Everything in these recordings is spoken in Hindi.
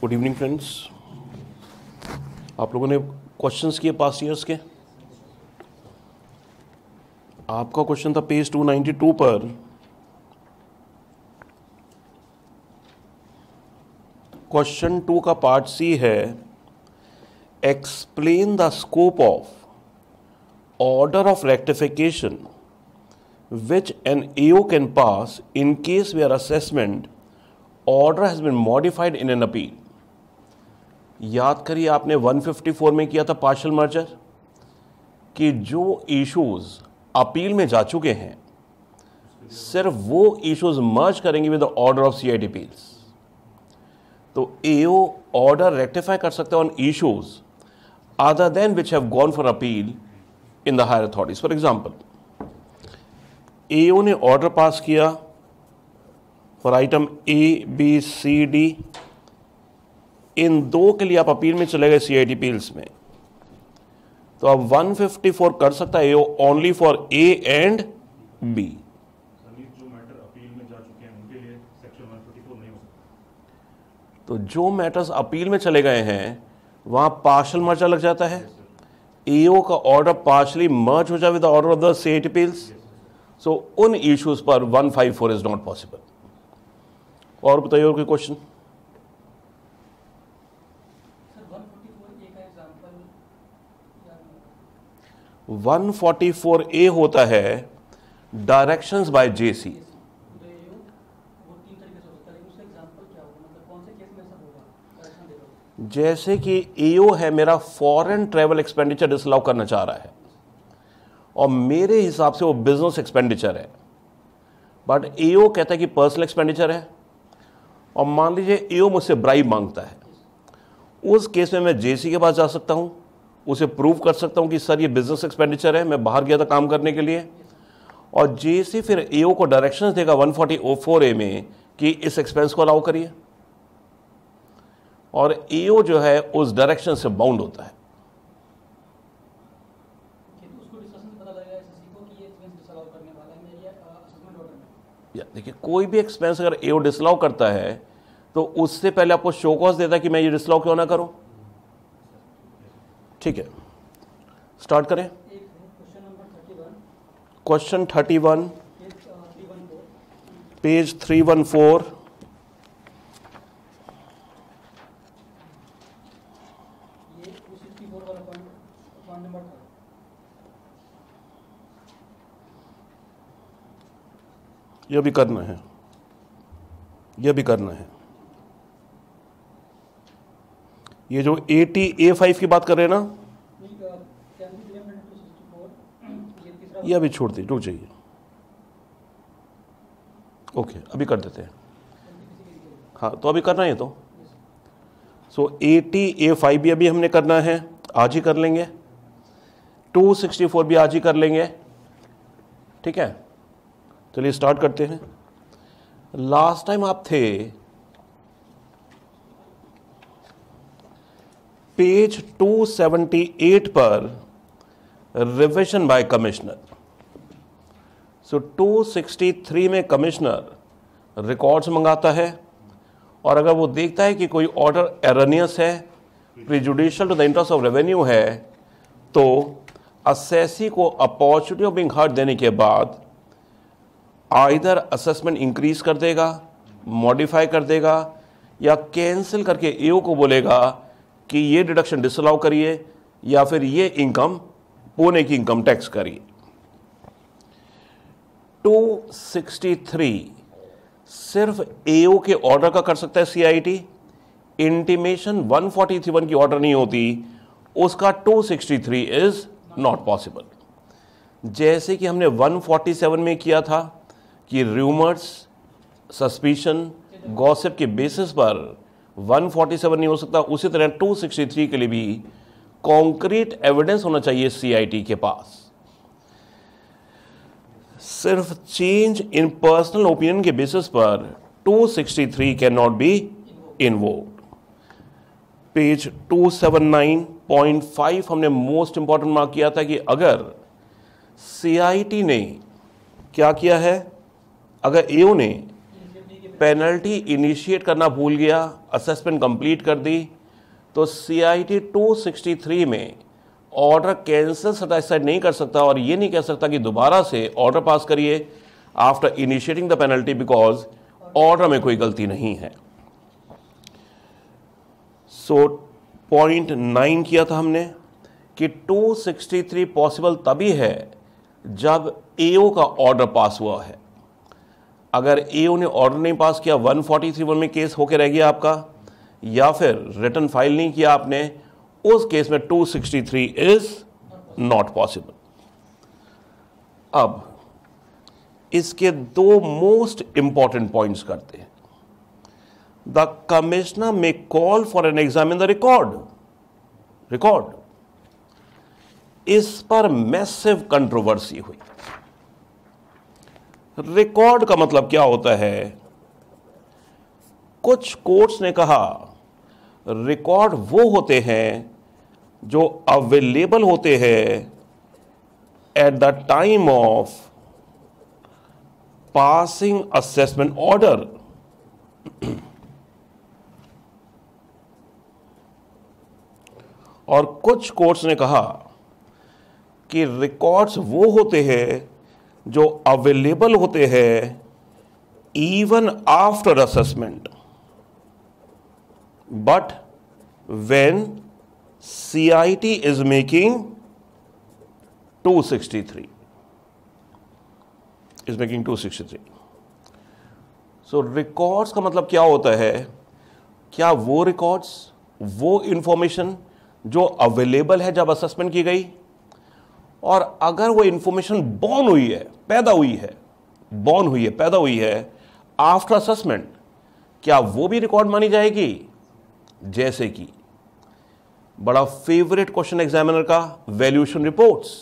गुड इवनिंग फ्रेंड्स आप लोगों ने क्वेश्चंस किए पास्ट ईयर्स के आपका क्वेश्चन था पेज 292 पर क्वेश्चन टू का पार्ट सी है explain the scope of order of rectification which an AO can pass in case where assessment order has been modified in an appeal याद करिए आपने 154 में किया था पार्शल मर्जर कि जो इश्यूज अपील में जा चुके हैं सिर्फ वो इश्यूज मर्ज करेंगे with order of C I D तो एओ ऑर्डर रेक्टिफाई कर सकते हैं on issues other than which have gone for appeal in the higher authorities for example AO ने ऑर्डर पास किया और item A B C D इन दो के लिए आप अपील में चले गए सी आई टी में तो आप 154 कर सकता है only for A and B तो जो मैटर्स अपील में चले गए हैं वहां पार्शल मर्जा लग जाता है yes, का ऑर्डर पार्शली मर्ज हो जाए with order of the set appeals so उन इश्यूज पर 154 इज नॉट पॉसिबल और बताइए और कोई question one forty four A होता है डायरेक्शन बाय जे सी जैसे कि एओ है मेरा फॉरेन ट्रेवल एक्सपेंडिचर डिसलाउ करना चाह रहा है और मेरे हिसाब से वो बिजनेस एक्सपेंडिचर है बट एओ कहता है कि पर्सनल एक्सपेंडिचर है और मान लीजिए एओ मुझसे ब्राइब मांगता है उस केस में मैं जेसी के पास जा सकता हूँ उसे प्रूव कर सकता हूँ कि सर ये बिजनेस एक्सपेंडिचर है मैं बाहर गया था काम करने के लिए और जेसी फिर ए को डायरेक्शंस देगा 140 ए में कि इस एक्सपेंस को अलाउ करिए और एओ जो है उस डायरेक्शन से बाउंड होता है देखिए कोई भी एक्सपेंस अगर एओ डिसलाउ करता है तो उससे पहले आपको शो कॉज देता कि मैं ये रिस्लॉ क्यों ना करूं ठीक है स्टार्ट करें question thirty one page three one four यह भी करना है यह भी करना है ये जो ए टी ए फाइव की बात कर रहे हैं ना ये अभी छोड़ दी रुक जाइए ओके अभी कर देते हैं हाँ तो अभी करना है तो सो ए टी ए फाइव भी अभी हमने करना है आज ही कर लेंगे टू सिक्सटी फोर भी आज ही कर लेंगे ठीक है चलिए स्टार्ट करते हैं लास्ट टाइम आप थे पेज 278 पर रिविजन बाय कमिश्नर सो 263 में कमिश्नर रिकॉर्ड्स मंगाता है और अगर वो देखता है कि कोई ऑर्डर एरनियस है prejudicial to the interest of revenue है तो असेसी को अपॉर्चुनिटी ऑफ बिंग हर्ट देने के बाद आइधर असेसमेंट इंक्रीज कर देगा मॉडिफाई कर देगा या कैंसिल करके ए को बोलेगा कि ये डिडक्शन डिसअलाउ करिए या फिर ये इनकम पुणे की इनकम टैक्स करिए 263 सिर्फ एओ के ऑर्डर का कर सकता है सीआईटी इंटीमेशन 143 की ऑर्डर नहीं होती उसका 263 इज नॉट पॉसिबल जैसे कि हमने 147 में किया था कि र्यूमर्स सस्पिशन गॉसिप के बेसिस पर 147 नहीं हो सकता उसी तरह 263 के लिए भी कॉन्क्रीट एविडेंस होना चाहिए सीआईटी के पास सिर्फ चेंज इन पर्सनल ओपिनियन के बेसिस पर 263 कैन नॉट बी वो पेज 279.5 हमने मोस्ट इंपॉर्टेंट मार्क किया था कि अगर सीआईटी ने क्या किया है अगर एओ ने पेनल्टी इनिशिएट करना भूल गया असेसमेंट कंप्लीट कर दी तो C I T two sixty three में ऑर्डर कैंसिल सेटिस्फाइड नहीं कर सकता और ये नहीं कह सकता कि दोबारा से ऑर्डर पास करिए after initiating the penalty because order में कोई गलती नहीं है सो पॉइंट नाइन किया था हमने कि 263 पॉसिबल तभी है जब एओ का ऑर्डर पास हुआ है अगर ए ने ऑर्डर नहीं पास किया वन फोर्टी थ्री वन में केस होके रह गया आपका या फिर रिटर्न फाइल नहीं किया आपने उस केस में 263 इज नॉट पॉसिबल अब इसके दो मोस्ट इंपॉर्टेंट पॉइंट्स करते हैं the commissioner may call for an exam in the record record इस पर मैसिव कंट्रोवर्सी हुई रिकॉर्ड का मतलब क्या होता है कुछ कोर्ट्स ने कहा रिकॉर्ड वो होते हैं जो अवेलेबल होते हैं at the time of passing assessment order और कुछ कोर्ट्स ने कहा कि रिकॉर्ड्स वो होते हैं जो अवेलेबल होते हैं even after assessment but when C I T is making two sixty three is making two sixty three so records का मतलब क्या होता है क्या वो रिकॉर्ड्स वो इंफॉर्मेशन जो अवेलेबल है जब असेसमेंट की गई और अगर वो इंफॉर्मेशन बॉर्न हुई है पैदा हुई है बॉर्न हुई है पैदा हुई है आफ्टर असेसमेंट क्या वो भी रिकॉर्ड मानी जाएगी जैसे कि बड़ा फेवरेट क्वेश्चन एग्जामिनर का वैल्यूएशन रिपोर्ट्स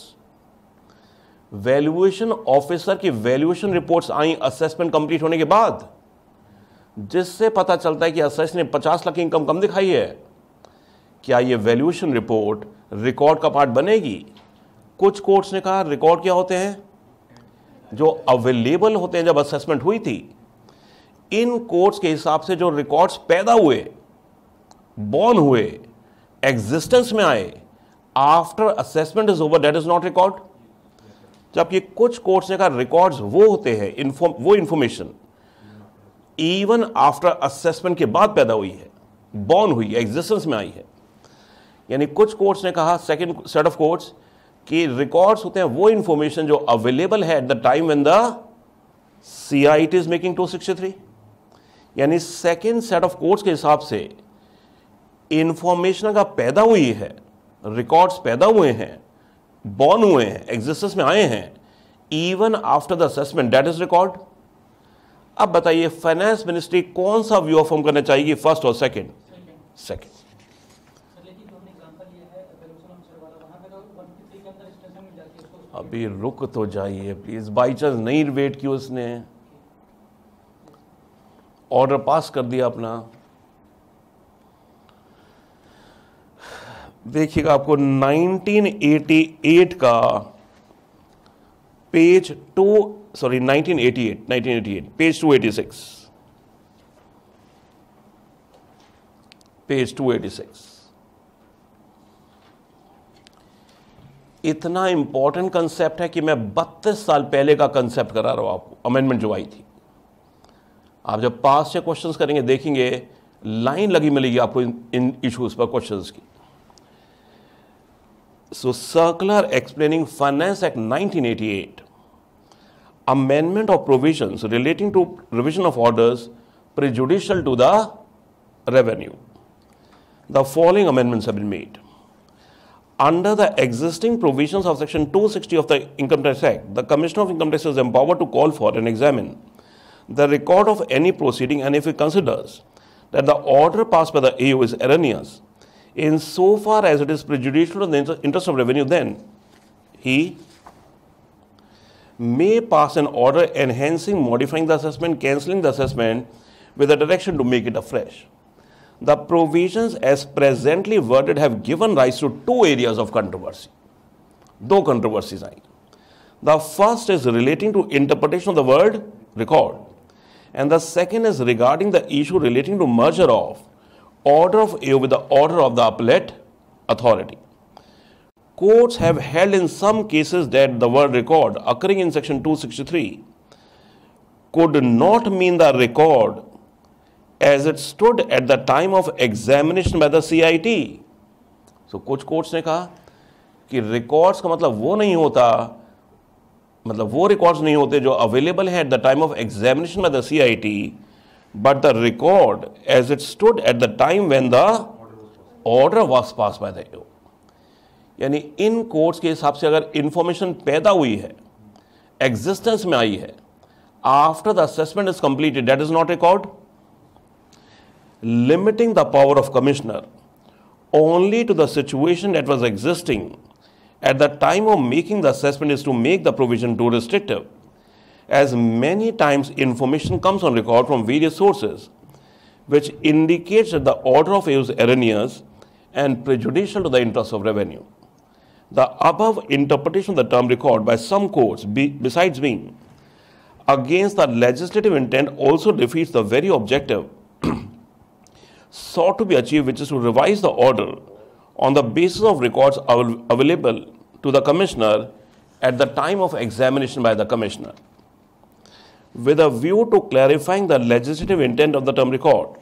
वैल्यूएशन ऑफिसर की वैल्यूएशन रिपोर्ट्स आई असेसमेंट कंप्लीट होने के बाद जिससे पता चलता है कि असेस ने 50 लाख की इनकम कम दिखाई है क्या ये वैल्यूएशन रिपोर्ट रिकॉर्ड का पार्ट बनेगी कुछ कोर्ट्स ने कहा रिकॉर्ड क्या होते हैं जो अवेलेबल होते हैं जब असेसमेंट हुई थी इन कोर्ट्स के हिसाब से जो रिकॉर्ड्स पैदा हुए बॉर्न हुए एग्जिस्टेंस में आए after assessment is over that is not record जबकि कुछ कोर्ट्स ने कहा रिकॉर्ड्स वो होते हैं वो इंफॉर्मेशन इवन आफ्टर असेसमेंट के बाद पैदा हुई है बॉर्न हुई एग्जिस्टेंस में आई है यानी कुछ कोर्ट्स ने कहा सेकेंड सेट ऑफ कोर्ट्स कि रिकॉर्ड्स होते हैं वो इंफॉर्मेशन जो अवेलेबल है at the time when the C I T is making two sixty three यानी सेकेंड सेट ऑफ कोर्ट्स के हिसाब से इंफॉर्मेशन का पैदा हुई है रिकॉर्ड्स पैदा हुए हैं बॉर्न हुए हैं एग्जिस्टेंस में आए हैं even after the assessment date is record अब बताइए फाइनेंस मिनिस्ट्री कौन सा व्यू फॉर्म करना चाहिए फर्स्ट और सेकेंड सेकेंड अभी रुक तो जाइए प्लीज़ बाई चांस नहीं वेट की उसने ऑर्डर पास कर दिया अपना देखिएगा आपको 1988 का page two sorry 1988 1988 page 286 page 286 इतना इंपॉर्टेंट कंसेप्ट है कि मैं बत्तीस साल पहले का कंसेप्ट करा रहा हूं आपको अमेंडमेंट जो आई थी आप जब पास से क्वेश्चंस करेंगे देखेंगे लाइन लगी मिलेगी आपको इन इश्यूज पर क्वेश्चंस की so circular explaining finance act 1988 amendment of provisions relating to revision of orders prejudicial to the revenue the following amendments have been made under the existing provisions of section 260 of the income tax act the commissioner of income tax is empowered to call for and examine the record of any proceeding and if he considers that the order passed by the AO is erroneous in so far as it is prejudicial to the interest of revenue then he may pass an order enhancing modifying the assessment cancelling the assessment with a direction to make it afresh the provisions as presently worded have given rise to two areas of controversy. Two controversies are. The first is relating to interpretation of the word record. And the second is regarding the issue relating to merger of order of AO with the order of the appellate authority. Courts have held in some cases that the word record occurring in section 263 could not mean the record as it stood at the time of examination by I T so कुछ कोर्ट्स ने कहा कि रिकॉर्ड्स का मतलब वो नहीं होता मतलब वो रिकॉर्ड्स नहीं होते जो अवेलेबल है at the time of examination by the CIT but the record as it stood at the time when the order was pass by the यानी इन कोर्ट्स के हिसाब से अगर इंफॉर्मेशन पैदा हुई है एग्जिस्टेंस में आई है after the assessment is completed that is not record limiting the power of commissioner only to the situation that was existing at the time of making the assessment is to make the provision too restrictive as many times information comes on record from various sources which indicates that the order of use is erroneous and prejudicial to the interests of revenue. The above interpretation of the term record by some courts be, besides being against the legislative intent also defeats the very objective sought to be achieved, which is to revise the order on the basis of records av- available to the commissioner at the time of examination by the commissioner. With a view to clarifying the legislative intent of the term record,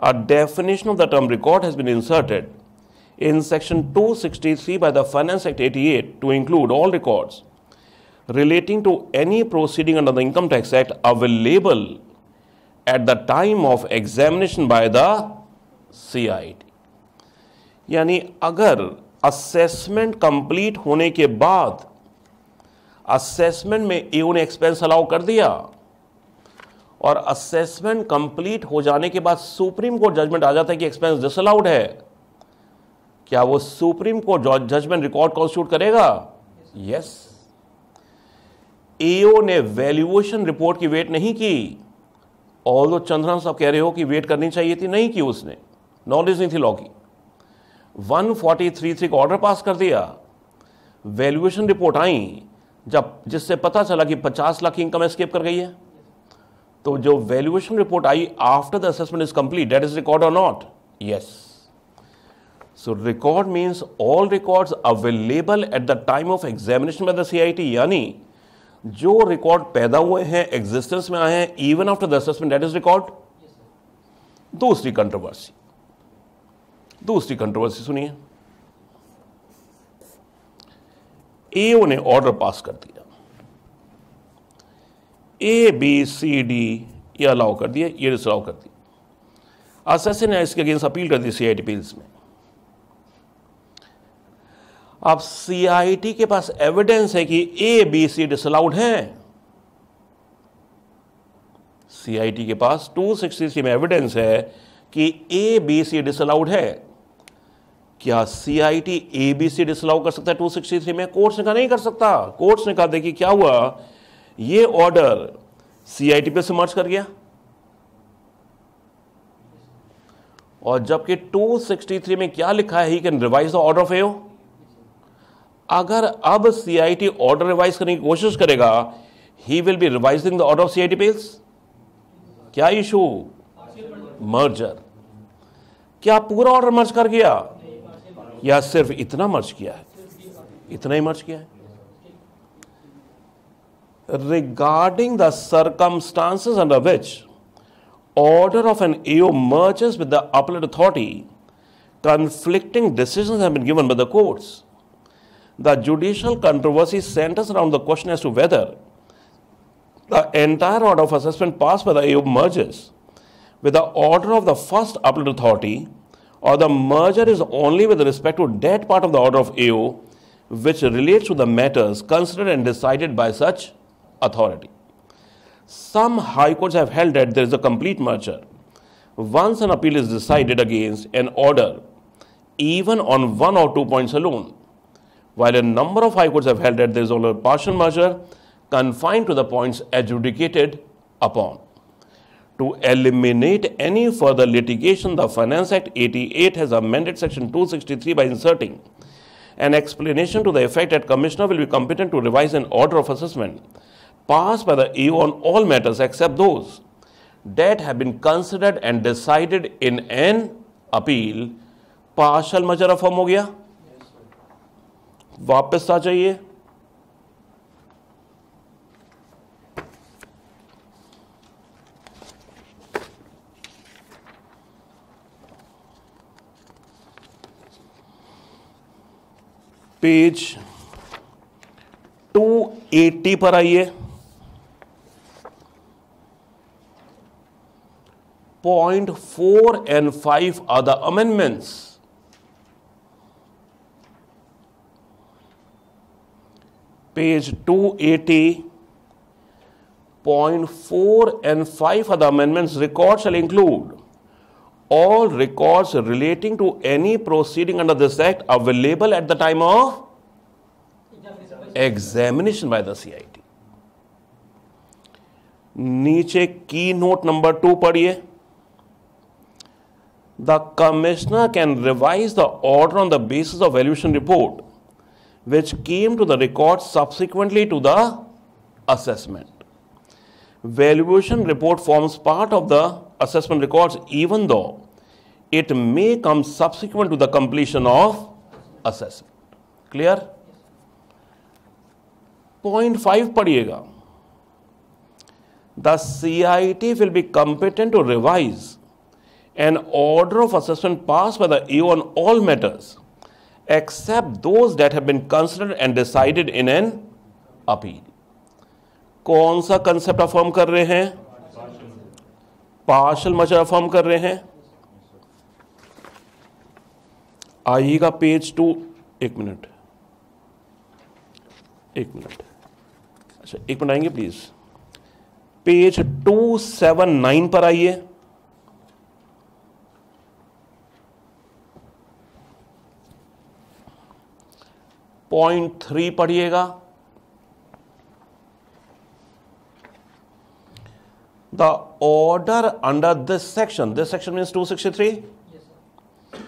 a definition of the term record has been inserted in section 263 by the Finance Act 88 to include all records relating to any proceeding under the Income Tax Act available at the time of examination by the CIT यानी अगर असेसमेंट कंप्लीट होने के बाद असेसमेंट में एओ ने एक्सपेंस अलाउ कर दिया और असेसमेंट कंप्लीट हो जाने के बाद सुप्रीम कोर्ट जजमेंट आ जाता है कि एक्सपेंस डिसअलाउड है क्या वो Supreme court judgement record constitute करेगा यस एओ ने वैल्यूएशन रिपोर्ट की वेट नहीं की और चंद्रन साहब कह रहे हो कि वेट करनी चाहिए थी नहीं की उसने नॉलेज नहीं थी लॉ की 143.3 का ऑर्डर पास कर दिया वैल्यूएशन रिपोर्ट आई जब जिससे पता चला कि 50 लाख इनकम एस्केप कर गई है तो जो वैल्यूएशन रिपोर्ट आई after the assessment is complete date is record और not yes so record means all records available at the time of examination by the CIT यानी जो रिकॉर्ड पैदा हुए हैं एग्जिस्टेंस में आए हैं even after the assessment date is record दूसरी कंट्रोवर्सी दूसरी कंट्रोवर्सी सुनिए एओ ने ऑर्डर पास कर दिया ए बी सी डी ये अलाउ कर दिया ये डिसअलाउ कर दिया असेसी ने इसके अगेंस्ट अपील कर दी सी आई टी पील्स में अब सीआईटी के पास एविडेंस है कि ए बी सी डिसअलाउड है सीआईटी के पास सी में एविडेंस है कि ए बी सी डिसअलाउड है क्या C I T A B C disallow कर सकता है थ्री में कोर्ट्स ने कहा नहीं कर सकता कोर्ट्स ने कहा देखिए क्या हुआ ये ऑर्डर सी आई टी पे से मर्ज कर गया और जबकि 263 में क्या लिखा है he can revise the order of AO अगर अब C I T order revise करने की कोशिश करेगा he will be revising the order of C I T appeals क्या इशू मर्जर क्या पूरा ऑर्डर मर्ज कर गया या सिर्फ इतना मर्ज किया है इतना ही मर्ज किया है regarding the circumstances under which order of an AO merges with the appellate authority conflicting decision have been given the courts the judicial controversy centres around the question as to whether the entire order of assessment pass by the AO merges with the order of the first appellate authority or the merger is only with respect to that part of the order of AO which relates to the matters considered and decided by such authority. Some high courts have held that there is a complete merger. Once an appeal is decided against an order, even on one or two points alone, while a number of high courts have held that there is only a partial merger confined to the points adjudicated upon to eliminate any further litigation, the Finance Act 88 has amended Section 263 by inserting an explanation to the effect that Commissioner will be competent to revise an order of assessment passed by the EU on all matters except those that have been considered and decided in an appeal. Partial मजरा फॉर्म हो गया वापस आ जाइए पेज 280 पर आइए point four and five are the amendments page 280 point 4 and 5 of the amendments record shall include all records relating to any proceeding under this act available at the time of examination by the CIT. नीचे note number two टू पढ़िए the commissioner can revise the order on the basis of valuation report which came to the record subsequently to the assessment valuation report forms part of the assessment records even though it may come subsequent to the completion of assessment. Clear? Point 5 padiyega. The CIT will be competent to revise an order of assessment passed by the AO on all matters except those that have been considered and decided in an appeal. कौन सा कंसेप्ट अफॉर्म पार्शल मचा फॉर्म कर रहे हैं आइएगा पेज टू एक मिनट एक मिनट अच्छा एक मिनट आएंगे please page two seven nine पर आइए पॉइंट थ्री पढ़िएगा the order under this section. This section means 263. Yes,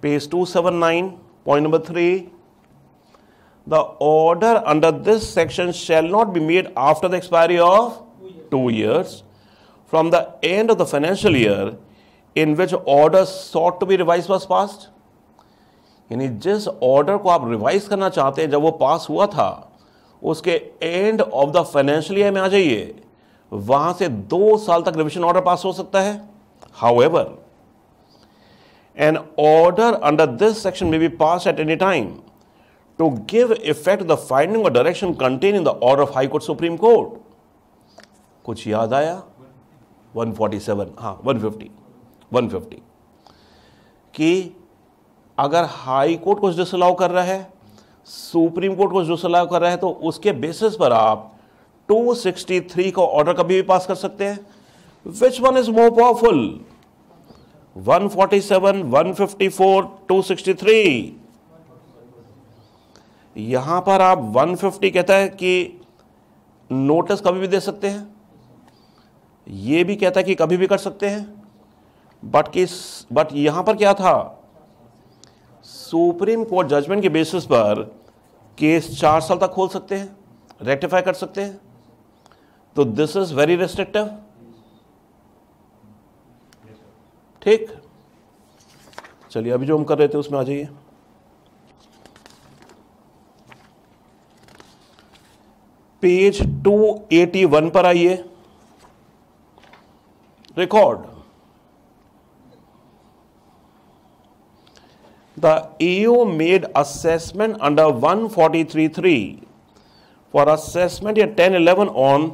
Page 279, point number 3. The order under this section shall not be made after the expiry of two years, from the end of the financial year in which order sought to be revised was passed. यानी जिस order को आप revise करना चाहते हैं जब वो pass हुआ था उसके end of the financial year में आ जाइए वहां से दो साल तक रिविजन ऑर्डर पास हो सकता है however an order under this section may be pass at any time to give effect the finding और direction contain in the order of High court supreme Court कुछ याद आया 147 हाँ 150 150 कि अगर हाई कोर्ट कुछ डिसअलाउ कर रहा है सुप्रीम कोर्ट कुछ डिसअलाउ कर रहा है तो उसके बेसिस पर आप 263 का ऑर्डर कभी भी पास कर सकते हैं which one is more powerful 147, 154, 263 यहां पर आप 150 कहता है कि नोटिस कभी भी दे सकते हैं यह भी कहता है कि कभी भी कर सकते हैं बट किस बट यहां पर क्या था सुप्रीम कोर्ट जजमेंट के बेसिस पर केस चार साल तक खोल सकते हैं रेक्टिफाई कर सकते हैं तो दिस इज वेरी रिस्ट्रिक्टिव ठीक चलिए अभी जो हम कर रहे थे उसमें आ जाइए पेज 281 पर आइए record the AO made assessment under 143.3 for assessment या 10-11 ऑन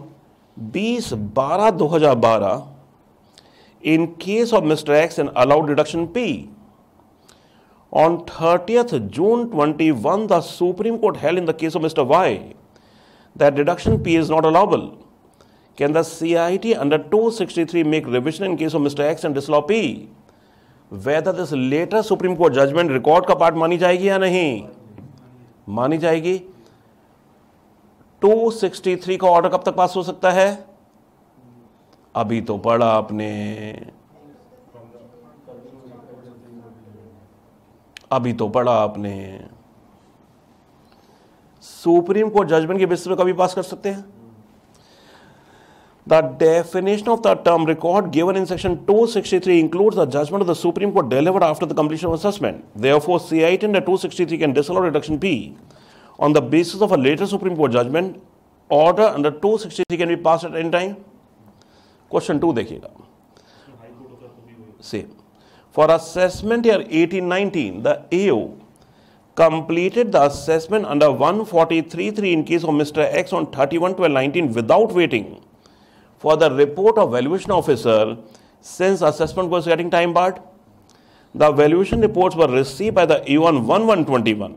बीस बारह दो हजार बारह in case of mister X and allowed deduction P on thirtieth June twenty one the Supreme Court held in the case of mister Y that deduction P is not allowable can the C I T under two sixty three make revision in case of mister X and disallow P weather this letter Supreme court judgement record का पार्ट मानी जाएगी या नहीं मानी जाएगी 263 का ऑर्डर कब तक पास हो सकता है अभी तो पढ़ा आपने अभी तो पढ़ा आपने सुप्रीम कोर्ट जजमेंट के बेसिस पर कभी पास कर सकते हैं the definition of the term record given in section 263 sixty three include the judgement of the Supreme Court delivered after the completion of assessment therefore C I two sixty three can disallow reduction P on the basis of a later Supreme Court judgment, order under 263 can be passed at any time? Question 2 देखिएगा Same. For assessment year 1819, the AO completed the assessment under 143.3 in case of Mr. X on 31-12-19 without waiting for the report of valuation officer since assessment was getting time barred. The valuation reports were received by the AO on 1-121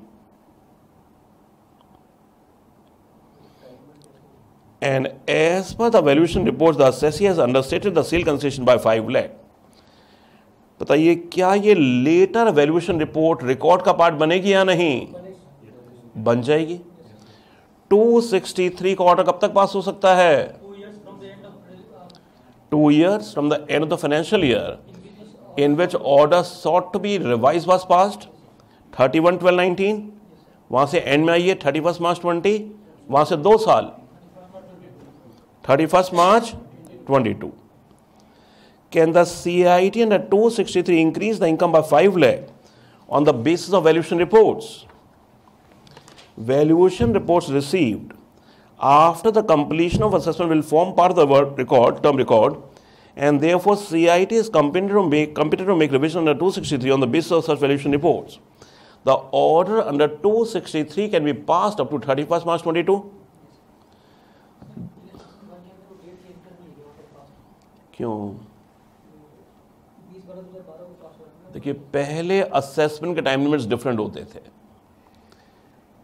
And as per the valuation reports, the assessee has understated the sale concession by 5 lakh. बताइए क्या ये लेटर वैल्यूएशन रिपोर्ट रिकॉर्ड का पार्ट बनेगी या नहीं बन जाएगी 263 का ऑर्डर कब तक पास हो सकता है two years from the end of the financial year in which order sought to be revise was passed thirty one twelve वहां से एंड में आइए थर्टी फर्स्ट मार्च ट्वेंटी वहां से दो साल 31st March 22. Can the CIT under 263 increase the income by 5 lakh on the basis of valuation reports? Valuation reports received after the completion of assessment will form part of the work record, term record, and therefore CIT is competent to make, competent to make revision under 263 on the basis of such valuation reports. The order under 263 can be passed up to 31st March 22. क्यों देखिए पहले असेसमेंट के टाइम लिमिट्स डिफरेंट होते थे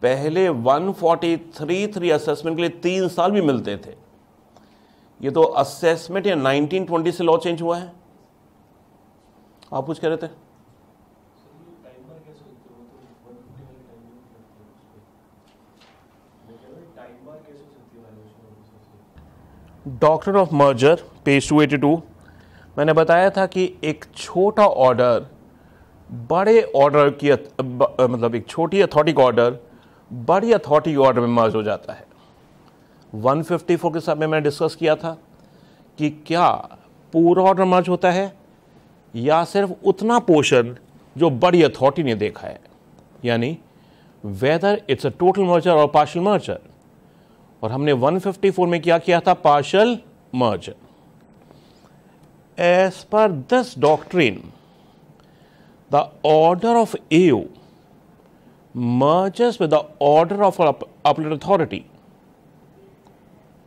पहले 143 थ्री असेसमेंट के लिए तीन साल भी मिलते थे ये तो असेसमेंट या 1920 से लॉ चेंज हुआ है आप कुछ कह रहे थे doctor of merger page two मैंने बताया था कि एक छोटा ऑर्डर बड़े ऑर्डर की मतलब एक छोटी का ऑर्डर बड़ी अथॉरिटी ऑर्डर में मर्ज हो जाता है 154 के साथ में मैंने डिस्कस किया था कि क्या पूरा ऑर्डर मर्ज होता है या सिर्फ उतना पोर्शन जो बड़ी अथॉरिटी ने देखा है यानी whether it's a total merger और पार्शल मर्जर और हमने 154 में क्या किया था partial merger As per this doctrine, the order of AO merges with the order of appellate authority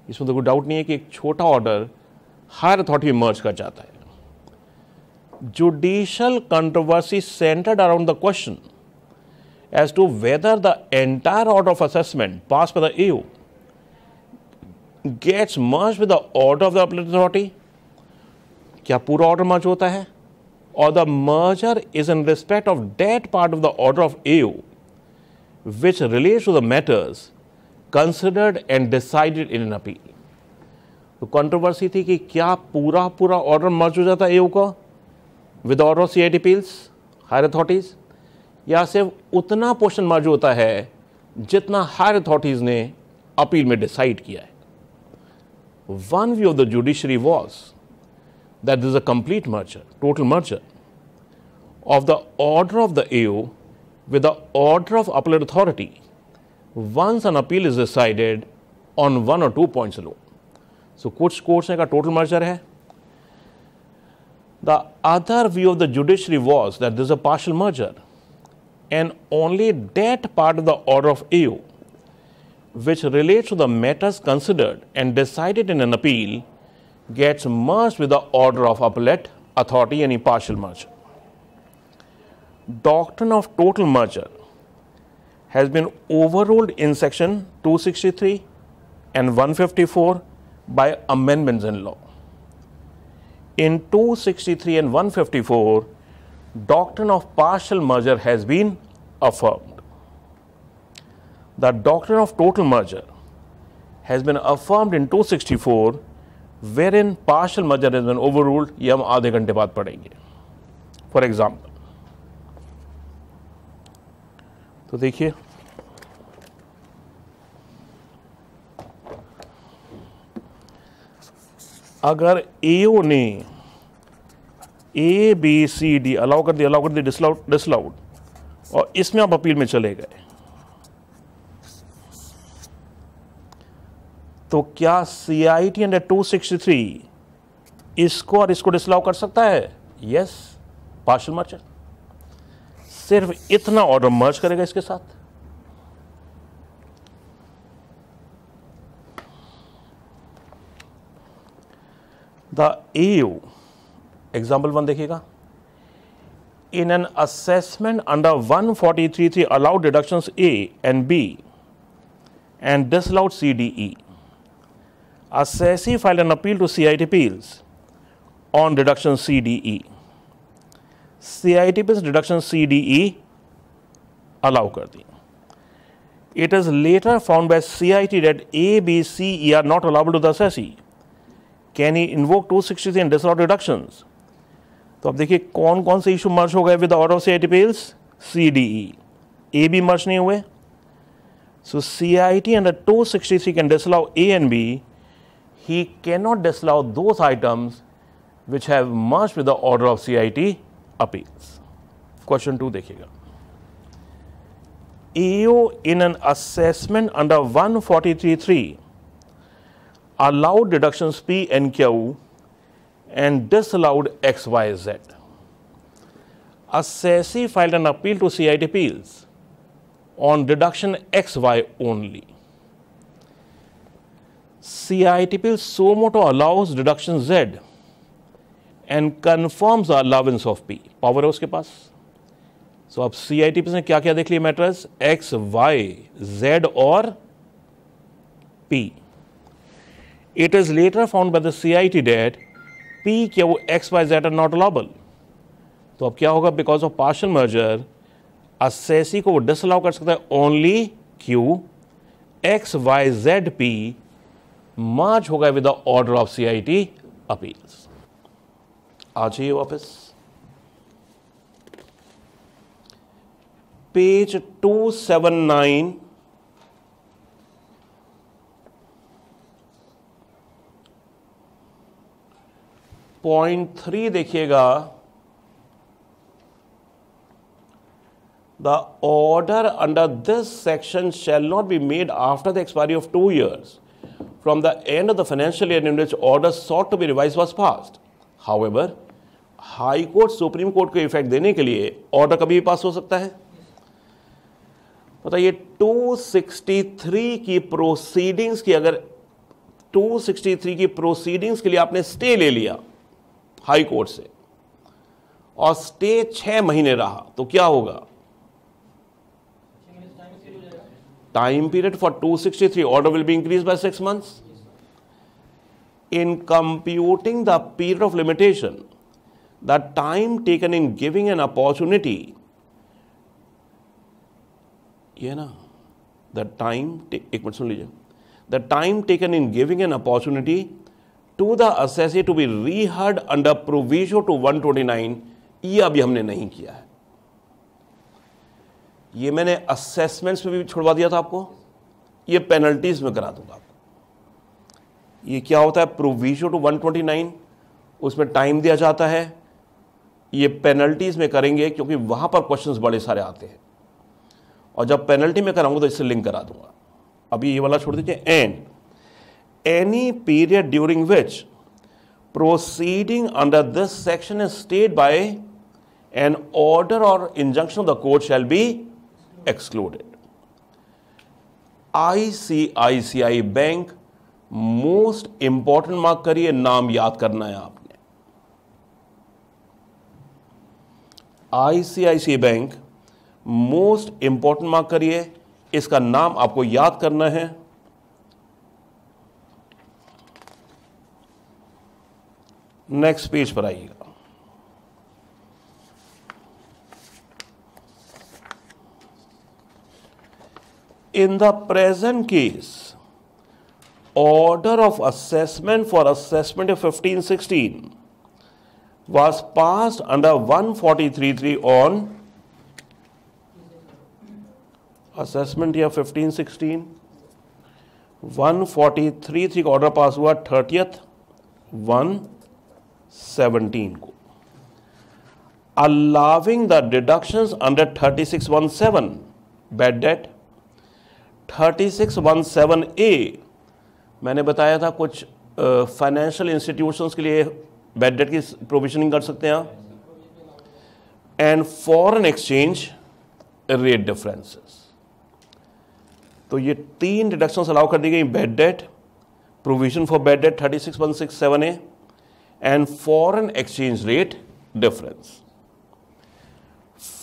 इसमें तो कोई डाउट नहीं है कि एक छोटा ऑर्डर हायर अथॉरिटी में मर्ज कर जाता है judicial controversy centred around the question as to whether the entire order of assessment pass by the AO gets merge with the order of the appellate authority क्या पूरा ऑर्डर मर्ज होता है और the merger is in respect of that part of the order of a which relate to the matters considered and decided in an appeal तो कंट्रोवर्सी थी कि क्या पूरा पूरा ऑर्डर मर्ज हो जाता ए का with order of C I appeals higher authorities या सिर्फ उतना पोर्शन मर्ज होता है जितना हायर अथॉरिटीज़ ने अपील में डिसाइड किया है one view of the judiciary was that this is a complete merger, total merger of the order of the AO with the order of appellate authority once an appeal is decided on one or two points alone. So, courts courts have कहा total merger. है The other view of the judiciary was that this is a partial merger and only that part of the order of AO which relates to the matters considered and decided in an appeal gets merged with the order of appellate authority and impartial merger. Doctrine of total merger has been overruled in section 263 and 154 by amendments in law. In 263 and 154, doctrine of partial merger has been affirmed. The doctrine of total merger has been affirmed in 264 where in partial merger overruled ये हम आधे घंटे बाद पढ़ेंगे फॉर एग्ज़ाम्पल तो देखिए अगर एओ ने A B C D allow कर दिया अलाउ कर दिया डिसलाउड डिसलाउड और इसमें आप अपील में चले गए तो क्या C I T under two sixty three इसको और इसको डिसलाउ कर सकता है यस पार्शल मर्चर सिर्फ इतना ऑर्डर मर्ज करेगा इसके साथ द एयू एग्जाम्पल वन देखिएगा in an assessment under three allowed deductions A and B and disallowed C, D, E. SASE filed an appeal to CIT appeals on deduction CDE. CIT appeals deduction CDE allow kar di. It is later found by CIT that A, B, C, E are not allowable to the SASE. Can he invoke 263 and disallow deductions? तो अब देखिए कौन कौन से इशू मर्ज हो गए with order of C I T appeals C D E A B merge नहीं हुए so C I T under two sixty three can disallow A and B he cannot disallow those items which have merged with the order of CIT appeals. Question 2 देखेगा AO in an assessment under 143.3 allowed deductions P and Q and disallowed X, Y, Z. Assessee filed an appeal to CIT appeals on deduction X, Y only. CITPL SOMOTO allows deduction Z and confirms the allowance of P power है उसके पास सो so, अब सी आई टी पी ने क्या क्या देख लिया मैटर्स एक्स वाई जेड और P it is later found by the C I T that P क्या वो X Y Z are not allowable तो अब क्या होगा because of partial merger assessee को वो डिसअलाउ कर सकता है only Q X Y Z P merge होगा with order of C I T appeals आ जाइए वापस पेज 279 पॉइंट थ्री देखिएगा the order under this section shall not be made after the expiry of two years from the end of the financial year in which orders sought to be revised was passed. However, high court supreme court को इफेक्ट देने के लिए ऑर्डर कभी भी पास हो सकता है बताइए 263 की प्रोसीडिंग्स की अगर 263 की प्रोसीडिंग्स के लिए आपने स्टे ले लिया हाई कोर्ट से और स्टे छह महीने रहा तो क्या होगा time period for 263 order will be increase by six months in computing the period of limitation the time taken in giving an opportunity ये ना द टाइम एक मिनट सुन लीजिए the time taken in giving an opportunity to the assessee to be reheard under proviso to one twenty nine ये अभी हमने नहीं किया है ये मैंने असेसमेंट्स में भी छुड़वा दिया था आपको ये पेनल्टीज़ में करा दूंगा आपको ये क्या होता है प्रोविजो टू 129 उसमें टाइम दिया जाता है ये पेनल्टीज़ में करेंगे क्योंकि वहां पर क्वेश्चंस बड़े सारे आते हैं और जब पेनल्टी में कराऊंगा तो इससे लिंक करा दूंगा अभी ये वाला छोड़ दीजिए and any period during which proceeding under this section is stayed by an order और injunction of the court shall be excluded. ICICI bank most important mark करिए नाम याद करना है आपने ICICI bank most important mark करिए इसका नाम आपको याद करना है नेक्स्ट पेज पर आइएगा In the present case, order of assessment for assessment of 1516 was passed under 1433 on assessment year 1516 1433 order passed pass 30th thirtieth 117 को allowing the deductions under 3617 bad debt thirty six one seven A मैंने बताया था कुछ फाइनेंशियल uh, इंस्टीट्यूशंस के लिए बैड डेट की प्रोविजनिंग कर सकते हैं आप and foreign exchange rate differences तो ये तीन डिडक्शंस अलाउ कर दी गई bad debt provision for bad debt thirty six one six seven A and foreign exchange rate difference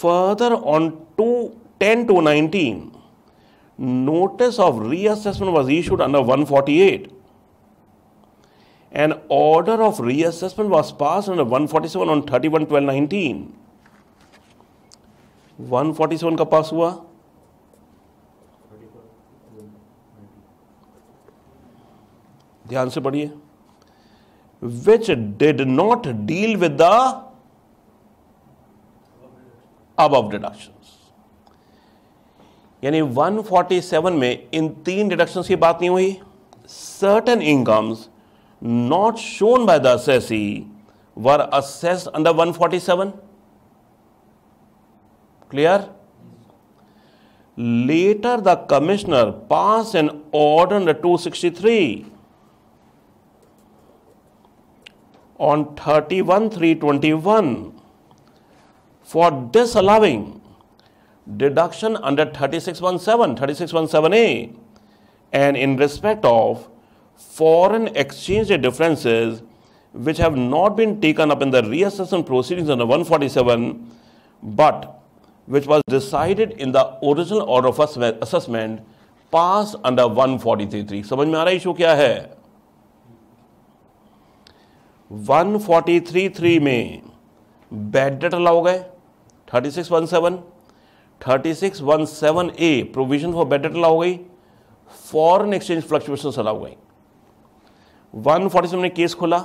further on two ten two nineteen notice of reassessment was issued under 148. An order of reassessment was passed under 147 on 31 12 19. 147 का pass हुआ ध्यान से पढ़िए which did not deal with the above deduction. यानी 147 में इन तीन डिडक्शन की बात नहीं हुई certain incomes not shown by the assessee were assess under 147 clear later the commissioner pass an order under 263 on thirty one three twenty one for disallowing deduction under 3617, 3617A. And in respect of foreign exchange differences which have not been taken up in the reassessment proceedings under 147, but which was decided in the original order of assessment passed under 143.3. समझ में आ रहा इशू क्या है 143.3 में bad debt allow 3617 thirty six one seven A provision for bad debt allow गई फॉरन एक्सचेंज फ्लक्चुएशन अलाउ गई वन फोर्टी सेवन ने केस खोला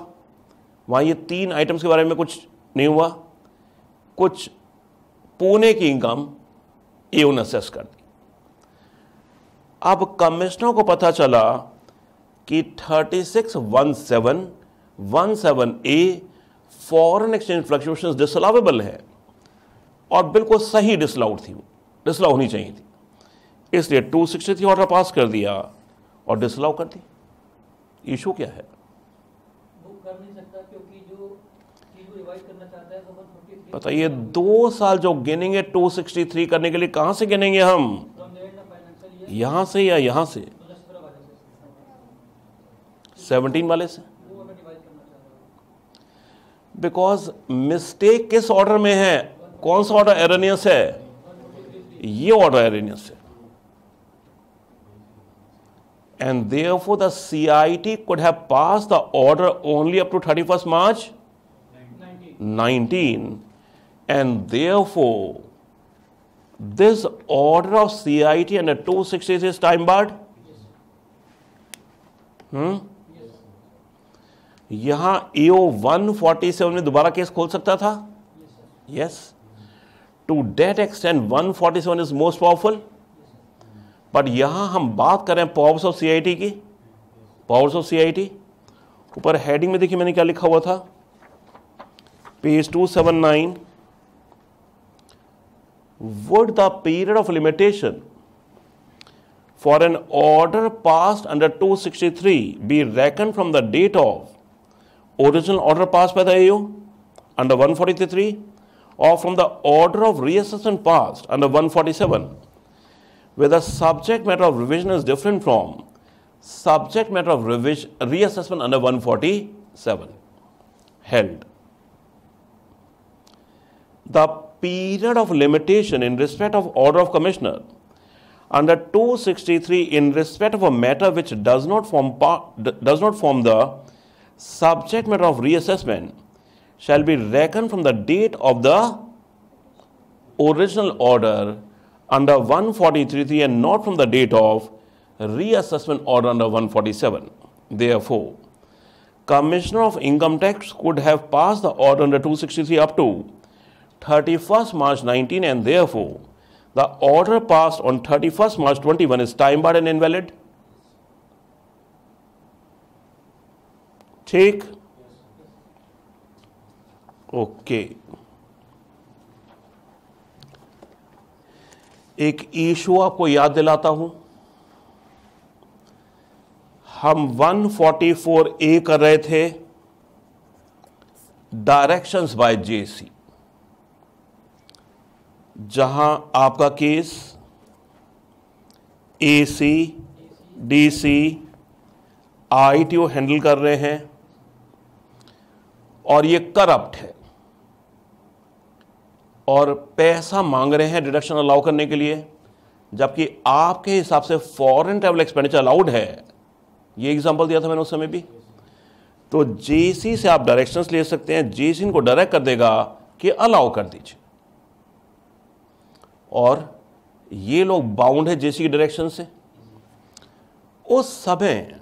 वहां ये तीन आइटम्स के बारे में कुछ नहीं हुआ कुछ पुणे की इनकम एवन असेस कर दी अब कमिश्नर को पता चला कि thirty six one seven one seven A foreign exchange fluctuation disallowable है और बिल्कुल सही डिसलाउड थी वो डिसलाउ होनी चाहिए थी इसलिए two sixty three order pass कर दिया और डिसलाउ कर दी इशू क्या है बताइए दो साल जो गिनेंगे 263 करने के लिए कहां से गिनेंगे हम यहां से या यहां से सेवनटीन वाले से बिकॉज मिस्टेक किस ऑर्डर में है कौन सा ऑर्डर एरेनियस है ये ऑर्डर एरेनियस है and therefore the C I T could have pass the order only up to thirty first March nineteen and therefore of C I T and two sixty time time barred यहां वन फोर्टी सेवन में दोबारा केस खोल सकता था yes yes. To that extent one forty seven is most powerful but यहां हम बात करें पावर्स ऑफ सीआईटी की पावर्स ऑफ सीआईटी ऊपर हेडिंग में देखिए मैंने क्या लिखा हुआ था page two 279 would the period of limitation for an order pass under two sixty three be reckon from the date of original order pass पैदा यू under one forty three or from the order of reassessment passed under 147, where the subject matter of revision is different from subject matter of revision, reassessment under 147 held. The period of limitation in respect of order of commissioner under 263 in respect of a matter which does not form part, does not form the subject matter of reassessment shall be reckoned from the date of the original order under 143 and not from the date of reassessment order under 147. Therefore, Commissioner of Income Tax could have passed the order under 263 up to 31st March 19 and therefore the order passed on 31st March 21 is time barred and invalid. Take okay एक ईशु आपको याद दिलाता हूं हम 144 ए कर रहे थे डायरेक्शंस बाय जेसी जहां आपका case A C D C I T O handle कर रहे हैं और ये करप्ट है और पैसा मांग रहे हैं डिडक्शन अलाउ करने के लिए जबकि आपके हिसाब से फॉरेन ट्रेवल एक्सपेंडिचर अलाउड है ये एग्जांपल दिया था मैंने उस समय भी तो जेसी से आप डायरेक्शंस ले सकते हैं जेसी इनको डायरेक्ट कर देगा कि अलाउ कर दीजिए और ये लोग बाउंड है जेसी की डायरेक्शन से उस समय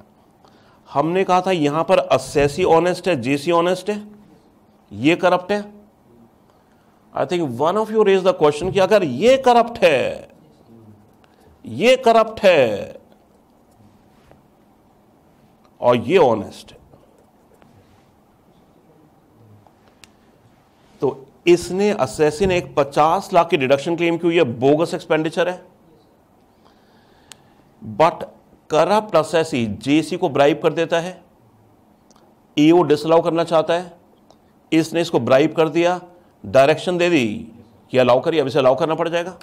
हमने कहा था यहां पर असेसी ऑनेस्ट है जेसी ऑनेस्ट है ये करप्ट है I think one of you raise the question कि अगर ये करप्ट है ये करप्ट है और ये ऑनेस्ट है तो इसने ने एक पचास लाख की डिडक्शन क्लेम की हुई बोगस एक्सपेंडिचर है बट करप्ट असेसी जेसी को ब्राइब कर देता है ईओ e डिसलाउ करना चाहता है इसने इसको ब्राइब कर दिया डायरेक्शन दे दी कि अलाउ करिए अब इसे अलाउ करना पड़ जाएगा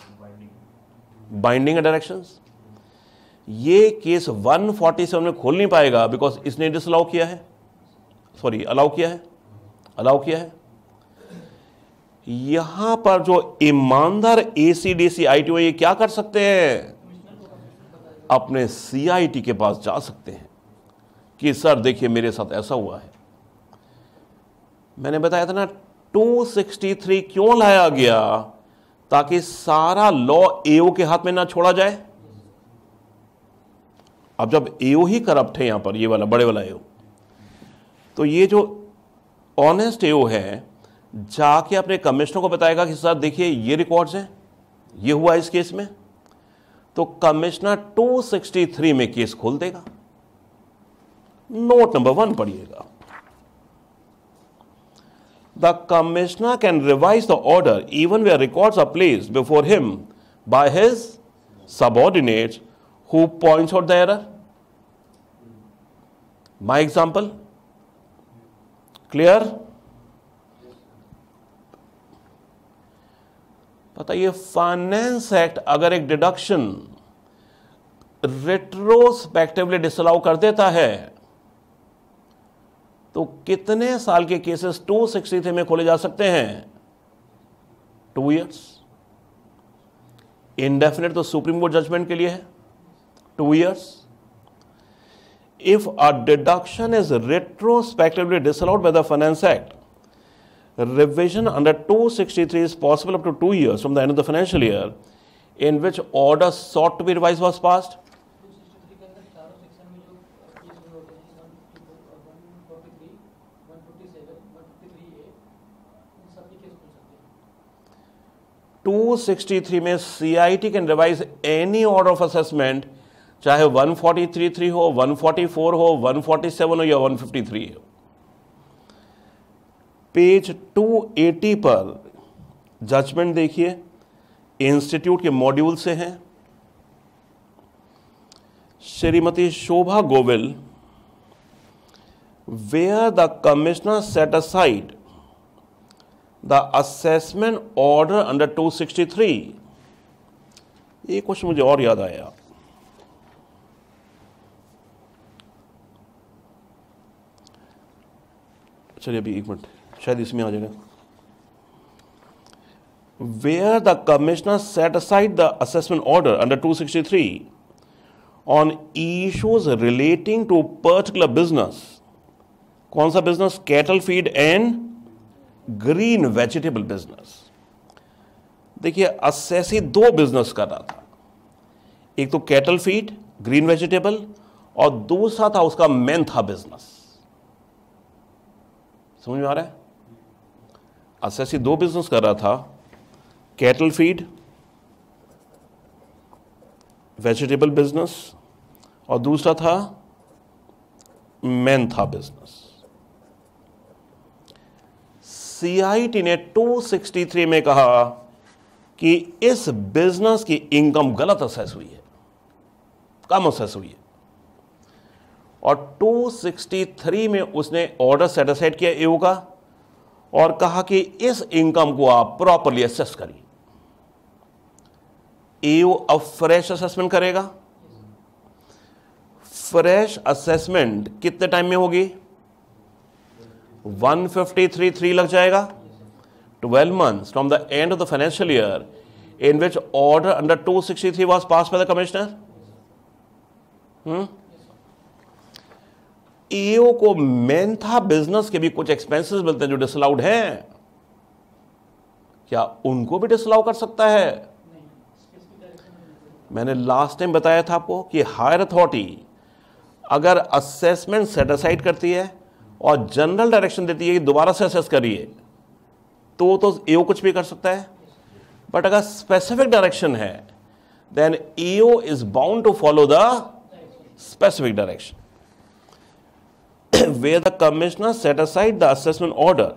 बाइंडिंग डायरेक्शन ये केस 147 में खोल नहीं पाएगा बिकॉज इसने डिसअलाउ किया है सॉरी अलाउ किया है अलाउ किया है यहां पर जो ईमानदार ए C D C I T ये क्या कर सकते हैं अपने सी आई टी के पास जा सकते हैं कि सर देखिए मेरे साथ ऐसा हुआ है मैंने बताया था ना 263 क्यों लाया गया ताकि सारा लॉ एओ के हाथ में ना छोड़ा जाए अब जब एओ ही करप्ट है यहां पर ये वाला बड़े वाला एओ तो ये जो ऑनेस्ट एओ है जाके अपने कमिश्नर को बताएगा कि सर देखिए ये रिकॉर्ड्स हैं ये हुआ इस केस में तो कमिश्नर 263 में केस खोल देगा नोट नंबर वन पढ़िएगा the commissioner can revise the order even where records are placed before him by his subordinates who points out the error. My example, clear? बताइए फाइनेंस एक्ट अगर एक डिडक्शन रेट्रोस्पेक्टिवली डिसअलाउ कर देता है तो कितने साल के केसेस टू सिक्सटी थ्री में खोले जा सकते हैं टू ईयर्स इनडेफिनेट तो सुप्रीम कोर्ट जजमेंट के लिए है two years if a deduction is retrospectively disallowed by the finance act revision under two sixty three is possible up to two years from the end of the financial year in which order sought to be revise was passed 263 में C I T can revise any order of assessment चाहे 1433 हो 144 हो 147 हो या 153 हो पेज 280 पर जजमेंट देखिए इंस्टीट्यूट के मॉड्यूल से हैं Shrimati Shobha Govil where the commissioner set aside the assessment order under 263 ये क्वेश्चन मुझे और याद आया चलिए अभी एक मिनट शायद इसमें आ जाएगा where the commissioner set aside the assessment order under 263 on issues relating to particular business कौन सा business cattle feed and green vegetable business देखिए असैसी दो बिजनेस कर रहा था एक तो कैटल फीड ग्रीन वेजिटेबल और दूसरा था उसका मेन था बिजनेस समझ में आ रहा है असैसी दो बिजनेस कर रहा था कैटल फीड वेजिटेबल बिजनेस और दूसरा था मेन था बिजनेस सीआईटी ने 263 में कहा कि इस बिजनेस की इनकम गलत असेस हुई है कम असेस हुई है और 263 में उसने ऑर्डर सेटिस्फाइड किया एओ का और कहा कि इस इनकम को आप प्रॉपरली असेस करिए एओ अब फ्रेश असेसमेंट करेगा फ्रेश असेसमेंट कितने टाइम में होगी वन फिफ्टी थ्री थ्री लग जाएगा month from the end of the financial year in which order under two sixty three was pass by the commissioner AO को मेन्था बिजनेस के भी कुछ एक्सपेंसेस मिलते हैं जो डिसलाउड हैं क्या उनको भी डिसलाउ कर सकता है मैंने लास्ट टाइम बताया था आपको कि हायर अथॉरिटी अगर असेसमेंट सेटिसाइड करती है और जनरल डायरेक्शन देती है कि दोबारा से असेस करिए तो वो तो ए कुछ भी कर सकता है बट अगर स्पेसिफिक डायरेक्शन है then AO is bound to follow the specific direction where the commissioner set aside the assessment order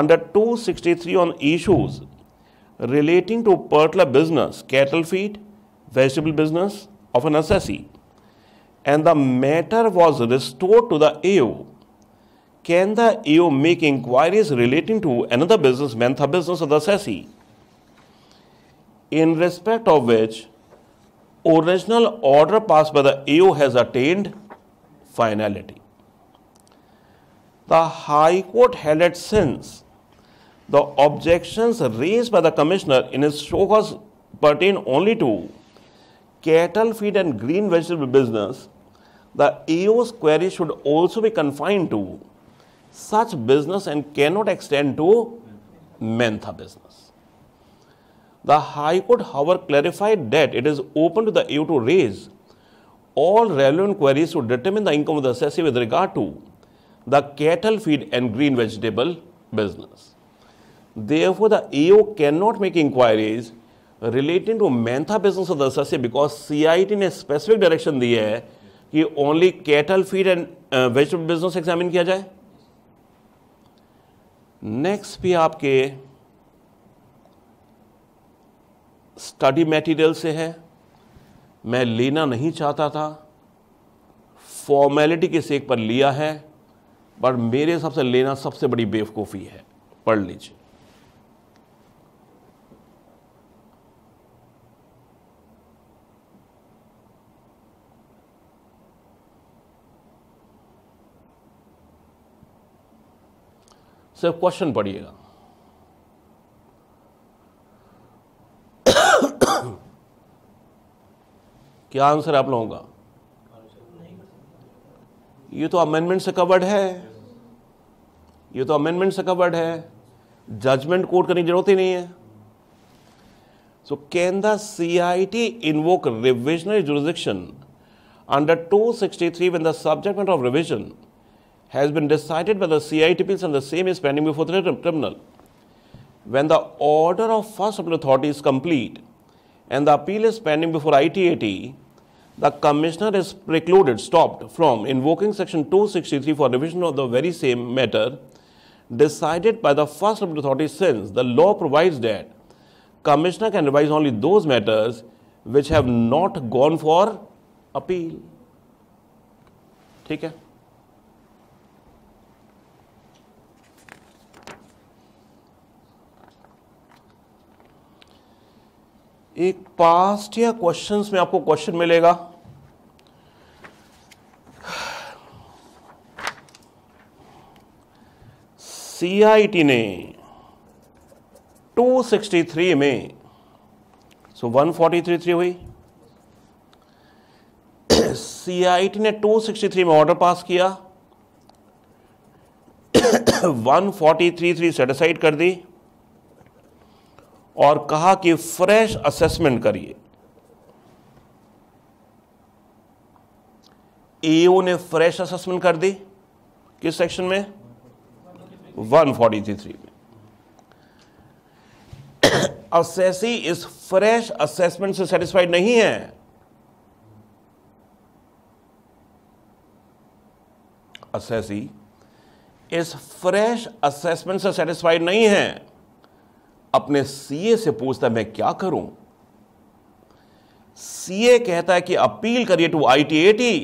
under 263 on issues relating to particular business cattle feed vegetable business of an assessee and the matter was restore to the A Can the AO make inquiries relating to another business, Mentha business of the SESI, in respect of which original order passed by the AO has attained finality? The High Court held that since the objections raised by the Commissioner in his show cause pertain only to cattle feed and green vegetable business, the AO's query should also be confined to such business and cannot extend to Mentha business. The High Court, however, clarified that it is open to the EU to raise all relevant queries to determine the income of the assessee with regard to the cattle feed and green vegetable business. Therefore, the eu cannot make inquiries relating to Mentha business of the assessee because CIT in a specific direction दी है कि only cattle feed and uh, vegetable business examine kiya jaye next भी आपके स्टडी मटेरियल से है मैं लेना नहीं चाहता था फॉर्मेलिटी के सेक पर लिया है पर मेरे हिसाब से लेना सबसे बड़ी बेवकूफ़ी है पढ़ लीजिए सिर्फ क्वेश्चन पढ़िएगा क्या आंसर आप लोगों का ये तो अमेंडमेंट से कवर्ड है ये तो अमेंडमेंट से कवर्ड है जजमेंट कोर्ट करने की जरूरत ही नहीं है so can the C I T invoke revisionary jurisdiction under 263 three the the matter of revision has been decided by the CITPs and the same is pending before the tribunal. When the order of first appeal authority is complete and the appeal is pending before ITAT, the commissioner is precluded, stopped from invoking section 263 for revision of the very same matter decided by the first appeal authority since the law provides that commissioner can revise only those matters which have not gone for appeal. Take care. एक पास्ट या क्वेश्चंस में आपको क्वेश्चन मिलेगा सीआईटी ने 263 में सो so 1433 हुई सीआईटी ने 263 में ऑर्डर पास किया 1433 सेटिसाइड कर दी और कहा कि फ्रेश असेसमेंट करिए एओ e ने फ्रेश असेसमेंट कर दी किस सेक्शन में 143 में असेसी इस फ्रेश असेसमेंट से सेटिस्फाइड नहीं है असेसी इस फ्रेश असेसमेंट से सेटिस्फाइड नहीं है अपने सीए से पूछता है मैं क्या करूं सीए कहता है कि अपील करिए to I T A T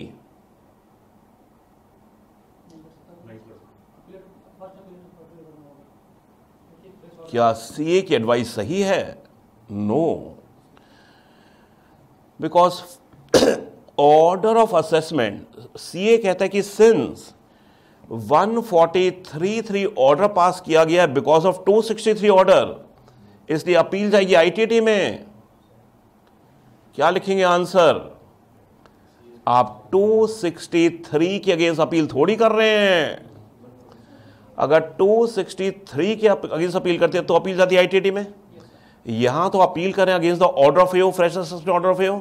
क्या सीए की एडवाइस सही है no because order of assessment CA कहता है कि सिंस 143 थ्री ऑर्डर पास किया गया बिकॉज ऑफ 263 ऑर्डर इसलिए अपील जाएगी आईटीटी में क्या लिखेंगे आंसर आप 263 के अगेंस्ट अपील थोड़ी कर रहे हैं अगर 263 के अगेंस्ट अपील करते हैं तो अपील जाती है आईटीटी में यहां तो अपील करें against the order of you fresh order of you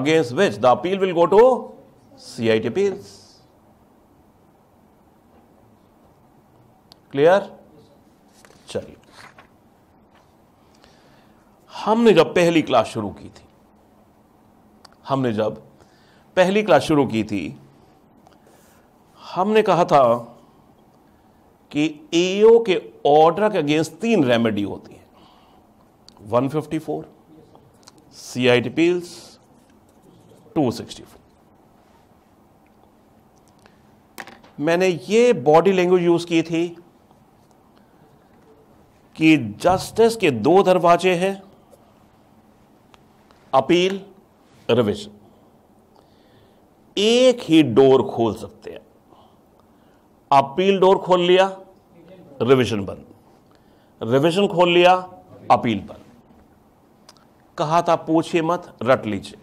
against which the appeal will go to C I T appeal clear हमने जब पहली क्लास शुरू की थी हमने जब पहली क्लास शुरू की थी हमने कहा था कि एओ के ऑर्डर के अगेंस्ट तीन रेमेडी होती है 154, fifty four C I T appeals two sixty four मैंने ये बॉडी लैंग्वेज यूज की थी कि जस्टिस के दो दरवाजे हैं अपील रिविजन एक ही डोर खोल सकते हैं अपील डोर खोल लिया रिविजन बंद रिविजन खोल लिया अपील बंद कहा था पूछिए मत रट लीजिए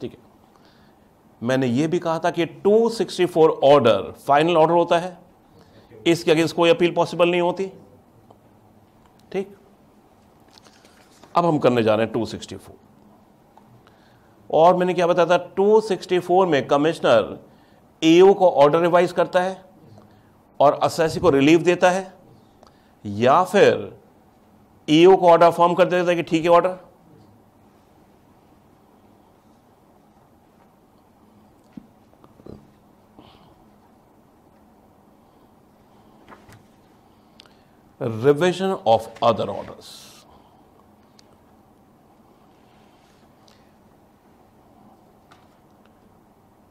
ठीक है मैंने यह भी कहा था कि 264 ऑर्डर फाइनल ऑर्डर होता है इसके अगेंस्ट कोई अपील पॉसिबल नहीं होती ठीक अब हम करने जा रहे हैं 264 और मैंने क्या बताया था 264 में कमिश्नर एओ को ऑर्डर रिवाइज करता है और एस को रिलीफ देता है या फिर ईओ को ऑर्डर फॉर्म कर देता है कि ठीक है order revision of other orders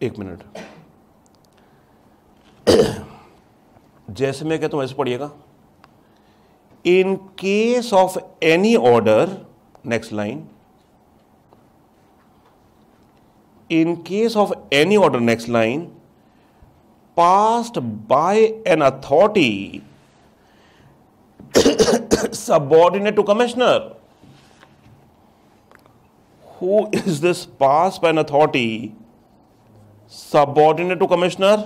एक मिनट जैसे मैं कहता हूं ऐसे पढ़िएगा in case of any order next line in case of any order next line passed by an authority subordinate to commissioner who is this pass by an authority subordinate to commissioner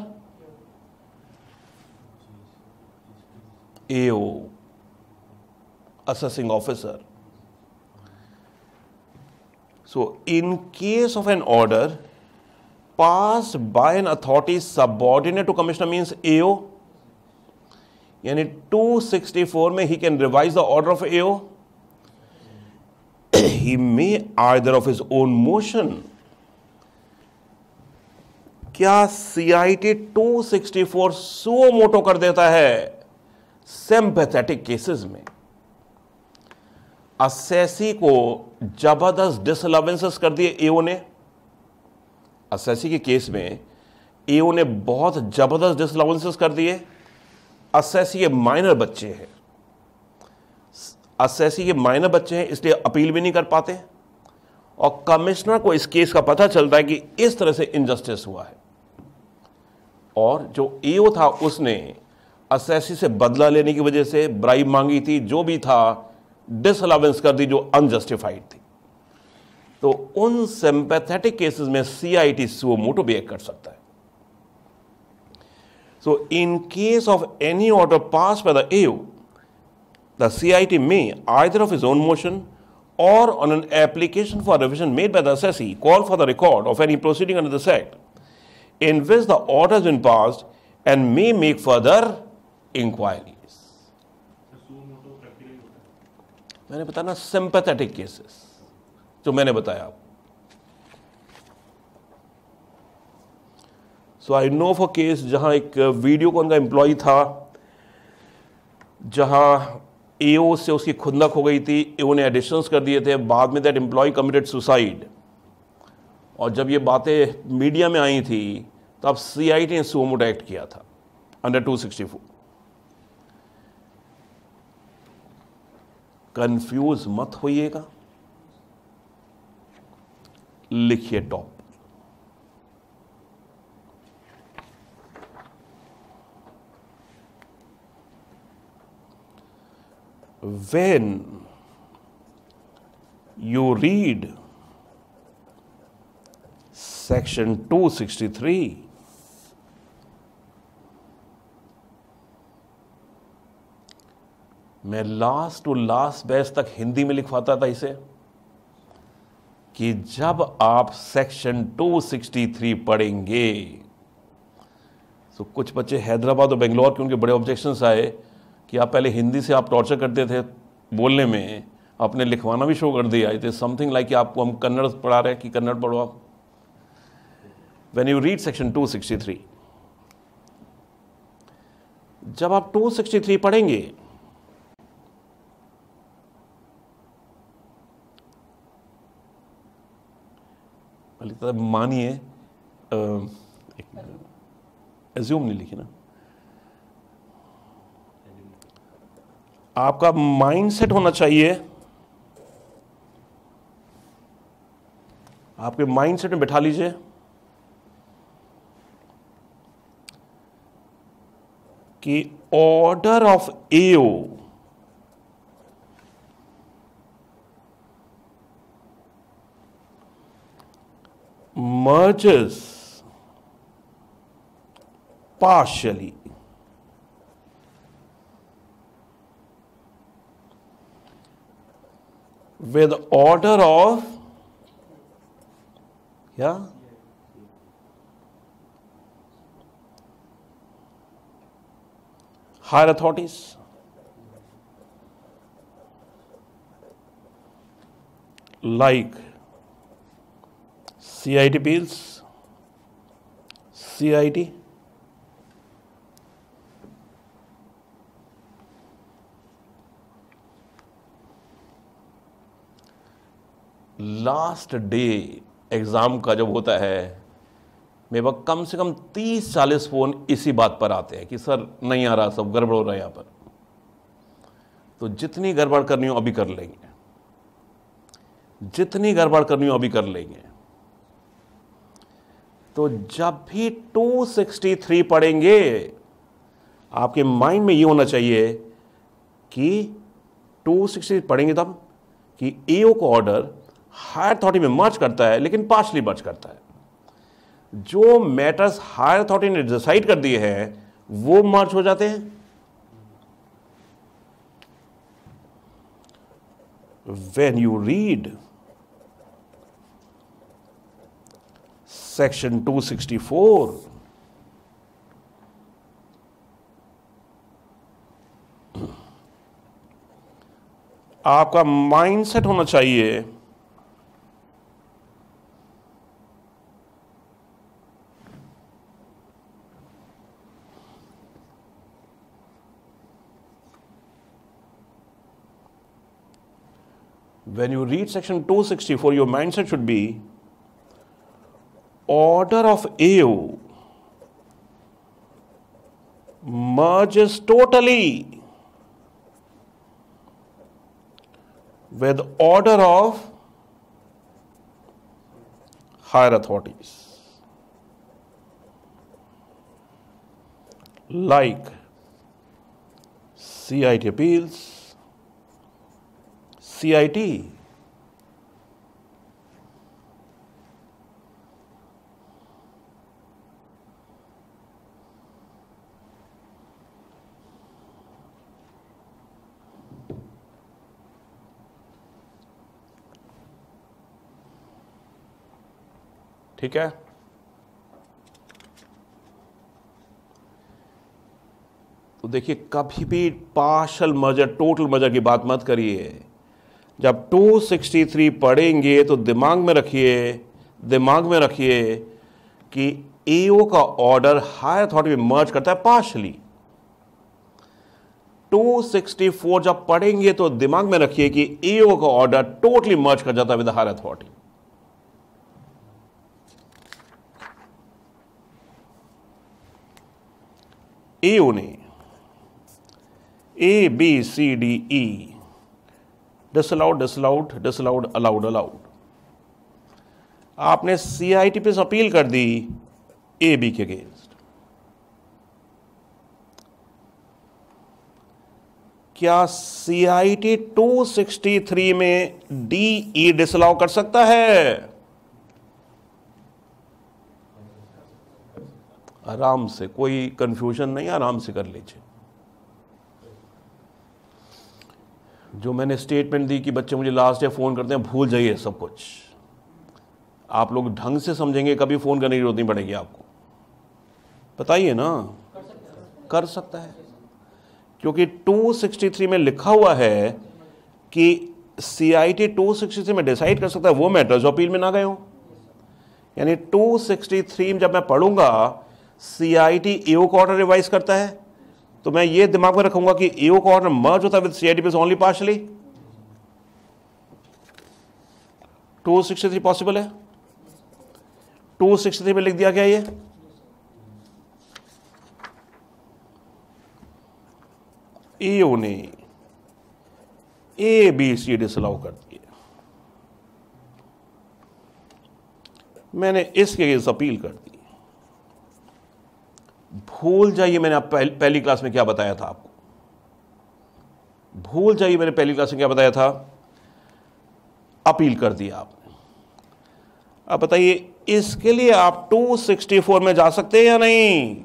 AO assessing officer so in case of an order pass by an authority subordinate to commissioner means AO यानी 264 में ही can revise the order of AO he may order of his own motion क्या सीआईटी फोर सो मोटो कर देता है सेम्पैथेटिक केसेस में असैसी को जबरदस्त डिसलवेंसेस कर दिए एओ ने असैसी के केस में एओ ने बहुत जबरदस्त डिसलवेंसेस कर दिए असैसी के माइनर बच्चे हैं असैसी के माइनर बच्चे हैं इसलिए अपील भी नहीं कर पाते और कमिश्नर को इस केस का पता चलता है कि इस तरह से इनजस्टिस हुआ है और जो ए था उसने एस से बदला लेने की वजह से ब्राइब मांगी थी जो भी था डिसअलावेंस कर दी जो अनजस्टिफाइड थी तो उन सिंपैथेटिक केसेस में टी सी मोटो बेक कर सकता है so in case of any order pass by the AO the T may either of his own motion और on an application for revision made by the assessee call for the record of any proceeding under the act in which the order has been passed and may make further inquiries. मैंने बताया ना सिंपैथेटिक केसेस जो मैंने बताया आपको so I know for case जहां एक वीडियो कॉन का एम्प्लॉय था जहां ए से उसकी खुंदक हो गई थी एओ ने एडिशंस कर दिए थे बाद में दैट एम्प्लॉय कमिटेड सुसाइड और जब ये बातें मीडिया में आई थी तब सी आई टी ने सुमोट एक्ट किया था under two sixty four confuse मत होइएगा लिखिए top when you read section 263 मैं लास्ट टू लास्ट बैच तक हिंदी में लिखवाता था इसे कि जब आप सेक्शन 263 पढ़ेंगे तो कुछ बच्चे हैदराबाद और बेंगलोर के उनके बड़े ऑब्जेक्शन आए कि आप पहले हिंदी से आप टॉर्चर करते थे बोलने में आपने लिखवाना भी शो कर दिया इट इज़ समथिंग लाइक कि आपको हम कन्नड़ पढ़ा रहे हैं कि कन्नड़ पढ़ो आप when you read section 263 जब आप 263 पढ़ेंगे तो मानिए एज्यूम नहीं लिखी ना आपका माइंडसेट होना चाहिए आपके माइंडसेट में बैठा लीजिए कि order of A merges partially with order of या higher authorities. like CID bills, CID, last day exam का जब होता है मेरे पास कम से कम तीस चालीस फ़ोन इसी बात पर आते हैं कि सर नहीं आ रहा सब गड़बड़ हो रहा है यहाँ पर तो जितनी गड़बड़ करनी हो अभी कर लेंगे जितनी गड़बड़ करनी हो अभी कर लेंगे तो जब भी 263 पढ़ेंगे आपके माइंड में ये होना चाहिए कि 263 पढ़ेंगे तब तो कि एओ e को ऑर्डर हायर अथॉरिटी में मर्ज करता है लेकिन पार्शली मर्ज करता है जो मैटर्स हायर अथॉरिटी ने डिसाइड कर दिए हैं वो मार्च हो जाते हैं वेन यू रीड सेक्शन 264 आपका माइंडसेट होना चाहिए when you read section 264, your mindset should be order of AO merges totally with order of higher authorities like CIT appeals CIT ठीक है तो देखिए कभी भी पार्शल मर्जर टोटल मर्जर की बात मत करिए जब 263 पढ़ेंगे तो दिमाग में रखिए दिमाग में रखिए कि एओ e का ऑर्डर हायर थॉट में मर्ज करता है पार्शली 264 जब पढ़ेंगे तो दिमाग में रखिए कि एओ e का ऑर्डर टोटली मर्ज कर जाता है विद हायर अथॉरिटी एओ ने A B C D E disallowed disallowed disallowed allowed allowed आपने सी आई टी पे अपील कर दी ए बी के अगेंस्ट क्या C I T two sixty three में डी ई डिसअलाउ कर सकता है आराम से कोई कंफ्यूजन नहीं आराम से कर लीजिए जो मैंने स्टेटमेंट दी कि बच्चे मुझे लास्ट डे फ़ोन करते हैं भूल जाइए सब कुछ आप लोग ढंग से समझेंगे कभी फ़ोन करने की जरूरत नहीं पड़ेगी आपको बताइए ना कर सकता है क्योंकि 263 में लिखा हुआ है कि सी आई टी टू में डिसाइड कर सकता है वो मैटर जो अपील में ना गए हो यानी 263 में जब मैं पढ़ूंगा सी आई टी ईओ का ऑर्डर रिवाइज करता है तो मैं ये दिमाग में रखूंगा कि ईओ कॉर्न मर्ज होता with with CIT appeals only partially three possible है थ्री में लिख दिया गया ये ईओ e ने ए बी सी डिसअलाउ कर दिए मैंने इसके अपील कर दी भूल जाइए मैंने आप पहली क्लास में क्या बताया था आपको भूल जाइए मैंने पहली क्लास में क्या बताया था अपील कर दिया आप अब बताइए इसके लिए आप 264 में जा सकते हैं या नहीं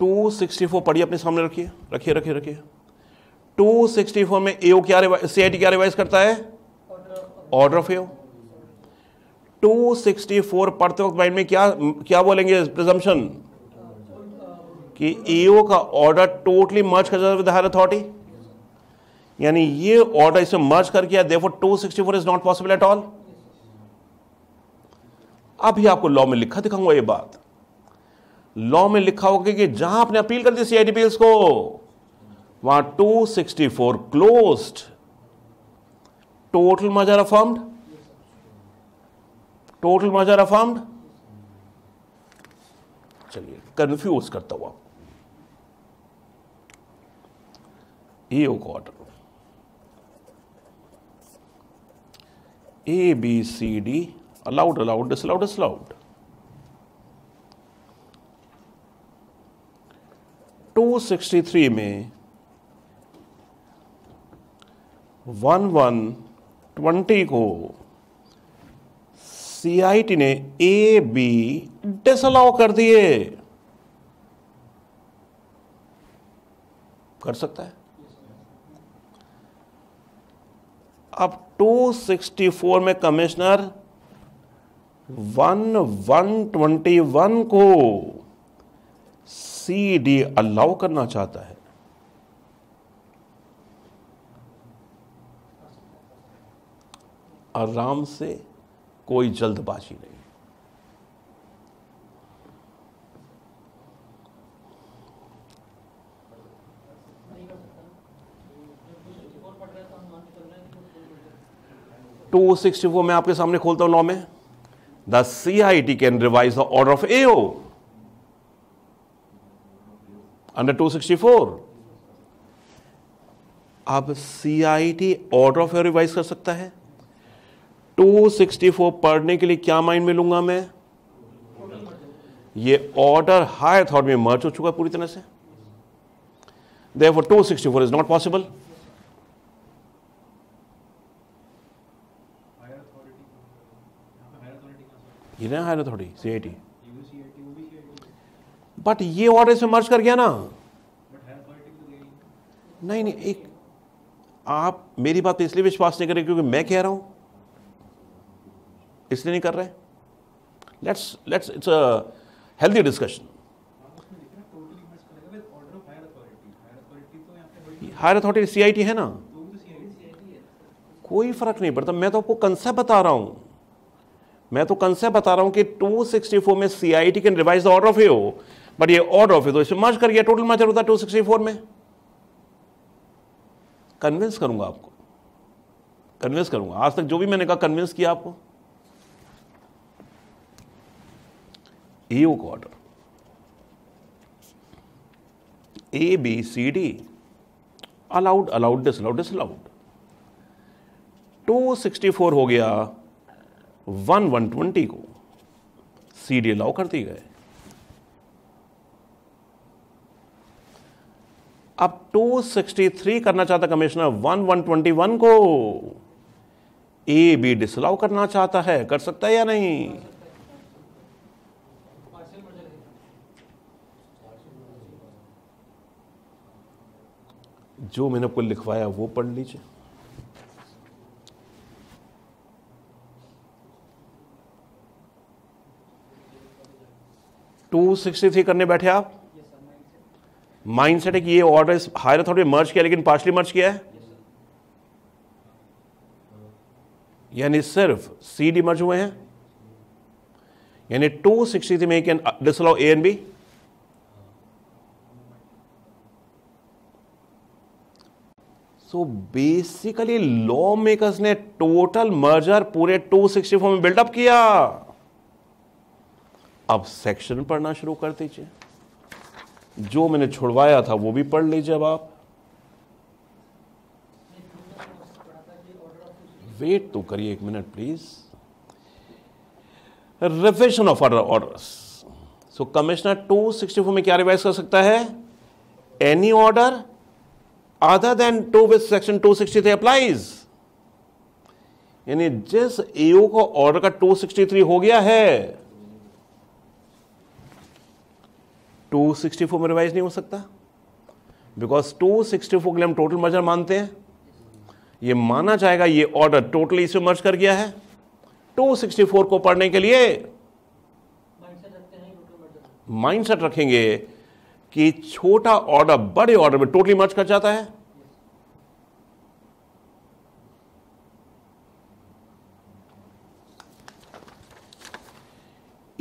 टू सिक्सटी फोर पढ़िए अपने सामने रखिए रखिए रखिए रखिए टू सिक्सटी फोर में एओ क्या सी आई टी क्या रिवाइज करता है ऑर्डर ऑफ एओ 264 पढ़ते वक्त माइंड में क्या क्या बोलेंगे प्रिजम्पशन कि एओ e का ऑर्डर टोटली मर्ज कर जाता विद हायर अथॉरिटी यानी ये ऑर्डर इसे मर्ज कर किया sixty four is not possible at all अभी आपको लॉ में लिखा दिखाऊंगा ये बात लॉ में लिखा होगा कि जहां आपने अपील कर दी सीआईडी पील्स को वहां two sixty four close total merger affirmed total merger affirmed चलिए कंफ्यूज करता हुआ ए ओ का order A B C D allowed allowed disallowed allowed two sixty three में वन वन ट्वेंटी को सीआईटी ने ए बी डिसअलाउ कर दिए कर सकता है अब 264 में कमिश्नर 1121 को सी डी अलाउ करना चाहता है आराम से कोई जल्दबाजी नहीं टू सिक्सटी फोर मैं आपके सामने खोलता हूं नौ में the C I T can revise the order of A under two sixty four अब C I T order of A revise कर सकता है 264 पढ़ने के लिए क्या माइंड में लूंगा मैं ये ऑर्डर हाई थॉट में मर्ज हो चुका पूरी तरह से for two sixty four is ये ना higher authority C I T but ये ऑर्डर इसमें मर्ज कर गया ना नहीं नहीं एक आप मेरी बात पे इसलिए विश्वास नहीं करें क्योंकि मैं कह रहा हूं इसलिए नहीं कर रहे let's let's it's a healthy discussion higher authority C I T है ना कोई फर्क नहीं पड़ता मैं तो आपको कंसेप्ट बता रहा हूं मैं तो कंसेप्ट बता रहा हूं कि 264 में C I T can revise the order of you but ये ऑर्डर ऑफ यू तो इसमें मर्ज कर गया टोटल मर्जर होता सिक्सटी फोर में कन्विंस करूंगा आपको कन्विंस करूंगा आज तक जो भी मैंने कहा कन्विंस किया आपको ओ का order A B C D allowed allowed dis disallowed allowed two sixty four हो गया वन वन ट्वेंटी को सी डी अलाउ कर दी गए अब 263 करना चाहता कमिश्नर 1121 को ए बी डिसलाउ करना चाहता है कर सकता है या नहीं जो मैंने आपको लिखवाया वो पढ़ लीजिए टू सिक्सटी थ्री करने बैठे आप माइंड सेट है कि ये ऑर्डर हायर अथॉरिटी मर्ज किया लेकिन पार्शली मर्ज किया है यानी सिर्फ सी डी मर्ज हुए हैं यानी टू सिक्सटी थ्री में can disallow A and B so basically lawmakers ने टोटल मर्जर पूरे 264 में बिल्डअप किया अब सेक्शन पढ़ना शुरू कर दीजिए जो मैंने छुड़वाया था वो भी पढ़ लीजिए अब आप वेट तो करिए एक minute please revision of order orders so commissioner 264 में क्या रिवाइज कर सकता है any order to with section two sixty 263 applies यानी जिस एओ को ऑर्डर का 263 हो गया है 264 में रिवाइज नहीं हो सकता बिकॉज 264 के लिए हम टोटल मर्जर मानते हैं ये माना जाएगा ये ऑर्डर टोटली इसमें मर्ज कर गया है 264 को पढ़ने के लिए माइंडसेट रखेंगे कि छोटा ऑर्डर बड़े ऑर्डर में टोटली मर्ज कर जाता है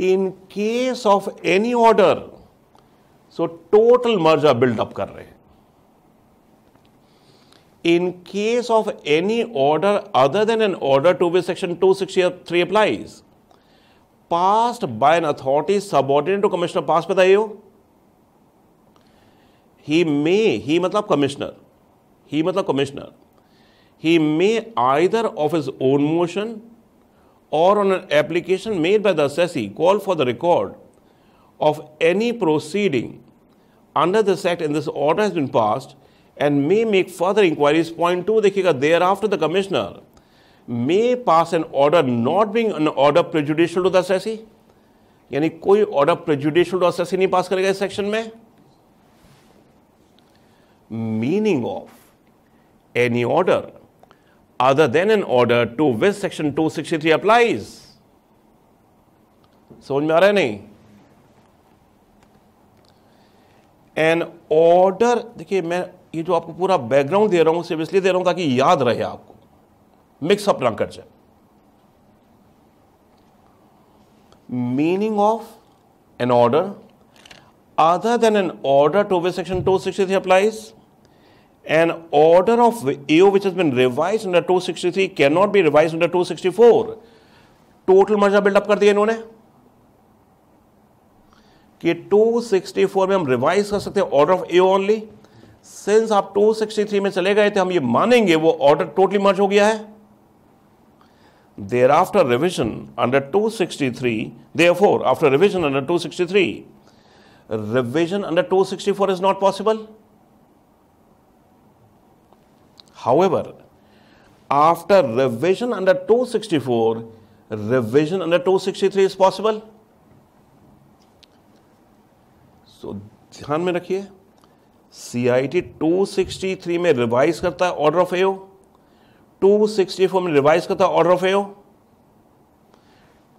in case of any order so total merge आप बिल्डअप कर रहे हैं in case of any order other than an order to which section 263 applies passed by an authority subordinate to commissioner passed by the AO ही मे ही मतलब कमिश्नर ही मतलब कमिश्नर ही may either of his own motion और on application made by the assessee call for the record of any proceeding under the act in this order has been passed and may make further inquiries point two देखिएगा thereafter the commissioner may pass an order not being an order prejudicial to the assessee यानी कोई ऑर्डर प्रेजुडिशियल टू असेसी नहीं पास करेगा इस सेक्शन में meaning of any order other than an order to which section 263 applies. समझ में आ रहा है नहीं एन ऑर्डर देखिए मैं ये जो आपको पूरा बैकग्राउंड दे रहा हूं सिर्फ इसलिए दे रहा हूं ताकि याद रहे आपको मिक्सअप ना कर जाए meaning of an order other than an order to which section 263 applies an order of AO which has been revised under 263 cannot be revised under 264. Total merger मर्जा up कर दिया इन्होंने कि 264 में हम revise कर सकते हैं order of AO only. Since आप 263 में चले गए थे हम ये मानेंगे वो order totally merge हो गया है Thereafter revision under 263 therefore after revision under 263 revision under 264 is not possible However, after revision under 264, revision under 263 is possible. So, ध्यान में रखिए सीआईटी 263 में रिवाइज करता है ऑर्डर ऑफ एओ 264 में रिवाइज करता है ऑर्डर ऑफ एओ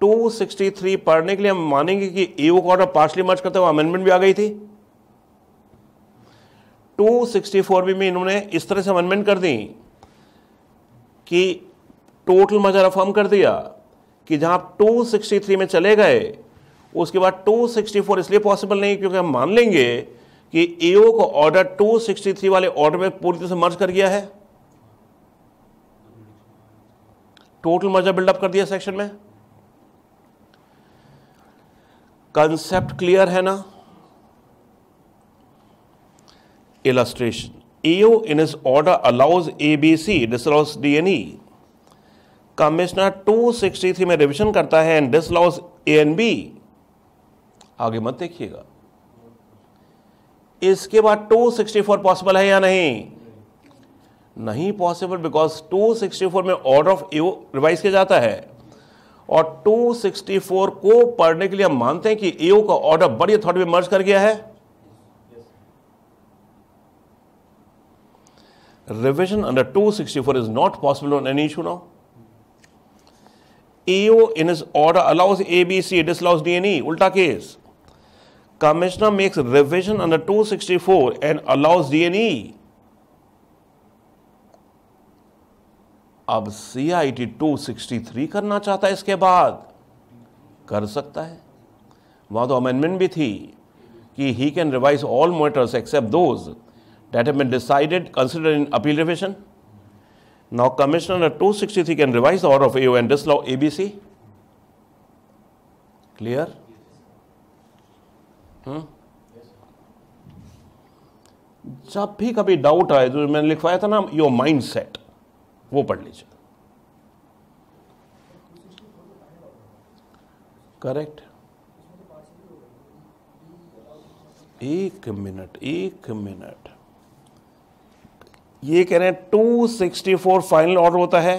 263 पढ़ने के लिए हम मानेंगे कि एओ का ऑर्डर पार्शली मर्ज करता है वो अमेंडमेंट भी आ गई थी 264 बी में इन्होंने इस तरह से अमेंडमेंट कर दी कि टोटल मजर अफर्म कर दिया कि जहां सिक्सटी 263 में चले गए उसके बाद 264 इसलिए पॉसिबल नहीं क्योंकि हम मान लेंगे कि एओ को ऑर्डर 263 वाले ऑर्डर में पूरी तरह से मर्ज कर गया है टोटल मजर बिल्डअप कर दिया सेक्शन में कंसेप्ट क्लियर है ना illustration. AO e in his order allows ABC, disallows D and E. 263 में रिविजन करता है and disallows A and B. आगे मत देखिएगा इसके बाद 264 पॉसिबल है या नहीं नहीं पॉसिबल बिकॉज 264 में ऑर्डर ऑफ एओ रिवाइज किया जाता है और 264 को पढ़ने के लिए हम मानते हैं कि एओ e का ऑर्डर बड़ी अथॉरिटी में मर्ज कर गया है revision under 264 is not possible on any issue now. AO in his order allows ABC, disallows D and E, ulta case. Commissioner makes revision under 264 and allows D and E. अब C I T two sixty three करना चाहता है इसके बाद कर सकता है वहां तो अमेंडमेंट भी थी कि he can revise all matters except those that have been decided considered in appeal revision. Now Commissioner under 263 can revise the order of AO and disallow ABC. Clear? Hmm? जब भी कभी डाउट आए तो मैंने लिखवाया था ना योर माइंड सेट वो पढ़ लीजिए करेक्ट एक मिनट एक मिनट ये कह रहे हैं 264 फाइनल ऑर्डर होता है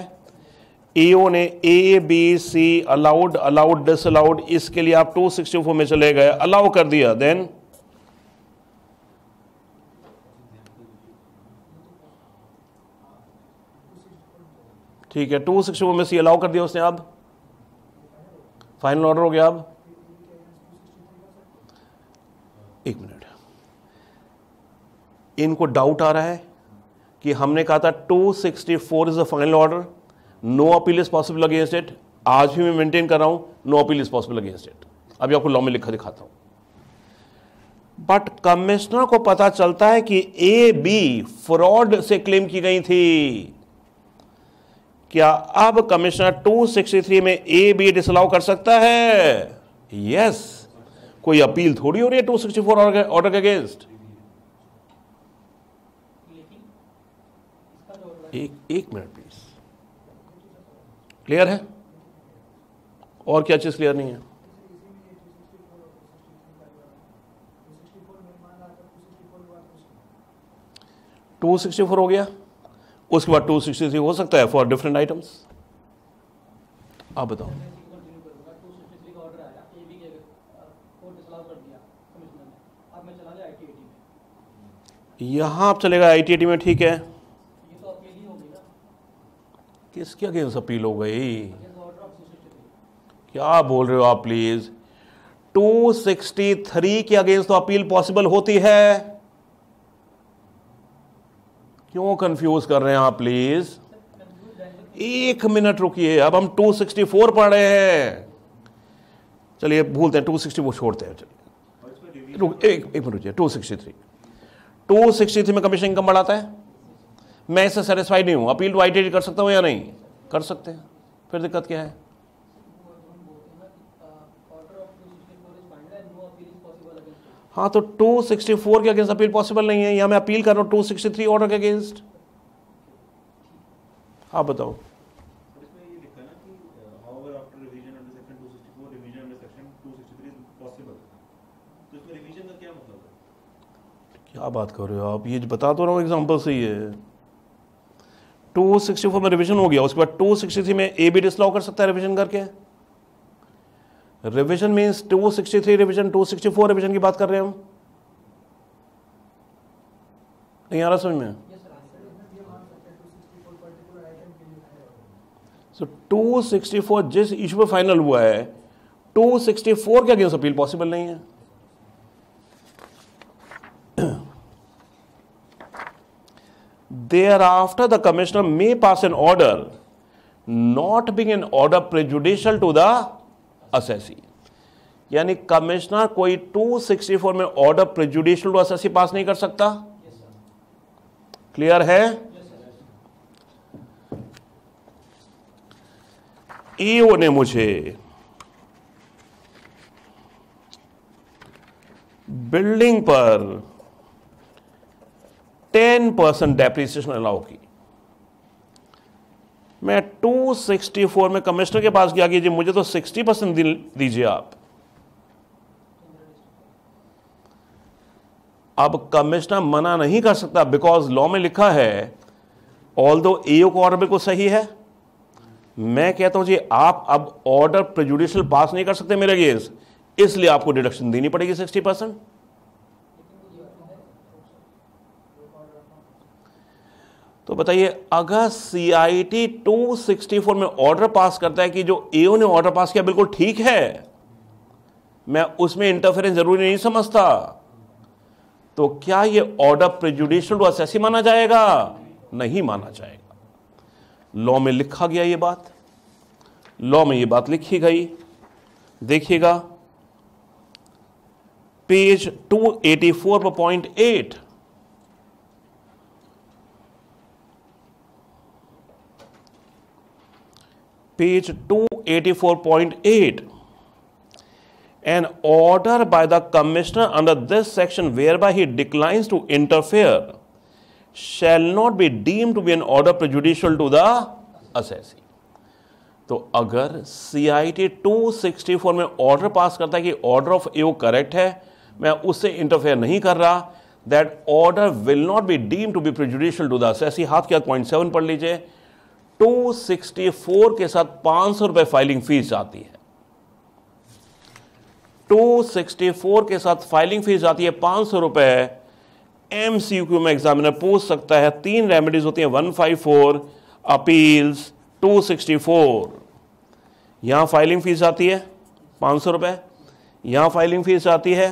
एओ ने A B C allowed allowed disallowed इसके लिए आप 264 में चले गए अलाउ कर दिया देन ठीक है 264 में सी अलाउ कर दिया उसने अब फाइनल ऑर्डर हो गया अब एक मिनट इनको डाउट आ रहा है कि हमने कहा था 264 is the final order no appeal is possible against it आज भी मैं मेंटेन कर रहा हूं no appeal is possible against it अभी आपको लॉ में लिखा दिखाता हूं बट कमिश्नर को पता चलता है कि ए बी फ्रॉड से क्लेम की गई थी क्या अब कमिश्नर 263 में ए बी डिसअलाउ कर सकता है यस yes. कोई अपील थोड़ी हो रही है 264 ऑर्डर के अगेंस्ट एक एक मिनट प्लीज क्लियर है और क्या चीज़ क्लियर नहीं है टू सिक्सटी फोर हो गया उसके बाद टू सिक्सटी थ्री हो सकता है फॉर डिफरेंट आइटम्स आप बताओ यहां आप चलेगा आई टी में ठीक है किसके अगेंस्ट अपील हो गई क्या बोल रहे हो आप प्लीज 263 के अगेंस्ट तो अपील पॉसिबल होती है क्यों कंफ्यूज कर रहे हैं आप प्लीज एक मिनट रुकिए अब हम 264 पढ़ रहे हैं चलिए भूलते हैं वो छोड़ते हैं चलिए एक एक मिनट रुकिए 263 263 में कमीशन इनकम बढ़ाता है मैं इससे सेटिस्फाइड नहीं हूँ अपील टू तो आई कर सकता हूँ या नहीं कर सकते हैं फिर दिक्कत क्या है हाँ तो 264 के अगेंस्ट अपील पॉसिबल नहीं है या मैं अपील कर रहा हूँ 263 ऑर्डर के अगेंस्ट आप बताओ uh, तो मतलब क्या बात कर रहे हो आप ये बता तो रहा हूँ एग्जाम्पल से ही है 264 में रिवीजन हो गया उसके बाद 263 में ए भी डिसलॉ कर सकता है रिवीजन करके रिवीजन मीन्स 263 रिवीजन 264 रिवीजन की बात कर रहे हैं हम नहीं आ रहा समझ में सो so, 264 जिस इशू पे फाइनल हुआ है 264 के अगेंस्ट अपील पॉसिबल नहीं है Thereafter, the commissioner may pass an order not being an order prejudicial to the assessee. यानी कमिश्नर कोई 264 में order prejudicial to assessee pass नहीं कर सकता क्लियर yes, है ईओ yes, ने मुझे बिल्डिंग पर टेन परसेंट डेप्रीसिएशन अलाउ की मैं 264 में कमिश्नर के पास गया कि जी मुझे तो 60 परसेंट दीजिए आप अब कमिश्नर मना नहीं कर सकता बिकॉज लॉ में लिखा है ऑल दो ए को ऑर्डर बिल्कुल सही है मैं कहता हूं जी आप अब ऑर्डर प्रेजुडिशियल पास नहीं कर सकते मेरे गेज इसलिए आपको डिडक्शन देनी पड़ेगी 60 परसेंट तो बताइए अगर C I T two sixty four में ऑर्डर पास करता है कि जो ए ने ऑर्डर पास किया बिल्कुल ठीक है मैं उसमें इंटरफेरेंस जरूरी नहीं समझता तो क्या ये ऑर्डर प्रिजुडिशियल टू असेसी माना जाएगा नहीं माना जाएगा लॉ में लिखा गया ये बात लॉ में ये बात लिखी गई देखिएगा page 284 four point eight page 284.8 an order by the commissioner under this section whereby he declines to interfere shall not be deemed to be an order prejudicial to the assessee तो अगर C I T two sixty four में ऑर्डर पास करता है कि ऑर्डर ऑफ एओ करेक्ट है मैं उससे इंटरफेयर नहीं कर रहा that order will not be deem to be prejudicial to the assessee हाथ क्या पॉइंट सेवन पढ़ लीजिए 264 के साथ पांच सौ रुपए फाइलिंग फीस आती है 264 के साथ फाइलिंग फीस आती है पांच सौ रुपए एम सी क्यू में एग्जामिनर पूछ सकता है तीन रेमेडीज होती हैं 154 अपील्स 264 यहां फाइलिंग फीस आती है पांच सौ रुपए यहां फाइलिंग फीस आती है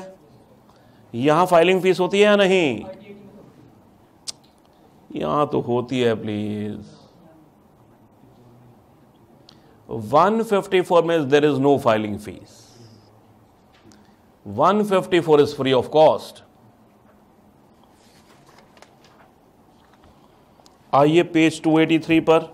यहां फाइलिंग फीस होती है या नहीं यहां तो होती है please 154 means there is no filing fees. 154 is free of cost. आइए पेज 283 पर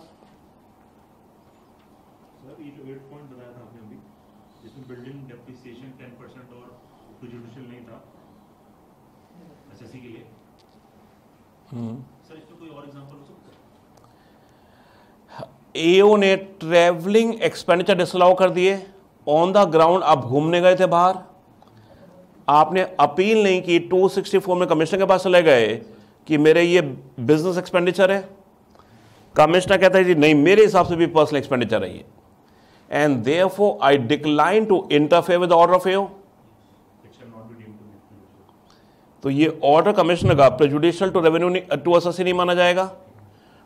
हम्म एओ ने ट्रैवलिंग एक्सपेंडिचर डिसलाउ कर दिए ऑन द ग्राउंड आप घूमने गए थे बाहर आपने अपील नहीं की 264 में कमिश्नर के पास चले गए कि मेरे ये बिजनेस एक्सपेंडिचर है कमिश्नर कहता है जी नहीं मेरे हिसाब से भी पर्सनल एक्सपेंडिचर है ये and therefore I decline to interfere with order of AO तो ये ऑर्डर कमिश्नर का prejudicial to revenue to assessee नहीं माना जाएगा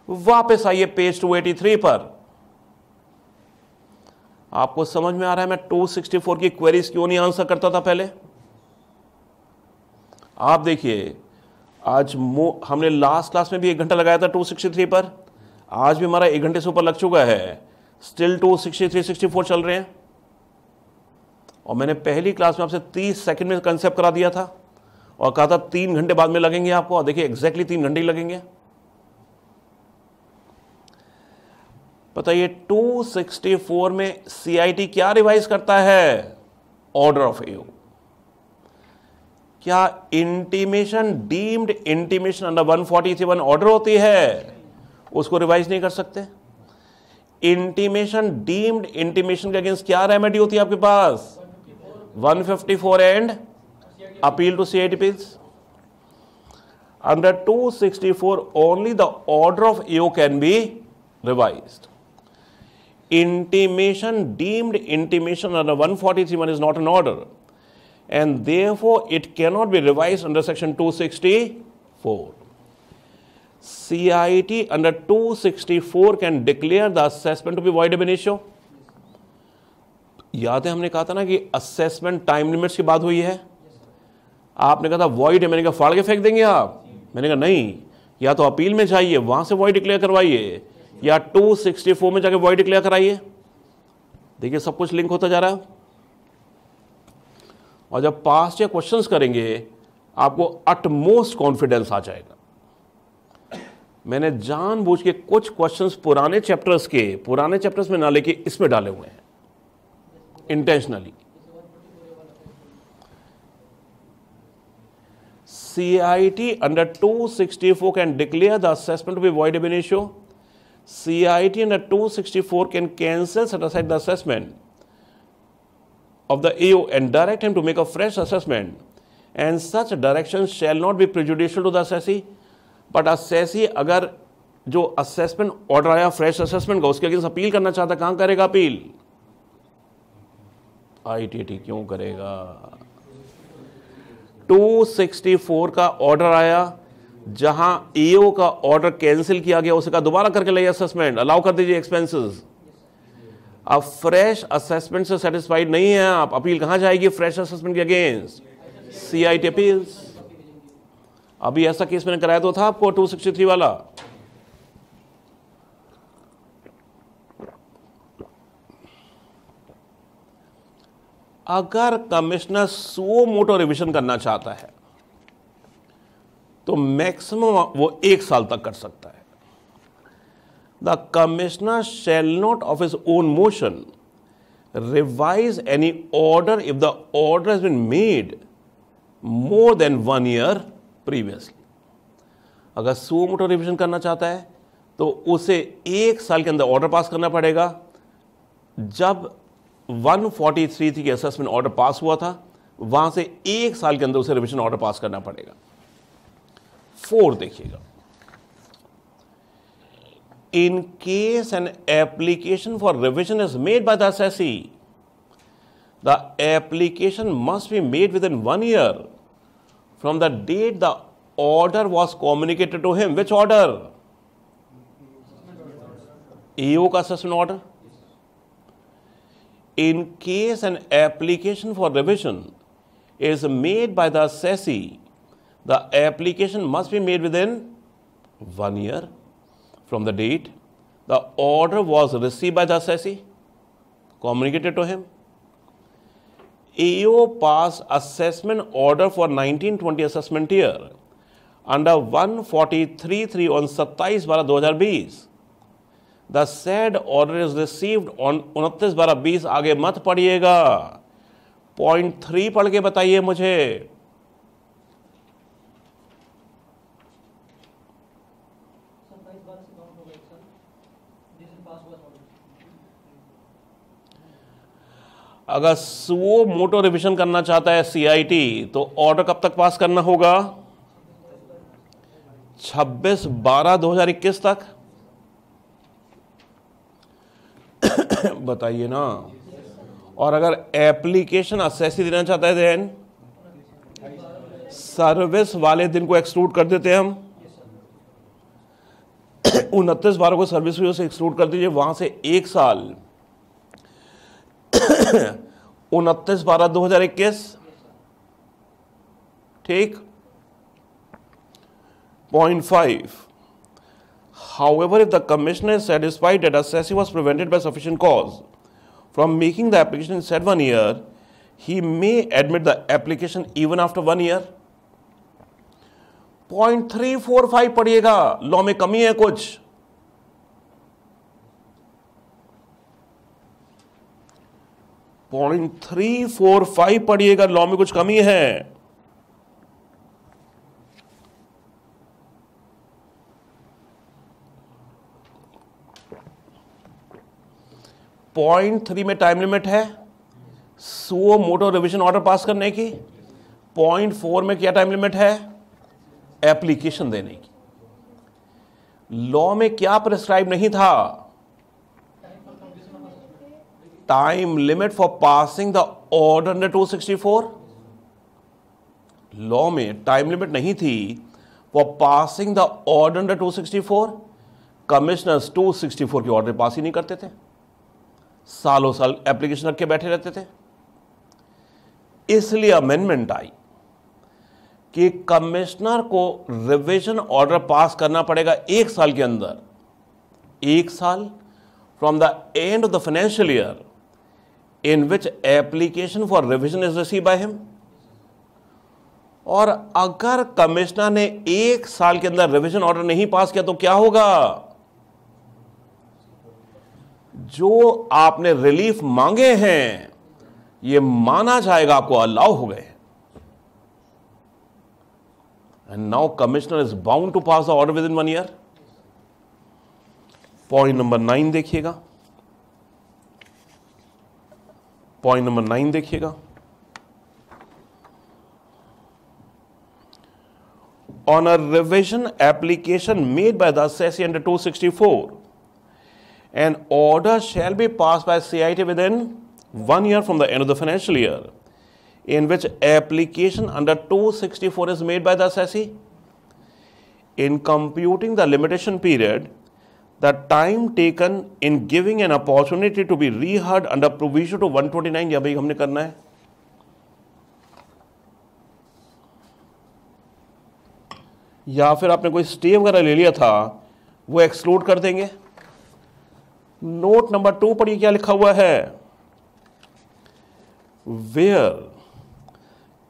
वापस आइए पेज 283 पर आपको समझ में आ रहा है मैं 264 की क्वेरीज क्यों नहीं आंसर करता था पहले आप देखिए आज हमने लास्ट क्लास में भी एक घंटा लगाया था 263 पर आज भी हमारा एक घंटे से ऊपर लग चुका है स्टिल 263 64 चल रहे हैं और मैंने पहली क्लास में आपसे 30 सेकंड में कंसेप्ट करा दिया था और कहा था तीन घंटे बाद में लगेंगे आपको और देखिए एग्जैक्टली तीन घंटे ही लगेंगे बताइए 264 में सीआईटी क्या रिवाइज करता है ऑर्डर ऑफ एयू क्या intimation deemed intimation under forty order होती है उसको रिवाइज नहीं कर सकते इंटीमेशन डीम्ड इंटीमेशन के अगेंस्ट क्या रेमेडी होती है आपके पास 154 and appeal to C I under 264 only the order of you can be revised intimation, deemed intimation under 143 is not an order. And therefore, it cannot be revised under section 264. CIT under 264 can declare the assessment to be void ab initio. याद है हमने कहा था ना कि असेसमेंट टाइम लिमिट्स की बात हुई है आपने कहा था वॉइड है मैंने कहा फाड़ के फेंक देंगे आप मैंने कहा नहीं या तो अपील में जाइए वहां से वॉइड डिक्लेयर करवाइए या 264 में जाके वॉइड डिक्लेयर कराइए देखिए सब कुछ लिंक होता जा रहा है और जब पास या क्वेश्चन करेंगे आपको अटमोस्ट कॉन्फिडेंस आ जाएगा मैंने जानबूझ के कुछ क्वेश्चंस पुराने चैप्टर्स के पुराने चैप्टर्स में ना लेके इसमें डाले हुए हैं intentionally C I under two sixty four can declare assessment to be void ab initio CIT under 264 can cancel, set aside the assessment of the AO and direct him to make a fresh assessment. And such directions shall not be prejudicial to the assessee. But assessee अगर जो असेसमेंट ऑर्डर आया फ्रेश असेसमेंट का उसके अगेंस्ट अपील करना चाहता कहाँ करेगा अपील आईटीटी क्यों करेगा 264 का ऑर्डर आया जहां ईओ e का ऑर्डर कैंसिल किया गया उसका दोबारा करके लाइए असेसमेंट अलाउ कर दीजिए एक्सपेंसेस अब फ्रेश असेसमेंट से सेटिस्फाइड नहीं है आप अपील कहां जाएगी फ्रेश असेसमेंट के against C I T appeals अभी ऐसा केस मैंने कराया तो था आपको 263 वाला अगर कमिश्नर सो मोटो रिविजन करना चाहता है तो मैक्सिमम वो एक साल तक कर सकता है the commissioner shall not of his own motion revise any order if the order is been made more than one year previously अगर सो मोटो रिविजन करना चाहता है तो उसे एक साल के अंदर ऑर्डर पास करना पड़ेगा जब 143 थी असेसमेंट ऑर्डर पास हुआ था वहां से एक साल के अंदर उसे रिविजन ऑर्डर पास करना पड़ेगा फोर देखिएगा in case an application for revision is made by the assessee, the application must be made within one year from the date the order was communicated to him. Which order? EO का assessment order. In case an application for revision is made by the assessee, the application must be made within one year from the date the order was received by the assessee, communicated to him. AO passed assessment order for 1920 assessment year under 1433 on 27 बारह 2020. The said order is received on उनतीस बारह बीस आगे मत पढ़िएगा पॉइंट थ्री पढ़ के बताइए मुझे अगर वो मोटो रिविजन करना चाहता है सीआईटी तो ऑर्डर कब तक पास करना होगा 26 बारह 2021 तक बताइए ना और अगर एप्लीकेशन असैसी देना चाहता है देन सर्विस वाले दिन को एक्सक्लूड कर देते हैं हम उनतीस बारह को सर्विस एक्सक्लूड कर दीजिए वहां से एक साल उनतीस बारह दो हजार इक्कीस ठीक point five however if the commissioner satisfied at assessing was prevented by sufficient cause from making the application set one year he may admit the application even after one year point three four five पढ़िएगा लॉ में कमी है कुछ पॉइंट थ्री फोर फाइव पढ़िएगा लॉ में कुछ कमी है पॉइंट थ्री में टाइम लिमिट है सो मोटो रिविजन ऑर्डर पास करने की पॉइंट फोर में क्या टाइम लिमिट है एप्लीकेशन देने की लॉ में क्या प्रिस्क्राइब नहीं था time limit for passing the two sixty 264 law में टाइम लिमिट नहीं थी for passing the order under 264 commissioners 264 के ऑर्डर पास ही नहीं करते थे सालों साल एप्लीकेशन रख के बैठे रहते थे इसलिए अमेंडमेंट आई कि कमिश्नर को रिविजन ऑर्डर पास करना पड़ेगा एक साल के अंदर एक साल from the end of the financial year in which application for revision is receive by him और अगर कमिश्नर ने एक साल के अंदर रिविजन ऑर्डर नहीं पास किया तो क्या होगा जो आपने रिलीफ मांगे हैं ये माना जाएगा आपको अलाउ हो गए and now commissioner is bound to pass the order within one year point number nine देखिएगा पॉइंट नंबर नाइन देखिएगा on a revision application made by the assessee under two sixty four an order shall be pass by C I T within one year from the end of the financial year in which application under two sixty four is made by the assessee in computing the limitation period the time taken in giving an opportunity to be reheard under provision to 129 ya bhai हमने करना है या फिर आपने कोई स्टे वगैरह ले लिया था वो एक्सक्लूड कर देंगे नोट नंबर टू पर ये क्या लिखा हुआ है where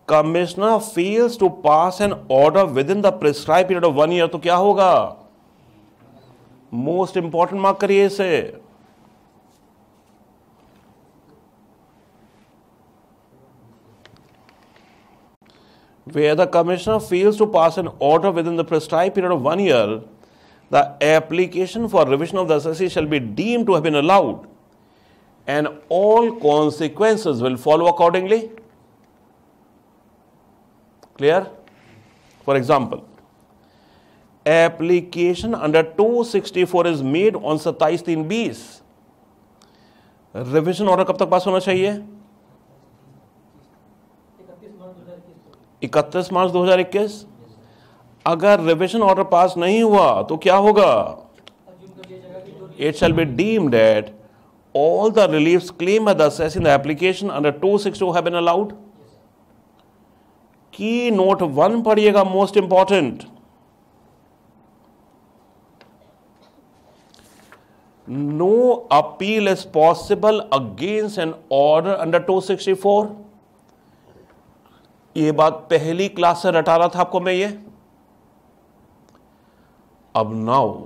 commissioner fails to pass an order within the prescribe period of one year तो क्या होगा Most important मार्क करिए where the commissioner fails to pass an order within the prescribed period of one year, the application for revision of the SSC shall be deemed to have been allowed and all consequences will follow accordingly. Clear? For example, application under 264 is made on सत्ताईस तीन बीस रिविजन ऑर्डर कब तक पास होना चाहिए इकतीस मार्च 2021 अगर रिविजन ऑर्डर पास नहीं हुआ तो क्या होगा it shall be deemed that all the relief claim in the application under two six है नोट वन पढ़िएगा most important no appeal is possible against an order under 264 ये बात पहली क्लास से रटा रहा था आपको मैं ये अब नाउ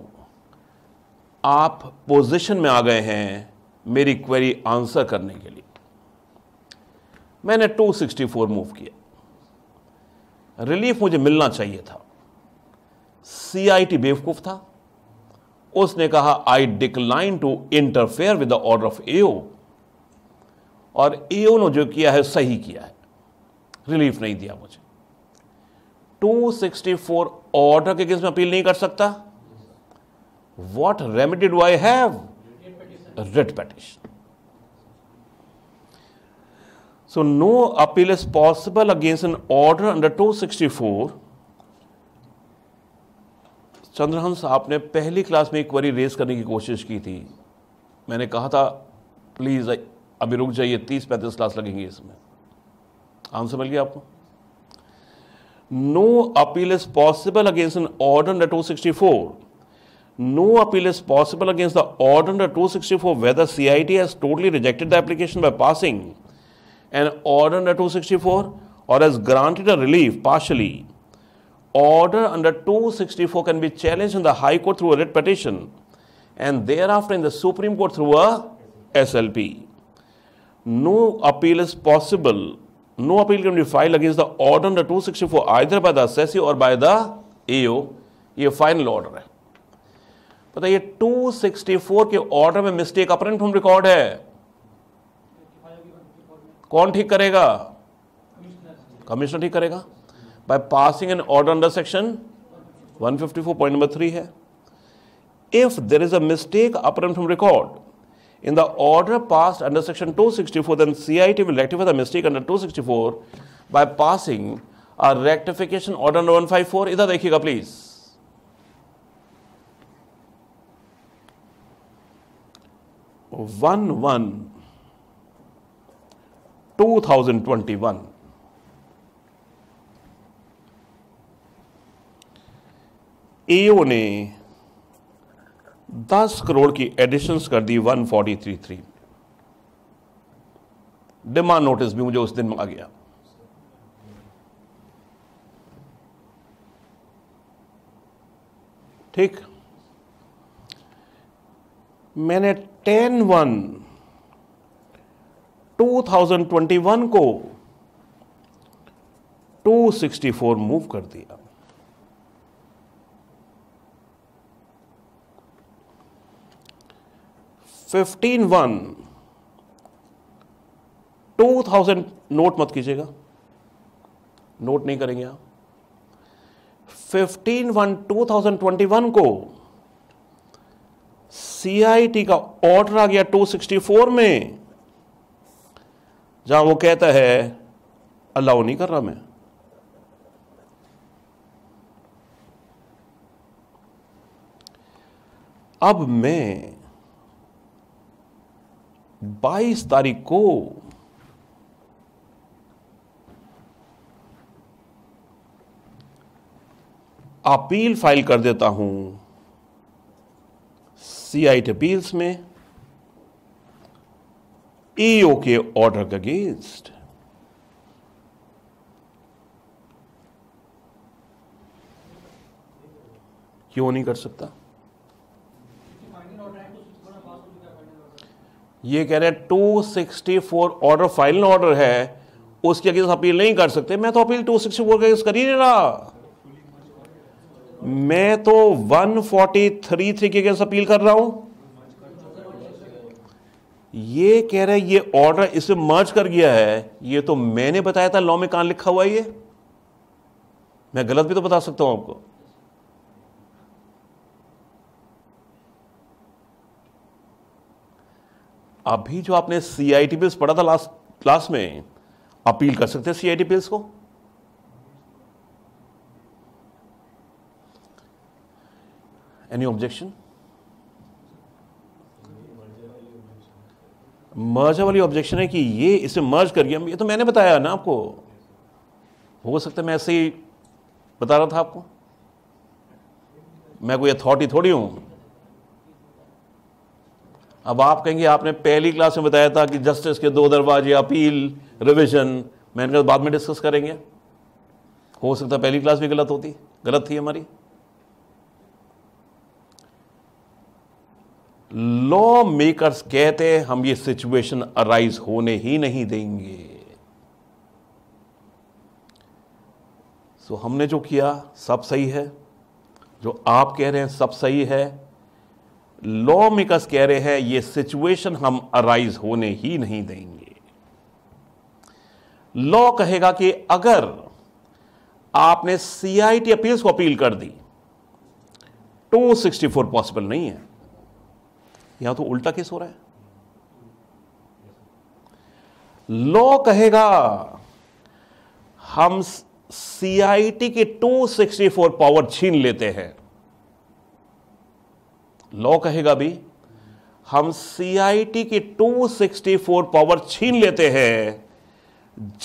आप पोजीशन में आ गए हैं मेरी क्वेरी आंसर करने के लिए मैंने 264 मूव किया रिलीफ मुझे मिलना चाहिए था सीआईटी बेवकूफ था उसने कहा I decline to interfere with the order of AO और एओ ने जो किया है सही किया है रिलीफ नहीं दिया मुझे 264 ऑर्डर के किस में अपील नहीं कर सकता what remedy do I have writ petition so no appeal is possible against an order under 264 Chandrahans आपने पहली क्लास में एक वरी रेस करने की कोशिश की थी मैंने कहा था प्लीज़ अभी रुक जाइए तीस पैंतीस क्लास लगेंगे इसमें आंसर मिल गया आपको no appeal is possible against an order under four no appeal is possible against the order under four whether T has totally rejected the application by passing an order under four और has granted a relief partially order under 264 can be challenged in the High Court through a writ petition and thereafter in the Supreme Court through a SLP. No appeal is possible. No appeal can be filed against the order under 264 either by the assessee or by the AO. ये फाइनल ऑर्डर है बताइए 264 के ऑर्डर में मिस्टेक अपरेंट होम रिकॉर्ड है कौन ठीक करेगा कमिश्नर ठीक करेगा by passing an order under section 154 point number 3 if there is a mistake apparent from record in the order passed under section 264 then CIT will rectify the mistake under 264 by passing a rectification order under 154 इधर देखिएगा please one one 2021 एओ ने 10 करोड़ की एडिशंस कर दी 1433 डिमांड नोटिस भी मुझे उस दिन आ गया ठीक मैंने टेन वन 2021 को 264 मूव कर दिया fifteen one two thousand note मत कीजिएगा नोट नहीं करेंगे आप fifteen one two thousand twenty one को सीआईटी का ऑर्डर आ गया टू सिक्सटी फोर में जहां वो कहता है अलाउ नहीं कर रहा मैं अब मैं 22 तारीख को अपील फाइल कर देता हूं सी आई अपील्स में ईओ e के ऑर्डर के अगेंस्ट क्यों नहीं कर सकता ये कह रहे हैं two sixty four order final order है उसके अगेंस्ट अपील नहीं कर सकते मैं तो appeal two sixty four against कर ही नहीं रहा मैं तो वन फोर्टी थ्री थ्री के अगेंस्ट अपील कर रहा हूं ये कह रहे ये ऑर्डर इसे मर्ज कर गया है ये तो मैंने बताया था लॉ में कहां लिखा हुआ ये मैं गलत भी तो बता सकता हूं आपको अभी जो आपने सी आई टी बिल्स पढ़ा था लास्ट क्लास में अपील कर सकते हैं सी आई टी बिल्स को एनी ऑब्जेक्शन मर्ज वाली ऑब्जेक्शन है कि ये इसे मर्ज कर गया ये तो मैंने बताया ना आपको हो सकता है मैं ऐसे ही बता रहा था आपको मैं कोई अथॉरिटी थोड़ी हूं अब आप कहेंगे आपने पहली क्लास में बताया था कि जस्टिस के दो दरवाजे अपील रिविजन मैंने कहा बाद में डिस्कस करेंगे हो सकता पहली क्लास भी गलत होती गलत थी हमारी लॉ मेकर्स कहते हैं हम ये सिचुएशन अराइज होने ही नहीं देंगे सो so, हमने जो किया सब सही है जो आप कह रहे हैं सब सही है लॉ मेकर्स कह रहे हैं ये सिचुएशन हम अराइज होने ही नहीं देंगे लॉ कहेगा कि अगर आपने सीआईटी अपील्स को अपील कर दी 264 पॉसिबल नहीं है यहां तो उल्टा केस हो रहा है लॉ कहेगा हम सीआईटी की 264 पावर छीन लेते हैं लॉ कहेगा भी हम सीआईटी की 264 पावर छीन लेते हैं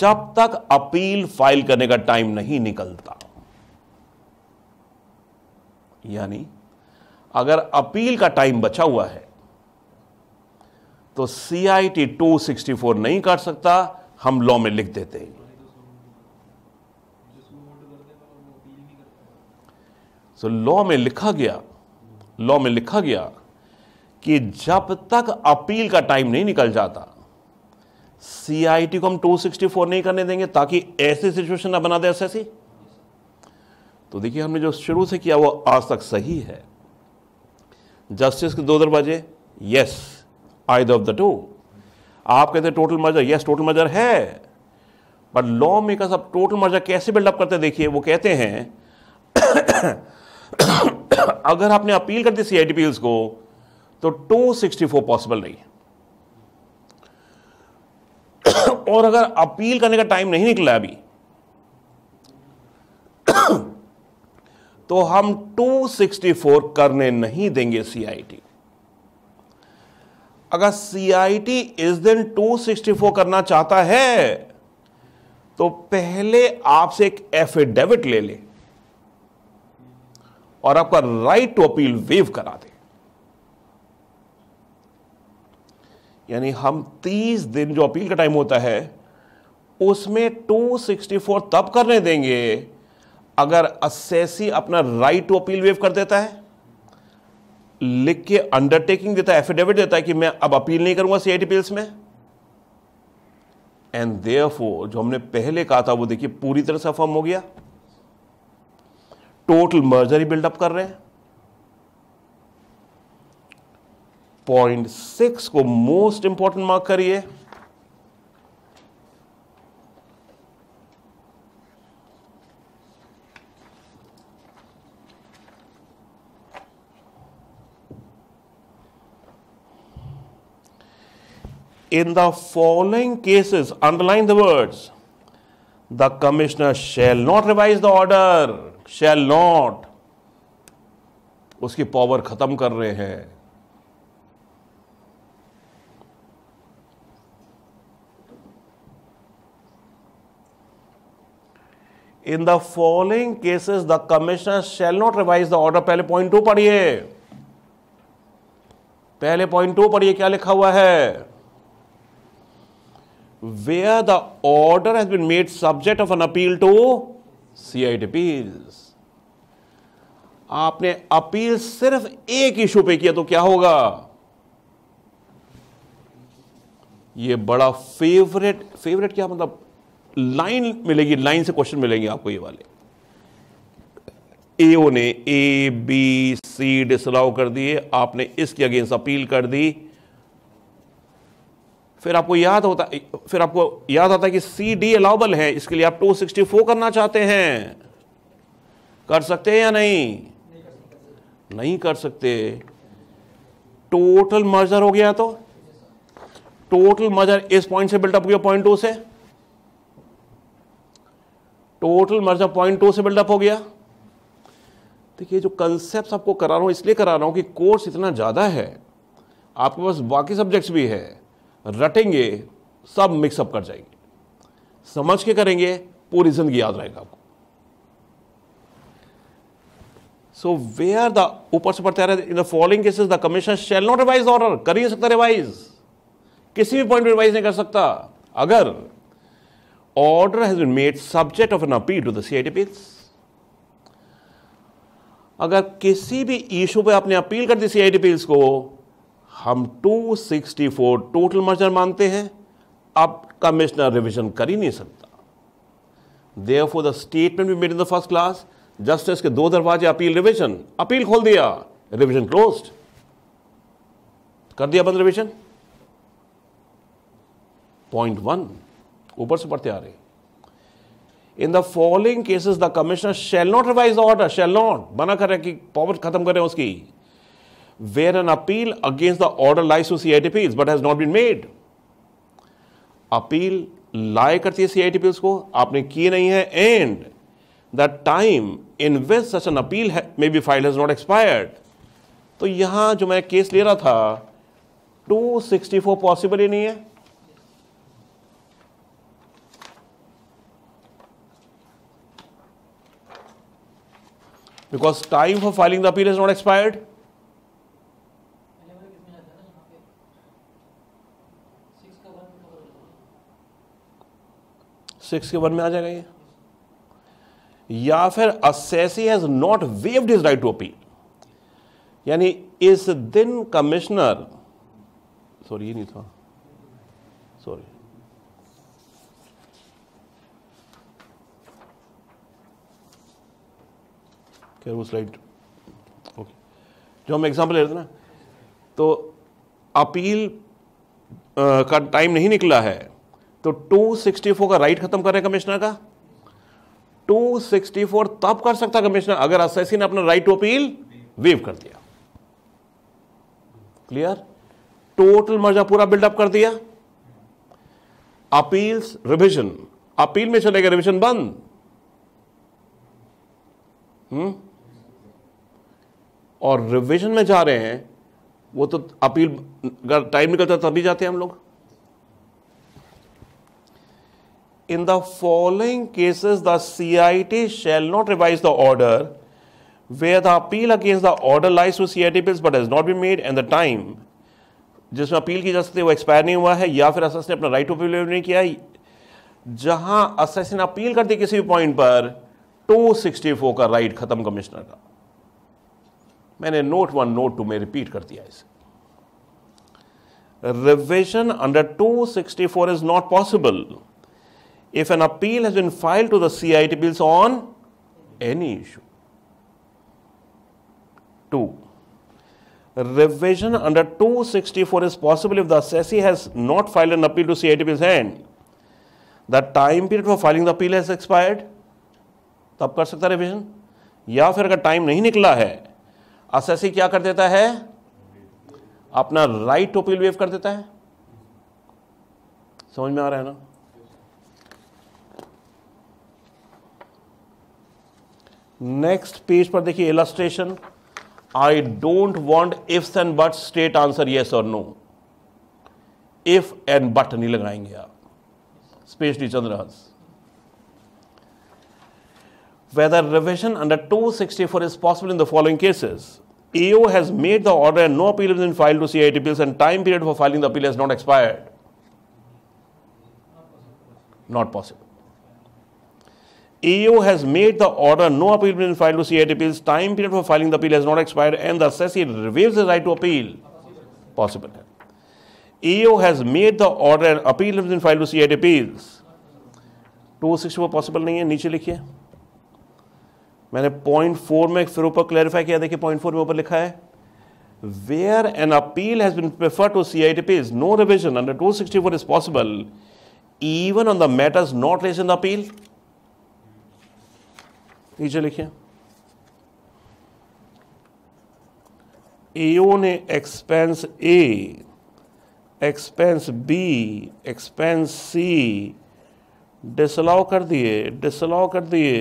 जब तक अपील फाइल करने का टाइम नहीं निकलता यानी अगर अपील का टाइम बचा हुआ है तो सीआईटी 264 नहीं काट सकता हम लॉ में लिख देते हैं सो so, लॉ में लिखा गया लॉ में लिखा गया कि जब तक अपील का टाइम नहीं निकल जाता सीआईटी को हम 264 नहीं करने देंगे ताकि ऐसी सिचुएशन ना बना दे एस तो देखिए हमने जो शुरू से किया वो आज तक सही है जस्टिस के दो दरवाजे yes I of the two आप कहते total merger yes total merger है बट लॉ मेकर्स अब टोटल मर्जर कैसे बिल्डअप करते देखिए वो कहते हैं अगर आपने अपील कर दी सी को तो 264 पॉसिबल नहीं और अगर अपील करने का टाइम नहीं निकला अभी तो हम 264 करने नहीं देंगे सीआईटी अगर सीआईटी इस दिन 264 करना चाहता है तो पहले आपसे एक एफिडेविट ले ले और आपका राइट टू अपील वेव करा दे यानी हम 30 दिन जो अपील का टाइम होता है उसमें 264 तब करने देंगे अगर असेसी अपना राइट टू अपील वेव कर देता है लिख के अंडरटेकिंग देता है एफिडेविट देता है कि मैं अब अपील नहीं करूंगा सी आई में एंड देयरफॉर जो हमने पहले कहा था वो देखिए पूरी तरह से अफर्म हो गया टोटल मर्जर ही बिल्डअप कर रहे हैं पॉइंट सिक्स को मोस्ट इंपॉर्टेंट मार्क करिए in the following cases underline the words the commissioner shall not revise the order shall not उसकी पावर खत्म कर रहे हैं in the following cases the commissioner shall not revise the order पहले पॉइंट टू पढ़िए पहले पॉइंट टू पढ़िए क्या लिखा हुआ है where the order has been made subject of an appeal to CIT appeals आपने अपील सिर्फ एक इशू पे किया तो क्या होगा ये बड़ा फेवरेट फेवरेट क्या मतलब लाइन मिलेगी लाइन से क्वेश्चन मिलेंगे आपको ये वाले एओ ने ए बी सी डिसलाउ कर दिए आपने इसके अगेंस्ट अपील कर दी फिर आपको याद होता फिर आपको याद आता है कि सी डी अलाउबल है इसके लिए आप 264 करना चाहते हैं कर सकते हैं या नहीं नहीं कर सकते टोटल मर्जर हो गया तो टोटल मर्जर इस पॉइंट से बिल्डअप गया पॉइंट टू से टोटल मर्जर पॉइंट टू से बिल्डअप हो गया देखिए जो कंसेप्ट आपको करा रहा हूं इसलिए करा रहा हूं कि कोर्स इतना ज़्यादा है आपके पास बाकी सब्जेक्ट्स भी है रटेंगे सब मिक्सअप कर जाएंगे समझ के करेंगे पूरी जिंदगी याद रहेगा आपको सो वे आर द ऊपर से पढ़ते रहे in the following cases the commission shall not revise order कर ही सकता रिवाइज किसी भी पॉइंट रिवाइज नहीं कर सकता अगर order has been made subject of an appeal to the C I अगर किसी भी इशू पे आपने अपील कर दी सी आई को हम 264 टोटल मर्जर मानते हैं अब कमिश्नर रिविजन कर ही नहीं सकता देयर फॉर द स्टेटमेंट भी made in the first class justice के दो दरवाजे अपील रिविजन अपील खोल दिया रिविजन क्लोज कर दिया बंद रिविजन पॉइंट वन ऊपर से पढ़ते आ रहे in the following cases the commissioner shall not revise order shall not मना कर रहे कि पॉवर खत्म करें उसकी where an appeal against the order lies to CITPs but has not been made. Appeal lie करती है सीआईटीपीएस को आपने किए नहीं है and the time in which such an appeal may be filed has not expired. तो यहाँ जो मैं केस ले रहा था 264 पॉसिबल ही नहीं है because time for filing the appeal is not expired six के वन में आ जाएगा ये या फिर assessee has not waived his right to appeal यानी इस दिन कमिश्नर सॉरी ये नहीं था सॉरी क्या वो स्लाइड ओके जो हम एग्जांपल ले रहे थे ना तो अपील का टाइम नहीं निकला है तो 264 का राइट खत्म करें कमिश्नर का 264 तब कर सकता कमिश्नर अगर असैसी ने अपना राइट टू अपील वेव कर दिया क्लियर टोटल मर्जा पूरा बिल्डअप कर दिया अपील्स रिविजन अपील में चलेगा रिविजन बंद हम्म और रिविजन में जा रहे हैं वो तो अपील अगर टाइम निकलता तभी जाते हैं हम लोग in the following cases, the CIT shall not revise the order where the appeal against the order lies to CIT bills but has not been made and the time जिसमें अपील की जा सकती है वो एक्सपायर नहीं हुआ है या फिर असेस ने अपना राइट टू अपील नहीं किया जहां असेस ने अपील कर दी किसी भी पॉइंट पर 264 का राइट खत्म कमिश्नर का मैंने नोट वन नोट टू में रिपीट कर दिया इसे revision under 264 is not possible if an appeal has been filed to the CIT bills on any issue. Two, Revision under 264 is possible if the assessee has not filed an appeal to CIT bills and the time period for filing the appeal has expired. तब कर सकता रिविजन या फिर अगर टाइम नहीं निकला है असेसी क्या कर देता है अपना राइट टू अपील वेव कर देता है समझ में आ रहा है ना नेक्स्ट पेज पर देखिए illustration I don't want ifs and but straight answer yes और नो इफ एंड बट नहीं लगाएंगे आप specially Chandrahans whether revision under 264 is possible in the following cases. AO has made the order and no appeal has been filed to CIT appeals and time period for filing the appeal has not expired. Not possible. AO has made the order no appeal has been filed to CIT appeals. Time period for filing the appeal has not expired and the assessee reveals the right to appeal. Possible. AO has made the order appeal has been filed to CIT appeals. 264 possible नहीं है नीचे लिखिए मैंने पॉइंट फोर में फिर ऊपर क्लैरिफाई किया देखिए पॉइंट फोर में ऊपर लिखा है where an appeal has been preferred to CITPs, no revision under 264 is possible even on the matters not raised in the appeal. नीचे लिखिए एओ ने expense A expense B expense C disallow कर दिए डिसलाउ कर दिए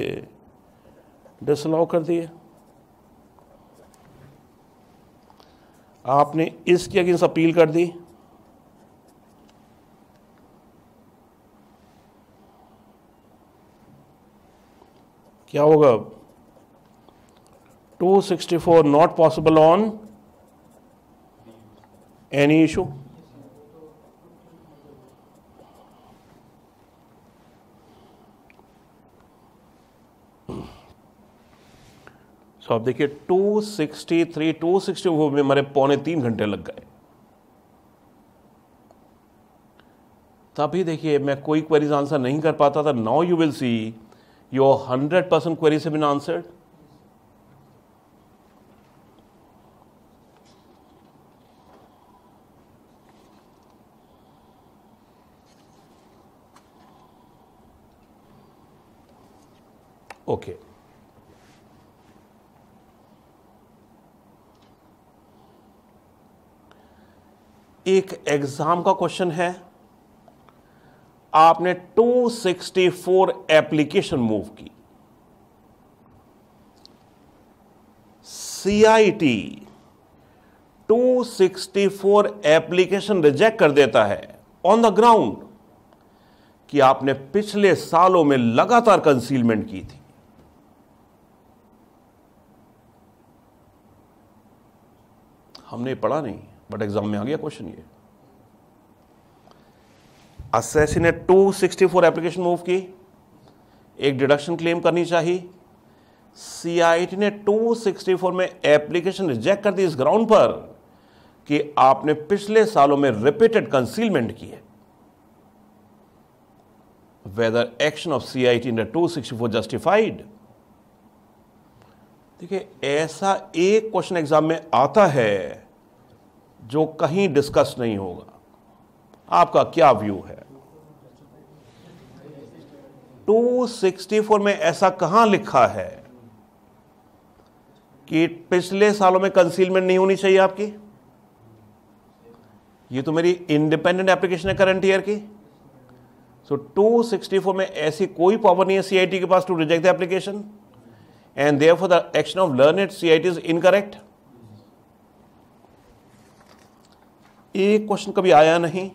डिसलाउ कर दिए आपने इसकी अगेंस्ट अपील कर दी क्या होगा 264 not possible on any issue so आप देखिए 263, 264 में हमारे पौने तीन घंटे लग गए तभी देखिए मैं कोई क्वेरीज आंसर नहीं कर पाता था now you will see your hundred percent queries have been answered? Okay. एक एग्जाम का क्वेश्चन है आपने 264 एप्लीकेशन मूव की सीआईटी 264 एप्लीकेशन रिजेक्ट कर देता है ऑन द ग्राउंड कि आपने पिछले सालों में लगातार कंसीलमेंट की थी हमने पढ़ा नहीं बट एग्जाम में आ गया क्वेश्चन ये असेसी ने फोर एप्लीकेशन मूव की एक डिडक्शन क्लेम करनी चाहिए सीआईटी ने 264 में एप्लीकेशन रिजेक्ट कर दी इस ग्राउंड पर कि आपने पिछले सालों में रिपीटेड कंसीलमेंट की किए whether action ने टू सिक्सटी 264 जस्टिफाइड देखिए ऐसा एक क्वेश्चन एग्जाम में आता है जो कहीं डिस्कस नहीं होगा आपका क्या व्यू है 264 में ऐसा कहां लिखा है कि पिछले सालों में कंसीलमेंट नहीं होनी चाहिए आपकी ये तो मेरी इंडिपेंडेंट एप्लीकेशन है करंट ईयर की सो so, 264 में ऐसी कोई पावर नहीं है सीआईटी के पास to reject the application and therefore the action of learned CIT is incorrect एक क्वेश्चन कभी आया नहीं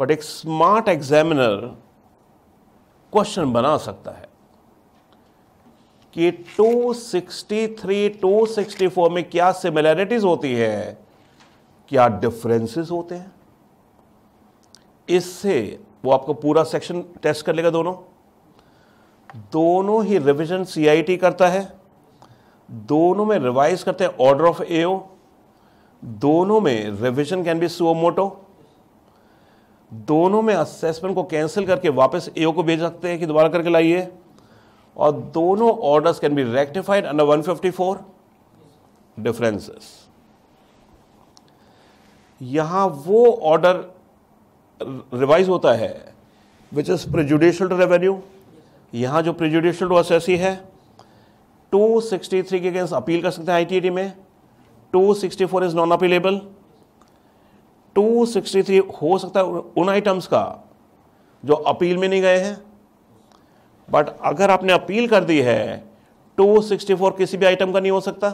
बट एक स्मार्ट एग्जामिनर क्वेश्चन बना सकता है कि 263, 264 में क्या सिमिलैरिटीज होती है क्या डिफरेंसेस होते हैं इससे वो आपको पूरा सेक्शन टेस्ट कर लेगा दोनों दोनों ही रिवीजन सीआईटी करता है दोनों में रिवाइज करते हैं ऑर्डर ऑफ एओ दोनों में revision can be suo motu दोनों में असेसमेंट को कैंसिल करके वापस ए को भेज सकते हैं कि दोबारा करके लाइए और दोनों orders can be rectified under 154 differences यहां वो ऑर्डर रिवाइज होता है which is prejudicial to revenue यहां जो प्रिजुडिशियल टू असेसी है 263 के अगेंस्ट अपील कर सकते हैं आईटीटी में 264 इज नॉन अपीलेबल 263 हो सकता है उन आइटम्स का जो अपील में नहीं गए हैं बट अगर आपने अपील कर दी है 264 किसी भी आइटम का नहीं हो सकता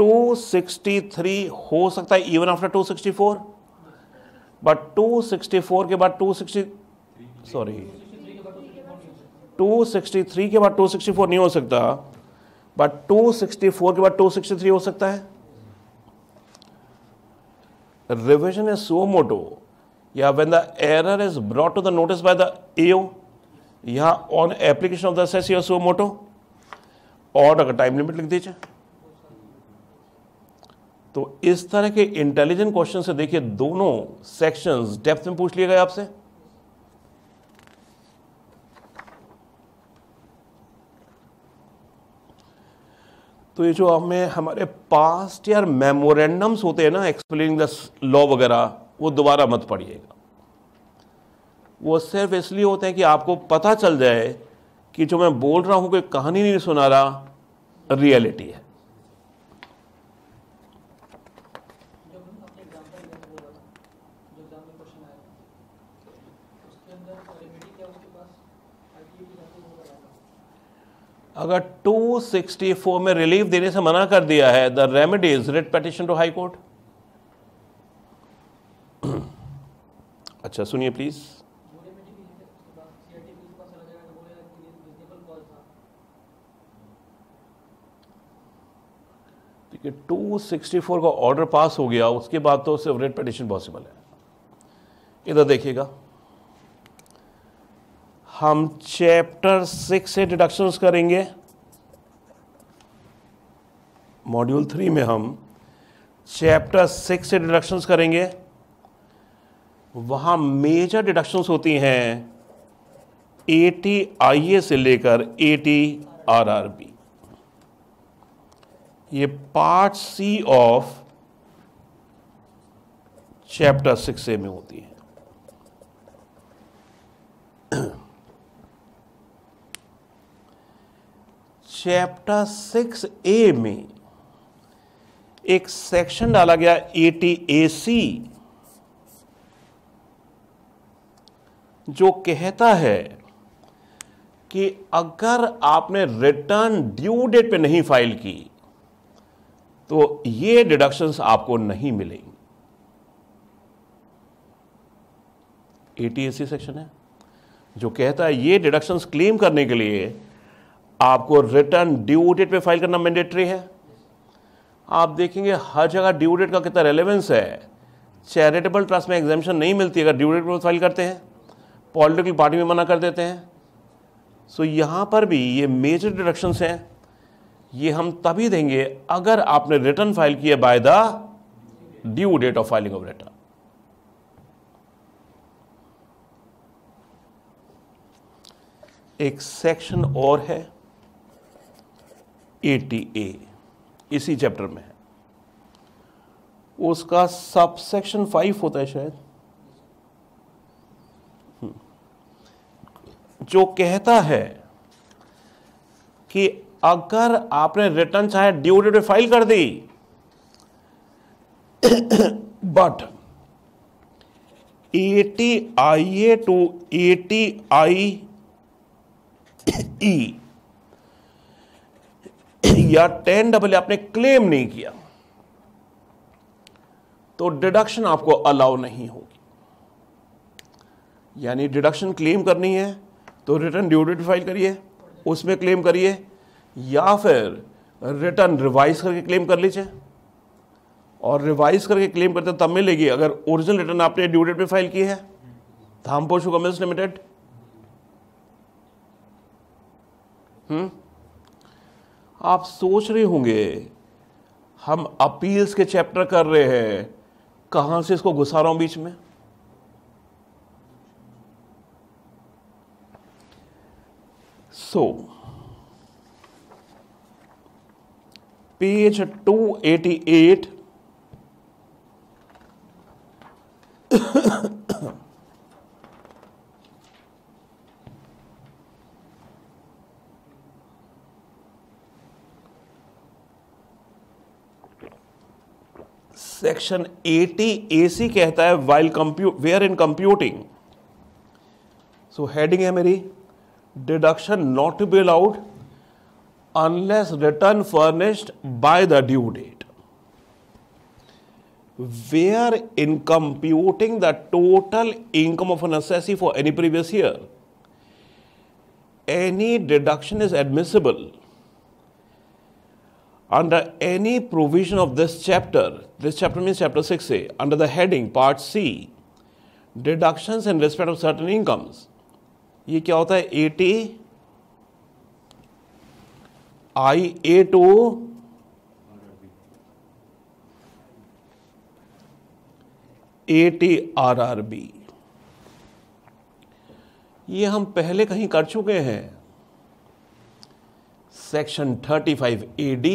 263 हो सकता है इवन आफ्टर 264 बट 264 के बाद 260 सॉरी 263 के बाद 264 नहीं हो सकता बट 264 के बाद 263 हो सकता है revision is suo motu. Yeah, when the error is brought to the notice by the AO, yeah, on application of the assessor suo moto और अगर टाइम लिमिट लिख दीजिए तो इस तरह के इंटेलिजेंट क्वेश्चन से देखिए दोनों सेक्शंस डेप्थ में पूछ लिए गए आपसे तो ये जो हमें हमारे पास्ट यार मेमोरेंडम्स होते हैं ना एक्सप्लेनिंग द लॉ वगैरह वो दोबारा मत पढ़िएगा वो सिर्फ इसलिए होते हैं कि आपको पता चल जाए कि जो मैं बोल रहा हूँ कोई कहानी नहीं सुना रहा रियलिटी है अगर 264 में रिलीफ देने से मना कर दिया है the remedy is writ petition to high court अच्छा सुनिए प्लीज देखिए 264 का ऑर्डर पास हो गया उसके बाद तो सिर्फ रेट पटिशन पॉसिबल है इधर देखिएगा हम चैप्टर सिक्स से डिडक्शंस करेंगे मॉड्यूल थ्री में हम चैप्टर सिक्स से डिडक्शंस करेंगे वहां मेजर डिडक्शंस होती हैं ए टी आई ए से लेकर eighty R R B ये part C of chapter six A में होती है चैप्टर सिक्स ए में एक सेक्शन डाला गया ए टी ए सी जो कहता है कि अगर आपने रिटर्न ड्यू डेट पे नहीं फाइल की तो ये डिडक्शंस आपको नहीं मिलेंगी एटीएसी सेक्शन है जो कहता है ये डिडक्शंस क्लेम करने के लिए आपको रिटर्न ड्यू डेट पे फाइल करना मैंडेटरी है आप देखेंगे हर जगह ड्यू डेट का कितना रेलेवेंस है चैरिटेबल ट्रस्ट में एग्जामेशन नहीं मिलती अगर ड्यू डेट पर फाइल करते हैं पॉलिटिकल पार्टी में मना कर देते हैं सो so, यहाँ पर भी ये मेजर डिडक्शंस हैं ये हम तभी देंगे अगर आपने रिटर्न फाइल किया by the due date of filing of return एक सेक्शन और है ए इसी चैप्टर में है उसका सब सेक्शन फाइव होता है शायद हम्म। जो कहता है कि अगर आपने रिटर्न चाहे ड्यू डेट फाइल कर दी but eighty I A to A eighty I E या टेन डबल आपने क्लेम नहीं किया तो डिडक्शन आपको अलाउ नहीं होगी यानी डिडक्शन क्लेम करनी है तो रिटर्न ड्यू फाइल करिए उसमें क्लेम करिए या फिर रिटर्न रिवाइज करके क्लेम कर लीजिए और रिवाइज करके क्लेम करते तब मिलेगी अगर ओरिजिनल रिटर्न आपने ड्यूडेट डेट फाइल की है Dhampur sugar mills limited hmm आप सोच रहे होंगे हम अपील्स के चैप्टर कर रहे हैं कहां से इसको घुसा रहा हूं बीच में सो पेज 288 सेक्शन 80 एसी कहता है वाइल कंप्यू are in computing so heading है मेरी deduction not to be allowed unless return furnished by the due date we are in computing the total income of an assessee for any previous year any deduction is admissible under any provision of this chapter, this chapter means chapter 6a, under the heading part C, deductions in respect of certain incomes, ये क्या होता है eighty I A to A eighty R R B ये हम पहले कहीं कर चुके हैं सेक्शन 35 डी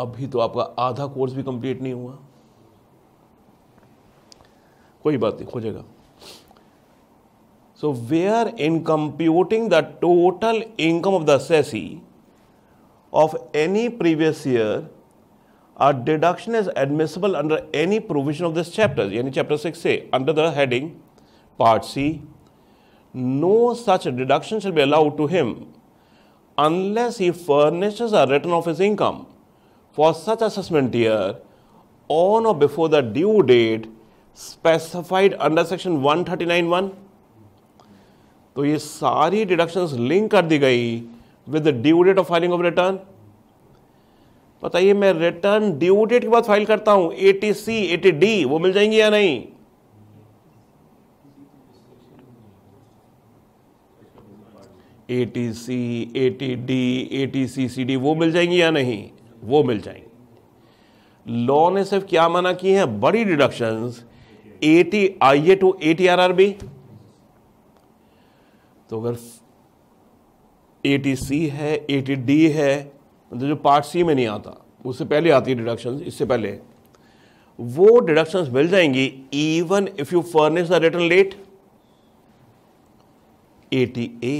अभी तो आपका आधा कोर्स भी कंप्लीट नहीं हुआ कोई बात नहीं हो जाएगा so we are in computing the total income of the assessee of any previous year are deduction is admissible under any provision of this chapter यानी चैप्टर सिक्स से under the heading Part C. No such deduction shall be allowed to him unless he furnishes a return of his income for such assessment year on or before the due date specified under section 139.1 तो ये सारी डिडक्शंस लिंक कर दी गई with due date of filing of return बताइए मैं रिटर्न ड्यू डेट के बाद फाइल करता हूं eighty C eighty D वो मिल जाएंगी या नहीं eighty C eighty D eighty C C D वो मिल जाएंगी या नहीं वो मिल जाएंगी लॉ ने सिर्फ क्या मना की है बड़ी deduction eighty I A to A eighty R R B तो अगर ए टी सी है ए टी डी है मतलब जो पार्ट सी में नहीं आता उससे पहले आती है डिडक्शन इससे पहले वो डिडक्शंस मिल जाएंगी even if you furnish the return late A T A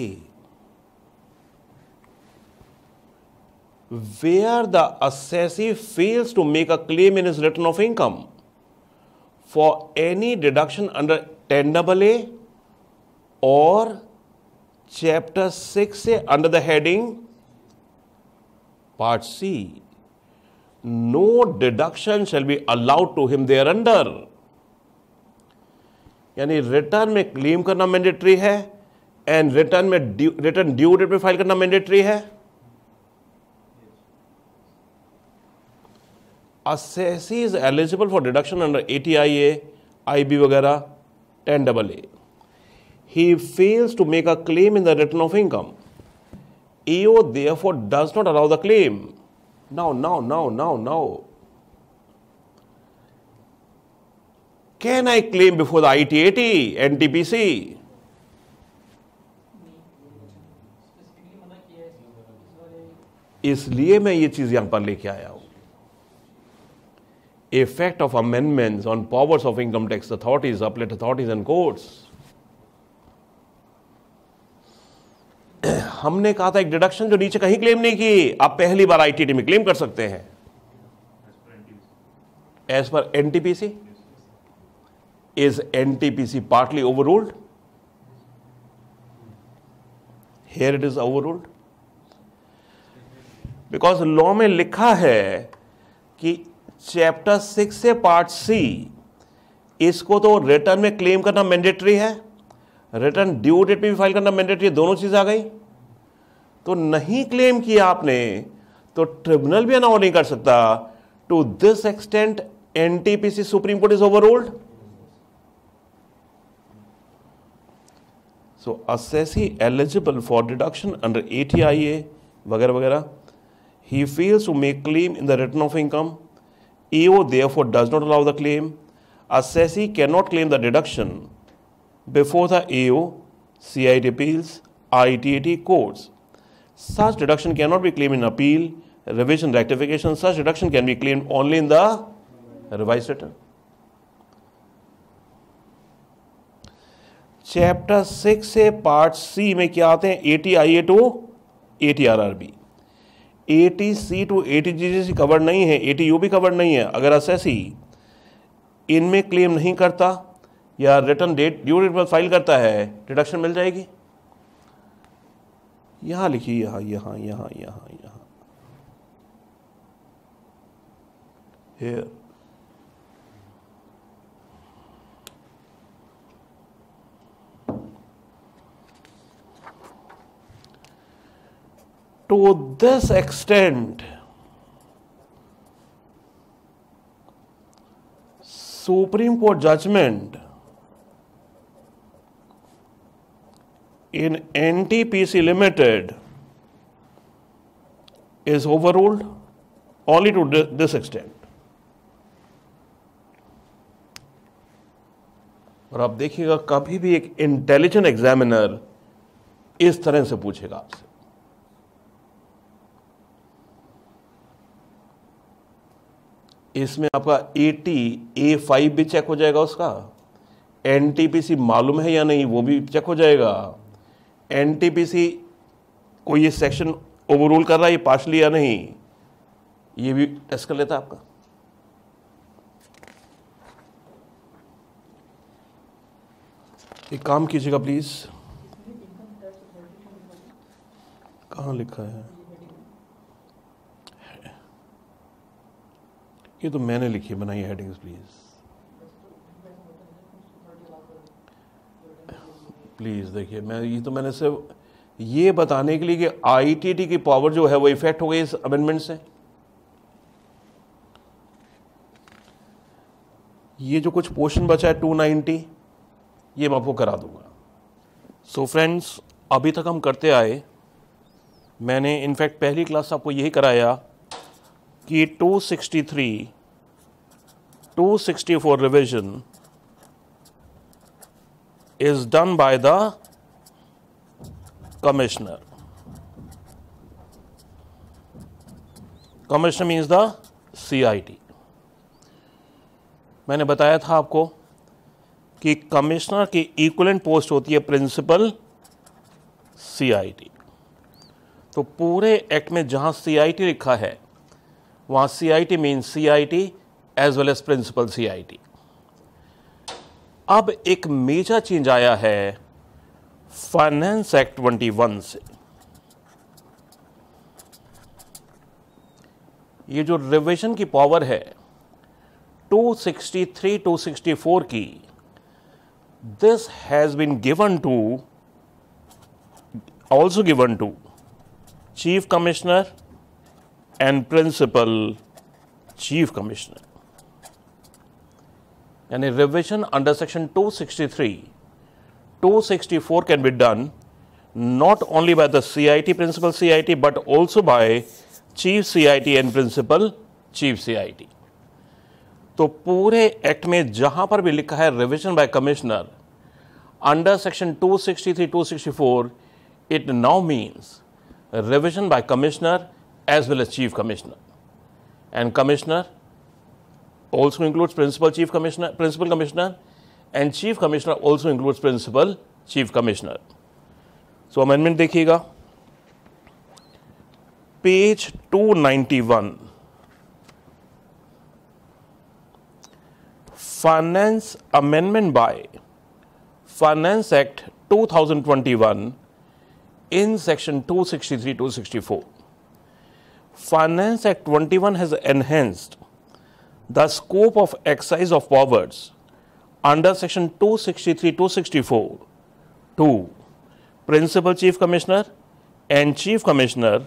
where the assessee fails to make a claim in his return of income for any deduction under 10 A or chapter 6 से under the heading part C no deduction shall be allowed to him thereunder यानी रिटर्न में क्लेम करना मैंडेटरी है एंड रिटर्न में रिटर्न ड्यू डेट में फाइल करना मैंडेटरी है assessee is eligible for deduction under eighty I A I B वगैरह ten double A he fails to make a claim in the return of income a therefore does not allow the claim now now now now now can I claim before the I T A T N T P C इसलिए मैं ये चीज यहां पर लेके आया effect of amendments on powers of income tax authorities, appellate authorities and courts. हमने कहा था एक डिडक्शन जो नीचे कहीं क्लेम नहीं की आप पहली बार आईटीटी में क्लेम कर सकते हैं as per NTPC is NTPC partly overruled here it is overruled because law में लिखा है कि चैप्टर सिक्स से पार्ट सी इसको तो रिटर्न में क्लेम करना मैंडेटरी है रिटर्न ड्यू डेट पे भी फाइल करना मैंडेटरी है दोनों चीज़ आ गई तो नहीं क्लेम किया आपने तो ट्रिब्यूनल भी अनाउ नहीं कर सकता to this extent NTPC Supreme Court is over old so assessee eligible for deduction under a वगैरह वगैरह he feels to make claim in the return of income EO therefore does not allow the claim. A SESI cannot claim the deduction before the AO, CIT appeals, ITAT courts. Such deduction cannot be claimed in appeal, revision, rectification. Such deduction can be claimed only in the revised return. Chapter 6 से Part C में क्या आते हैं ATIA to ATRRB. T C to A T G C cover नहीं है टी यू भी कवर नहीं है अगर असेसी e इनमें क्लेम नहीं करता या रिटर्न डेट ड्यू डेट पर फाइल करता है डिडक्शन मिल जाएगी यहां लिखिए यहां यहाँ यहाँ यहां यहाँ to this extent, Supreme Court judgment in NTPC Limited is overruled only to this extent. और आप देखिएगा कभी भी एक इंटेलिजेंट एग्जामिनर इस तरह से पूछेगा आपसे इसमें आपका ए टी ए फाइव भी चेक हो जाएगा उसका एन टी पी सी मालूम है या नहीं वो भी चेक हो जाएगा एन टी पी सी को ये सेक्शन ओवरऑल कर रहा है ये पार्शली या नहीं ये भी टेस्ट कर लेता आपका एक काम कीजिएगा प्लीज़ कहाँ लिखा है ये तो मैंने लिखी बनाई हेडिंग्स प्लीज़ प्लीज़ देखिए मैं ये तो मैंने सिर्फ ये बताने के लिए कि आईटीटी की पावर जो है वो इफेक्ट हो गई इस अमेंडमेंट से ये जो कुछ पोर्शन बचा है 290 ये मैं आपको करा दूंगा सो so फ्रेंड्स अभी तक हम करते आए मैंने इनफैक्ट पहली क्लास आपको यही कराया कि 263, 264 revision is done by the commissioner commissioner means the CIT मैंने बताया था आपको कि कमिश्नर की इक्वल पोस्ट होती है प्रिंसिपल सीआईटी तो पूरे एक्ट में जहां सीआईटी लिखा है वहाँ C I T mean C I T as well as principal C I T अब एक मेजर चेंज आया है फाइनेंस एक्ट ट्वेंटी वन से ये जो रिवीजन की पावर है to two sixty three sixty four की this has been given to also given to chief commissioner and Principal Chief Commissioner. And a revision under section 263, 264 can be done not only by the CIT, Principal CIT, but also by Chief CIT and Principal Chief CIT. तो पूरे एक्ट में जहां पर भी लिखा है revision by commissioner under section 263 264 it now means revision by commissioner as well as Chief Commissioner. And Commissioner also includes Principal Chief Commissioner, Principal Commissioner, and Chief Commissioner also includes Principal Chief Commissioner. So amendment देखिएगा page 291 Finance Amendment by Finance Act 2021 in section 263 264 Finance Act 21 has enhanced the scope of exercise of powers under Section 263-264 to Principal Chief Commissioner and Chief Commissioner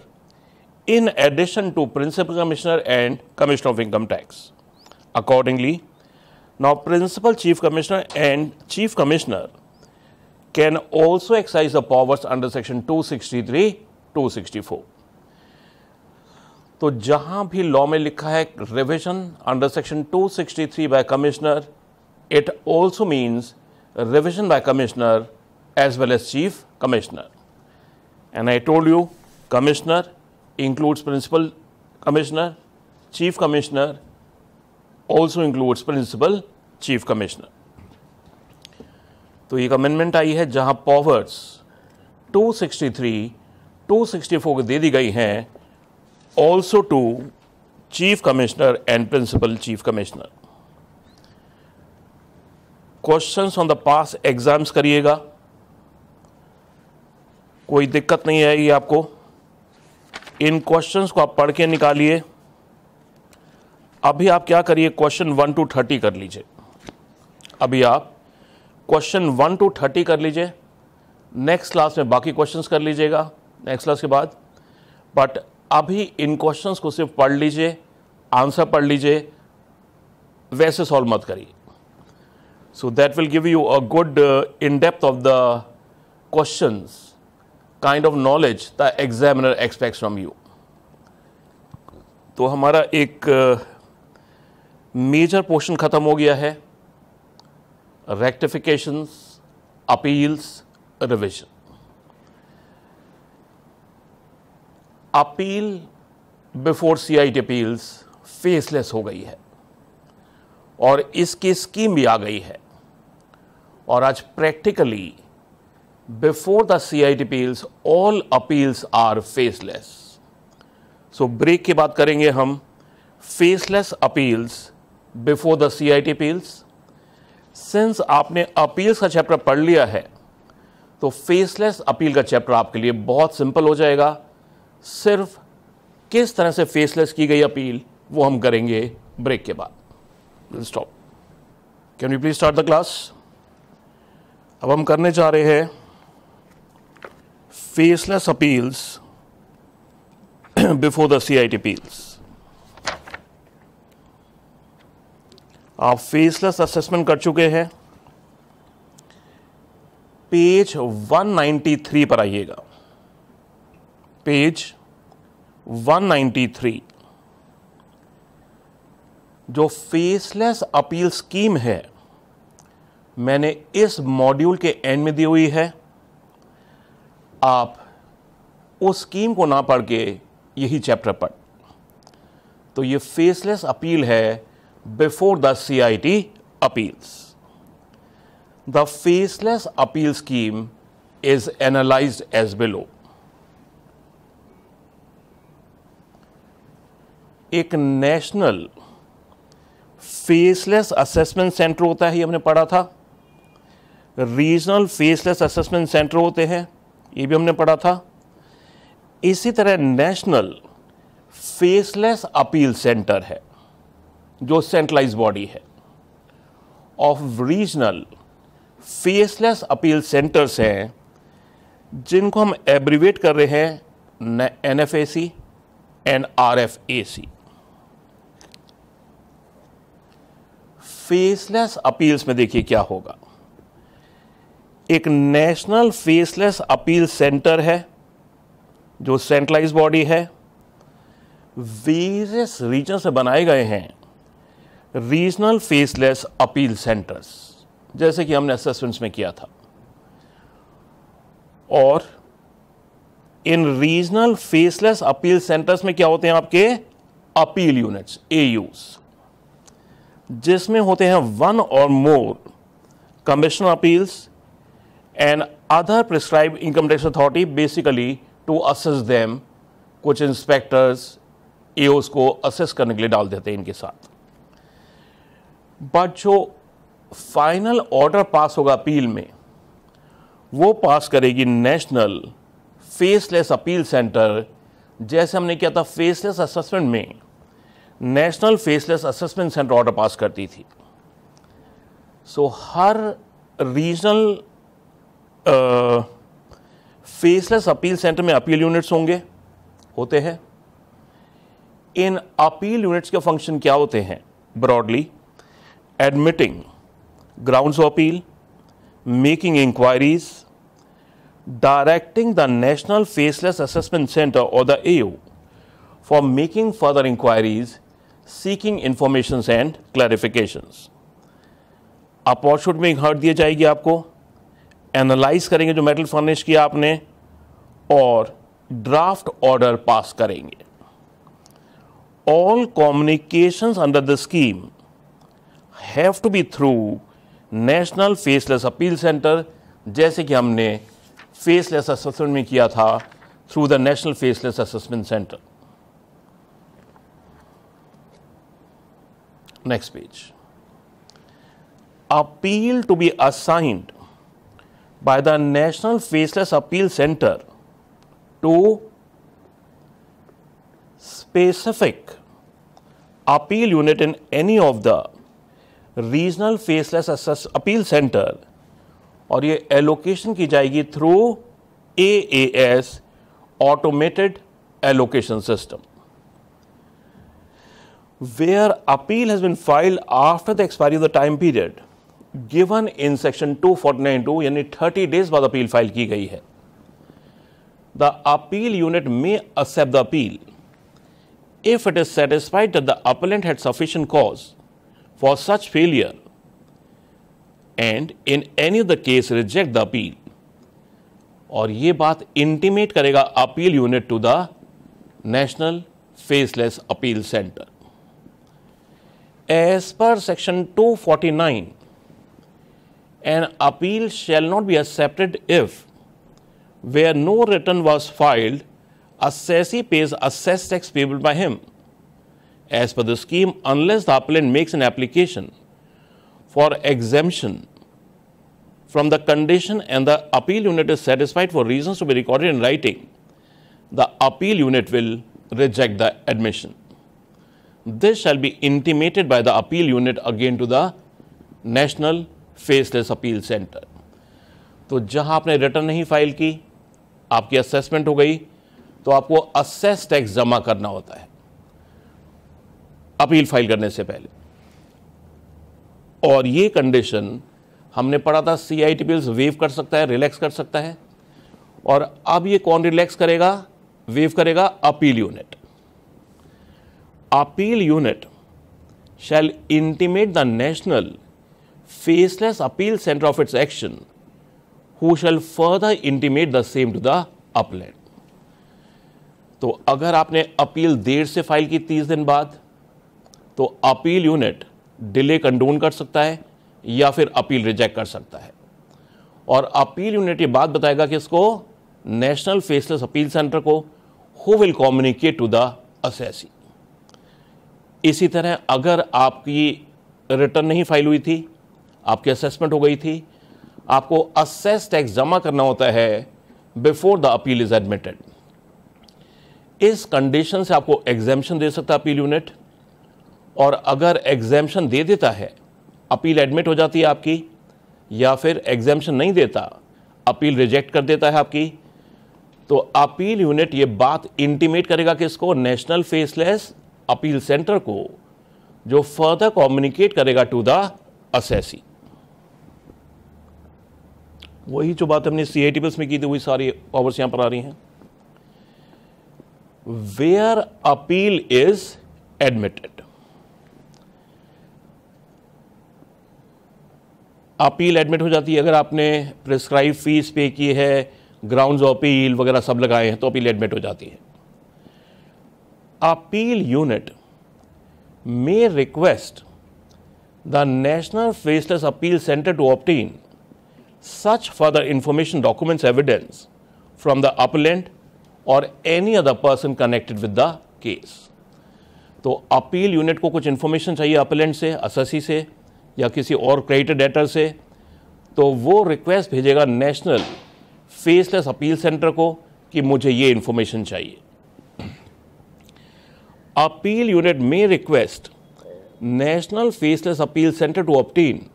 in addition to Principal Commissioner and Commissioner of Income Tax. Accordingly, now Principal Chief Commissioner and Chief Commissioner can also exercise the powers under Section 263-264. तो जहां भी लॉ में लिखा है revision under section 263 by commissioner it also means revision by commissioner as well as chief commissioner and I told you commissioner includes principal commissioner chief commissioner also includes principal chief commissioner तो एक अमेंडमेंट आई है जहां पॉवर्स 263, 264 को दे दी गई हैं also to Chief Commissioner and Principal Chief Commissioner. Questions on the past exams करिएगा कोई दिक्कत नहीं आएगी आपको इन क्वेश्चंस को आप पढ़ के निकालिए अभी आप क्या करिए क्वेश्चन वन टू थर्टी कर लीजिए अभी आप क्वेश्चन वन टू थर्टी कर लीजिए नेक्स्ट क्लास में बाकी क्वेश्चंस कर लीजिएगा नेक्स्ट क्लास के बाद बट अभी इन क्वेश्चन को सिर्फ पढ़ लीजिए आंसर पढ़ लीजिए वैसे सॉल्व मत करिए so that will give you a good in depth of the question kind of knowledge the examiner expect from you तो हमारा एक मेजर uh, पोर्शन खत्म हो गया है rectifications appeals revision appeal before C I appeals faceless हो गई है और इसकी स्कीम भी आ गई है और आज practically before the C I appeals all appeals are faceless so break की बात करेंगे हम faceless appeals before the C I appeals since आपने अपील्स का चैप्टर पढ़ लिया है तो फेसलेस अपील का चैप्टर आपके लिए बहुत सिंपल हो जाएगा सिर्फ किस तरह से फेसलेस की गई अपील वो हम करेंगे ब्रेक के बाद stop can you please start the class अब हम करने जा रहे हैं faceless appeals before the C I T appeals आप फेसलेस असेसमेंट कर चुके हैं पेज 193 पर आइएगा पेज 193 जो फेसलेस अपील स्कीम है मैंने इस मॉड्यूल के एंड में दी हुई है आप उस स्कीम को ना पढ़ के यही चैप्टर पढ़ तो ये फेसलेस अपील है before the CIT appeals the faceless appeal scheme is analysed as below एक नेशनल फेसलेस असेसमेंट सेंटर होता है ये हमने पढ़ा था रीजनल फेसलेस असेसमेंट सेंटर होते हैं ये भी हमने पढ़ा था इसी तरह नेशनल फेसलेस अपील सेंटर है जो सेंट्रलाइज बॉडी है of regional faceless appeal centres हैं जिनको हम एब्रीवेट कर रहे हैं N F A C and R F A C faceless appeals में देखिए क्या होगा एक नेशनल फेसलेस अपील सेंटर है जो सेंट्रलाइज बॉडी है वेरियस रीजन से बनाए गए हैं रीजनल फेसलेस अपील सेंटर्स जैसे कि हमने असेसमेंट्स में किया था और इन रीजनल फेसलेस अपील सेंटर्स में क्या होते हैं आपके अपील यूनिट्स ए यूज़ जिसमें होते हैं one or more commissioner appeals and other prescribe income tax authority basically to assess them कुछ इंस्पेक्टर्स ए को असेस करने के लिए डाल देते हैं इनके साथ बट जो फाइनल ऑर्डर पास होगा अपील में वो पास करेगी नेशनल फेसलेस अपील सेंटर जैसे हमने किया था फेसलेस असेसमेंट में national faceless assessment centre order pass करती थी सो so, हर रीजनल फेसलेस अपील सेंटर में अपील यूनिट्स होंगे होते हैं इन अपील यूनिट्स के फंक्शन क्या होते हैं broadly admitting grounds of appeal making inquiries directing the national faceless assessment centre और the AO for making further inquiries seeking information and clarification आप अपॉर्चुड में घाट दिए जाएगी आपको एनालाइज करेंगे जो मेटल फर्निश किया आपने और ड्राफ्ट ऑर्डर पास करेंगे all communication under the scheme have to be through national faceless appeal centre जैसे कि हमने फेसलेस असेसमेंट में किया था through the national faceless assessment centre Next page. Appeal to be assigned by the National Faceless Appeal Center to specific appeal unit in any of the regional faceless appeal centre और ये एलोकेशन की जाएगी through a A S automated allocation system where appeal has been filed after the expiry of the time period given in section 249.2 यानी 30 days बाद appeal फाइल की गई है the appeal unit may accept the appeal if it is satisfied that the appellant had sufficient cause for such failure and in any of the case reject the appeal और ये intimate intimate appeal unit to the National Faceless Appeal Centre as per section 249 an appeal shall not be accepted if where no return was filed a assessee pays assessed tax payable by him as per the scheme unless the appellant makes an application for exemption from the condition and the appeal unit is satisfied for reasons to be recorded in writing the appeal unit will reject the admission This shall be intimated by the appeal unit again to the National Faceless Appeal Center. तो जहां आपने रिटर्न नहीं फाइल की आपकी असेसमेंट हो गई तो आपको असेस टैक्स जमा करना होता है अपील फाइल करने से पहले और ये कंडीशन हमने पढ़ा था सी आई टी बिल्स वेव कर सकता है रिलैक्स कर सकता है और अब ये कौन रिलैक्स करेगा वेव करेगा appeal unit appeal unit shall intimate the national faceless appeal center of its action who shall further intimate the same to the appellant तो अगर आपने अपील देर से फाइल की तीस दिन बाद तो अपील यूनिट डिले कंडोन कर सकता है या फिर अपील रिजेक्ट कर सकता है और अपील यूनिट ये बात बताएगा कि इसको नेशनल फेसलेस अपील सेंटर को who will communicate to the assessee इसी तरह अगर आपकी रिटर्न नहीं फाइल हुई थी आपकी असेसमेंट हो गई थी आपको असेस टैक्स जमा करना होता है before the appeal is admitted इस कंडीशन से आपको एग्जामेशन दे सकता है अपील यूनिट और अगर एग्जामेशन दे देता है अपील एडमिट हो जाती है आपकी या फिर एग्जामेशन नहीं देता अपील रिजेक्ट कर देता है आपकी तो अपील यूनिट ये बात इंटीमेट करेगा किसको नेशनल फेसलेस अपील सेंटर को जो फर्दर कम्युनिकेट करेगा टू द असेसी वही जो बात हमने सी आई में की थी वही सारी ऑवर्स यहां पर आ रही हैं where appeal is admitted appeal admit हो जाती है अगर आपने प्रिस्क्राइब फीस पे की है ग्राउंड्स ऑफ अपील वगैरह सब लगाए हैं तो अपील एडमिट हो जाती है appeal unit may request the National Faceless Appeal Center to obtain such further information, documents, evidence from the appellant और any other person connected with the case तो अपील यूनिट को कुछ इन्फॉर्मेशन चाहिए अपीलेंट से अससी से या किसी और क्रेडिटेड डेटर से तो वो रिक्वेस्ट भेजेगा नेशनल फेसलेस अपील सेंटर को कि मुझे ये इन्फॉर्मेशन चाहिए appeal unit may request National Faceless Appeal Center to obtain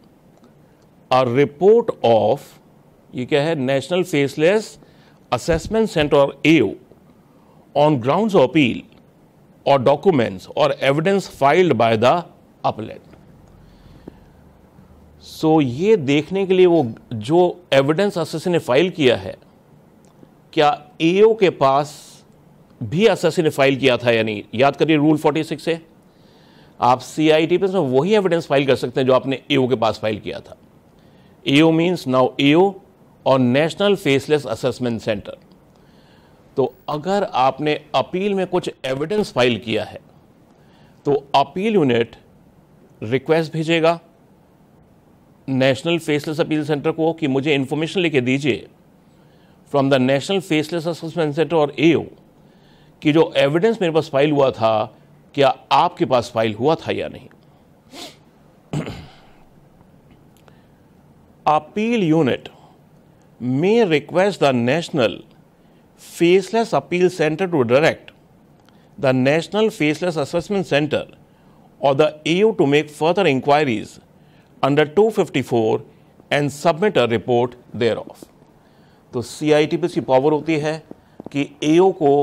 a report of ye kya hai National Faceless Assessment Center or AO on grounds of appeal or documents or evidence filed by the appellant. So so, ये देखने के लिए वो जो एविडेंस असेस ने फाइल किया है क्या एओ के पास भी सी ने फाइल किया था यानी याद करिए रूल 46 से आप सी आई टी पे वही एविडेंस फाइल कर सकते हैं जो आपने ए के पास फाइल किया था ए ओ मीन्स नाउ ए और नेशनल फेसलेस असेसमेंट सेंटर तो अगर आपने अपील में कुछ एविडेंस फाइल किया है तो अपील यूनिट रिक्वेस्ट भेजेगा नेशनल फेसलेस अपील सेंटर को कि मुझे इन्फॉर्मेशन लेके दीजिए from the national faceless assessment centre और एओ कि जो एविडेंस मेरे पास फाइल हुआ था क्या आपके पास फाइल हुआ था या नहीं appeal unit may request the national faceless appeal centre to direct the national faceless assessment centre और the AO to make further inquiries under two fifty four and submit a report there thereof तो C I T P C power होती है कि एओ को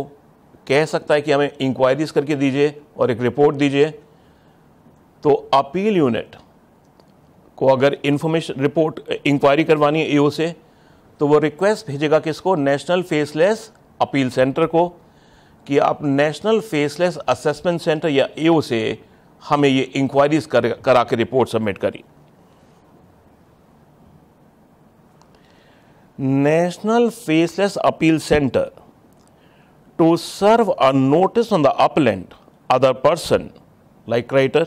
कह सकता है कि हमें इंक्वायरीज करके दीजिए और एक रिपोर्ट दीजिए तो अपील यूनिट को अगर इंफॉर्मेशन रिपोर्ट इंक्वायरी करवानी है ईओ e से तो वो रिक्वेस्ट भेजेगा किसको नेशनल फेसलेस अपील सेंटर को कि आप नेशनल फेसलेस असेसमेंट सेंटर या ईओ e से हमें ये इंक्वायरीज कर, करा के रिपोर्ट सबमिट करी national faceless appeal centre to serve a notice on the upland other person, like writer,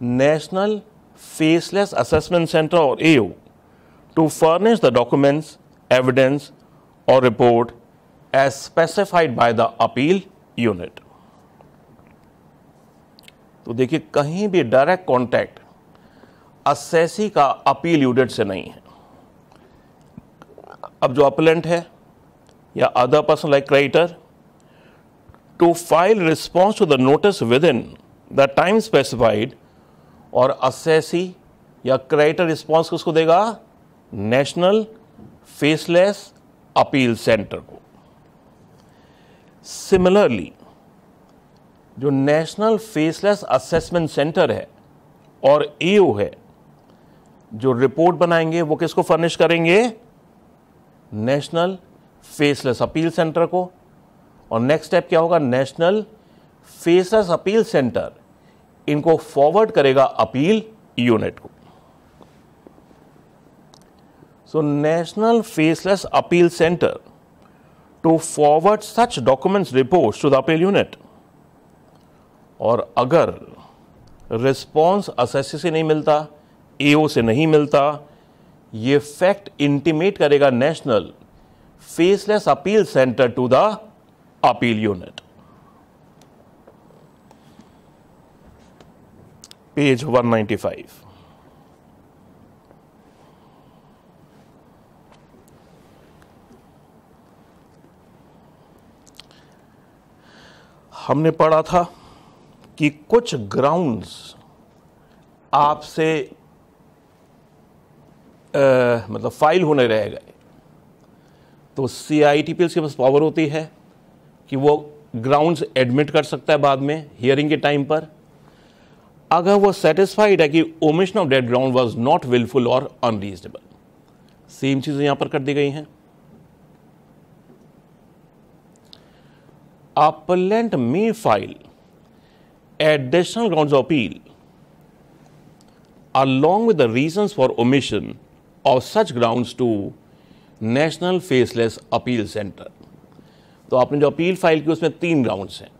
National Faceless Assessment Center or AO, to furnish the documents, evidence, or report as specified by the appeal unit. तो देखिए कहीं भी डायरेक्ट कांटेक्ट असेसी का अपील यूनिट से नहीं है अब जो अपलेंट है other person like creditor to file response to the notice within the time specified और असेसी या क्रेडिटर रिस्पॉन्स किसको देगा नेशनल फेसलेस अपील सेंटर को सिमिलरली जो नेशनल फेसलेस असेसमेंट सेंटर है और ए है जो रिपोर्ट बनाएंगे वो किसको फर्निश करेंगे नेशनल फेसलेस अपील सेंटर को और नेक्स्ट स्टेप क्या होगा नेशनल फेसलेस अपील सेंटर इनको फॉरवर्ड करेगा अपील यूनिट को so national faceless appeal centre to forward such documents report to the appeal unit और अगर रिस्पॉन्स एसएससी से नहीं मिलता एओ से नहीं मिलता ये फैक्ट इंटीमेट करेगा नेशनल faceless appeal center to the appeal unit. Page 195. हमने पढ़ा था कि कुछ ग्राउंड्स आपसे मतलब फाइल होने रह गए तो C I T P L के पास पावर होती है कि वो ग्राउंड्स एडमिट कर सकता है बाद में हियरिंग के टाइम पर अगर वो सेटिस्फाइड है कि omission of that ground was not wilful or unreasonable same चीज यहाँ पर कर दी गई हैं appellant may file additional ground of appeal along with the reason for omission of such ground to national faceless appeal centre तो आपने जो अपील फाइल की उसमें तीन ग्राउंड्स हैं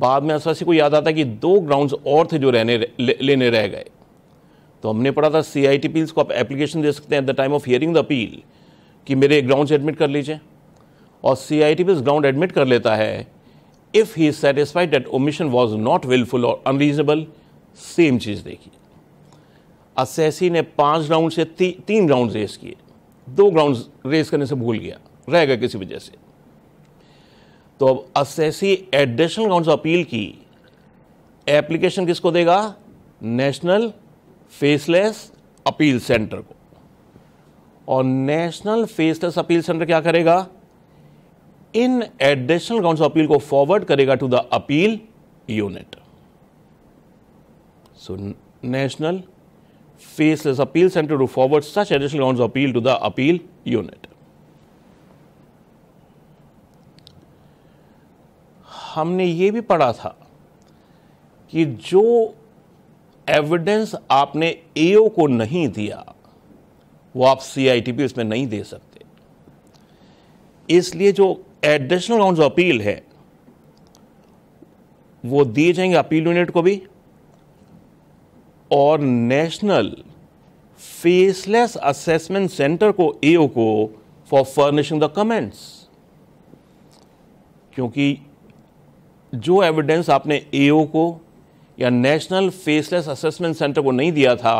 बाद में असासी को याद आता कि दो ग्राउंड्स और थे जो रहने ले, लेने रह गए तो हमने पढ़ा था सी आई टी पील्स को आप एप्लीकेशन दे सकते हैं at the time of hearing the appeal कि मेरे ग्राउंड से एडमिट कर लीजिए और C I T P ground admit कर लेता है if he satisfied that omission was not wilful or unreasonable same चीज़ देखिए असैसी ने पांच राउंड से ती, तीन राउंड रेस किए दो ग्राउंड रेस करने से भूल गया रह गया किसी वजह से तो अब असैसी एडिशनल ग्राउंड अपील की एप्लीकेशन किसको देगा नेशनल फेसलेस अपील सेंटर को और नेशनल फेसलेस अपील सेंटर क्या करेगा इन एडिशनल ग्राउंड अपील को फॉरवर्ड करेगा to the appeal unit so national faceless appeal center to forward such additional grounds of appeal to the appeal unit. हमने ये भी पढ़ा था कि जो एविडेंस आपने एओ को नहीं दिया वो आप सीआईटीपी उसमें नहीं दे सकते इसलिए जो एडिशनल राउंड अपील है वो दिए जाएंगे अपील यूनिट को भी और नेशनल फेसलेस असेसमेंट सेंटर को एओ को फॉर फर्निशिंग द कमेंट्स क्योंकि जो एविडेंस आपने एओ को या नेशनल फेसलेस असेसमेंट सेंटर को नहीं दिया था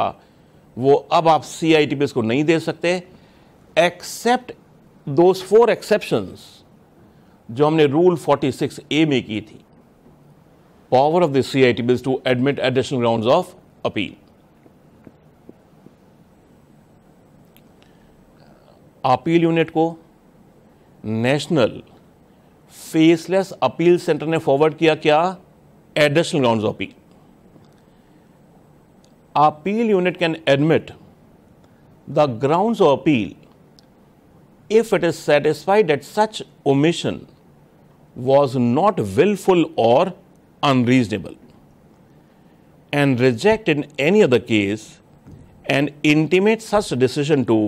वो अब आप सी आई टी को नहीं दे सकते एक्सेप्ट दोज फोर एक्सेप्शंस जो हमने रूल 46 ए में की थी power of the C I T to admit additional ground of appeal appeal unit को नेशनल फेसलेस अपील सेंटर ने फॉरवर्ड किया क्या additional ground appeal appeal unit can admit the ground of appeal if it is satisfied at such omission was not wilful or unreasonable and reject in any other case and intimate such decision to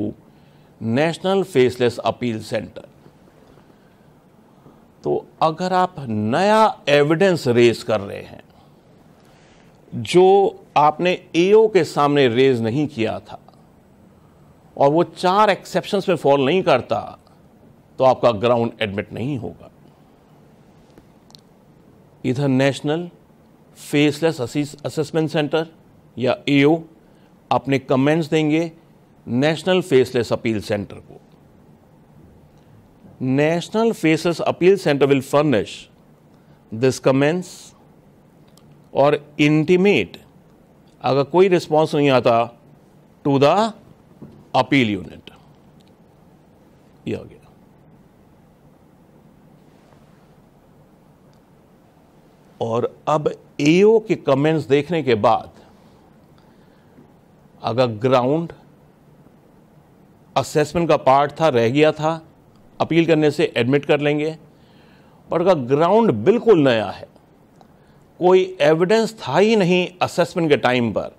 national faceless appeal centre तो अगर आप नया एविडेंस रेज कर रहे हैं जो आपने एओ के सामने रेज नहीं किया था और वो चार एक्सेप्शंस में फॉल नहीं करता तो आपका ग्राउंड एडमिट नहीं होगा इधर नेशनल फेसलेस असेसमेंट सेंटर या ए अपने कमेंट्स देंगे नेशनल फेसलेस अपील सेंटर को national faceless appeal centre will furnish this comments और इंटीमेट अगर कोई रिस्पॉन्स नहीं आता टू द अपील यूनिट ये हो गया और अब एओ के कमेंट्स देखने के बाद अगर ग्राउंड असेसमेंट का पार्ट था रह गया था अपील करने से एडमिट कर लेंगे पर अगर ग्राउंड बिल्कुल नया है कोई एविडेंस था ही नहीं असेसमेंट के टाइम पर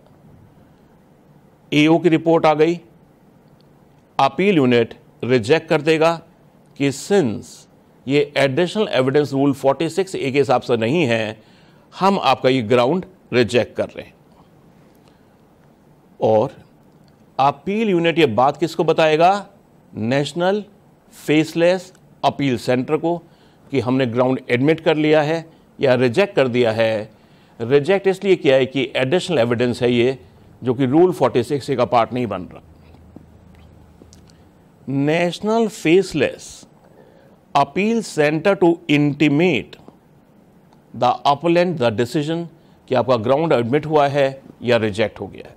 एओ की रिपोर्ट आ गई अपील यूनिट रिजेक्ट कर देगा कि सिंस ये एडिशनल एविडेंस रूल 46 ए के हिसाब से नहीं है हम आपका ये ग्राउंड रिजेक्ट कर रहे हैं और अपील यूनिट ये बात किसको बताएगा नेशनल फेसलेस अपील सेंटर को कि हमने ग्राउंड एडमिट कर लिया है या रिजेक्ट कर दिया है रिजेक्ट इसलिए किया है कि एडिशनल एविडेंस है ये जो कि रूल 46 का पार्ट नहीं बन रहा national faceless appeal centre to intimate the appellant the decision कि आपका ग्राउंड एडमिट हुआ है या रिजेक्ट हो गया है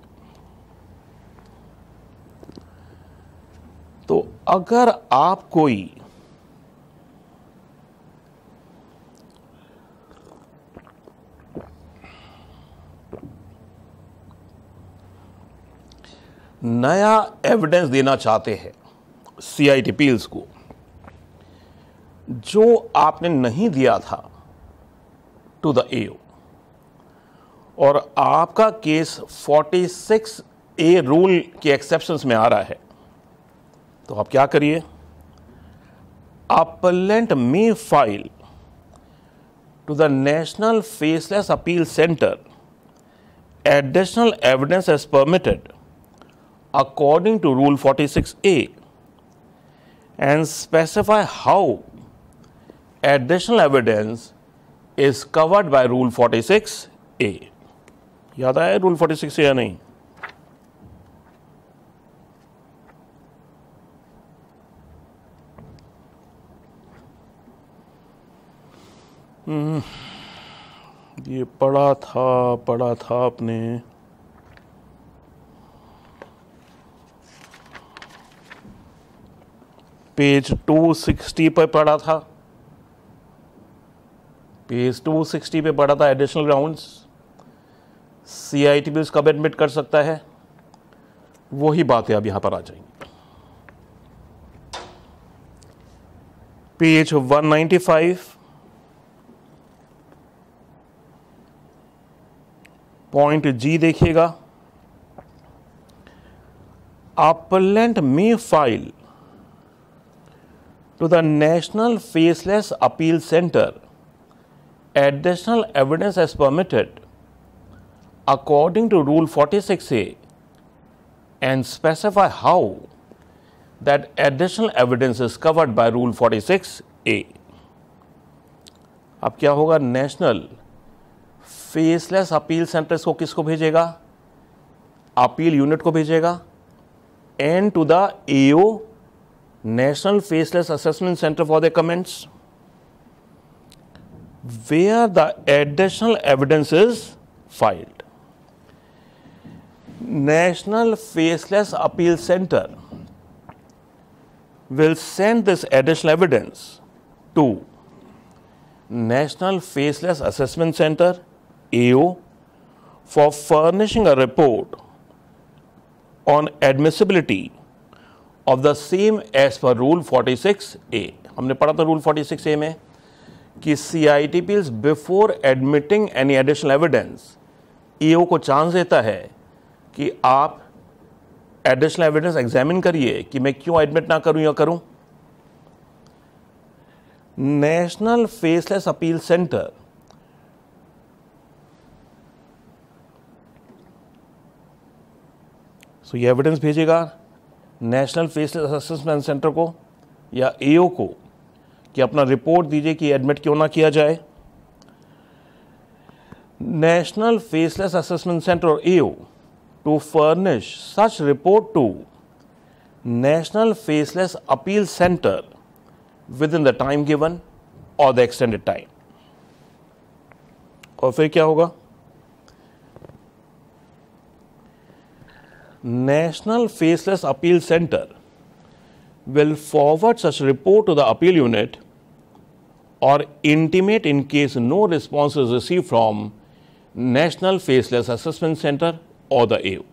तो अगर आप कोई नया एविडेंस देना चाहते हैं सीआईटी पील्स को जो आपने नहीं दिया था टू द ए और आपका केस 46 ए रूल के एक्सेप्शंस में आ रहा है तो आप क्या करिए appellant may file to the national faceless appeal centre additional evidence as permitted according to rule 46 A and specify how additional evidence is covered by rule forty six A याद आया रूल फोर्टी सिक्स ए या नहीं हम्म, ये पढ़ा था पढ़ा था आपने पेज 260 पर पढ़ा था टू 260 पे पड़ा था एडिशनल सी आई टी भी उसका एडमिट कर सकता है वही बातें अब यहाँ पर आ जाएंगी पेज 195 पॉइंट जी देखिएगा appellant may file to the national faceless appeal centre additional evidence as permitted according to Rule 46A and specify how that additional evidence is covered by Rule 46A. अब क्या होगा नेशनल फेसलेस अपील सेंटर इसको किसको भेजेगा अपील यूनिट को भेजेगा and to the AO national faceless assessment centre for the comments where the additional evidence is filed. National Faceless Appeal Center will send this additional evidence to National Faceless Assessment Center AO for furnishing a report on admissibility of the same as per rule 46A We have studied Rule 46A में कि C I T appeals before admitting any additional evidence ई को चांस देता है कि आप एडिशनल एविडेंस एग्जामिन करिए कि मैं क्यों एडमिट ना करूं या करूं national faceless appeal centre so ये एविडेंस भेजेगा नेशनल फेसलेस असेसमेंट सेंटर को या एओ e को कि अपना रिपोर्ट दीजिए कि एडमिट क्यों ना किया जाए नेशनल फेसलेस असेसमेंट सेंटर और a to furnish such report to national faceless appeal Centre within the time given और द एक्सटेंडेड टाइम और फिर क्या होगा national faceless appeal centre will forward such report to the appeal unit और intimate in case no response is receive from National faceless assessment centre और द एव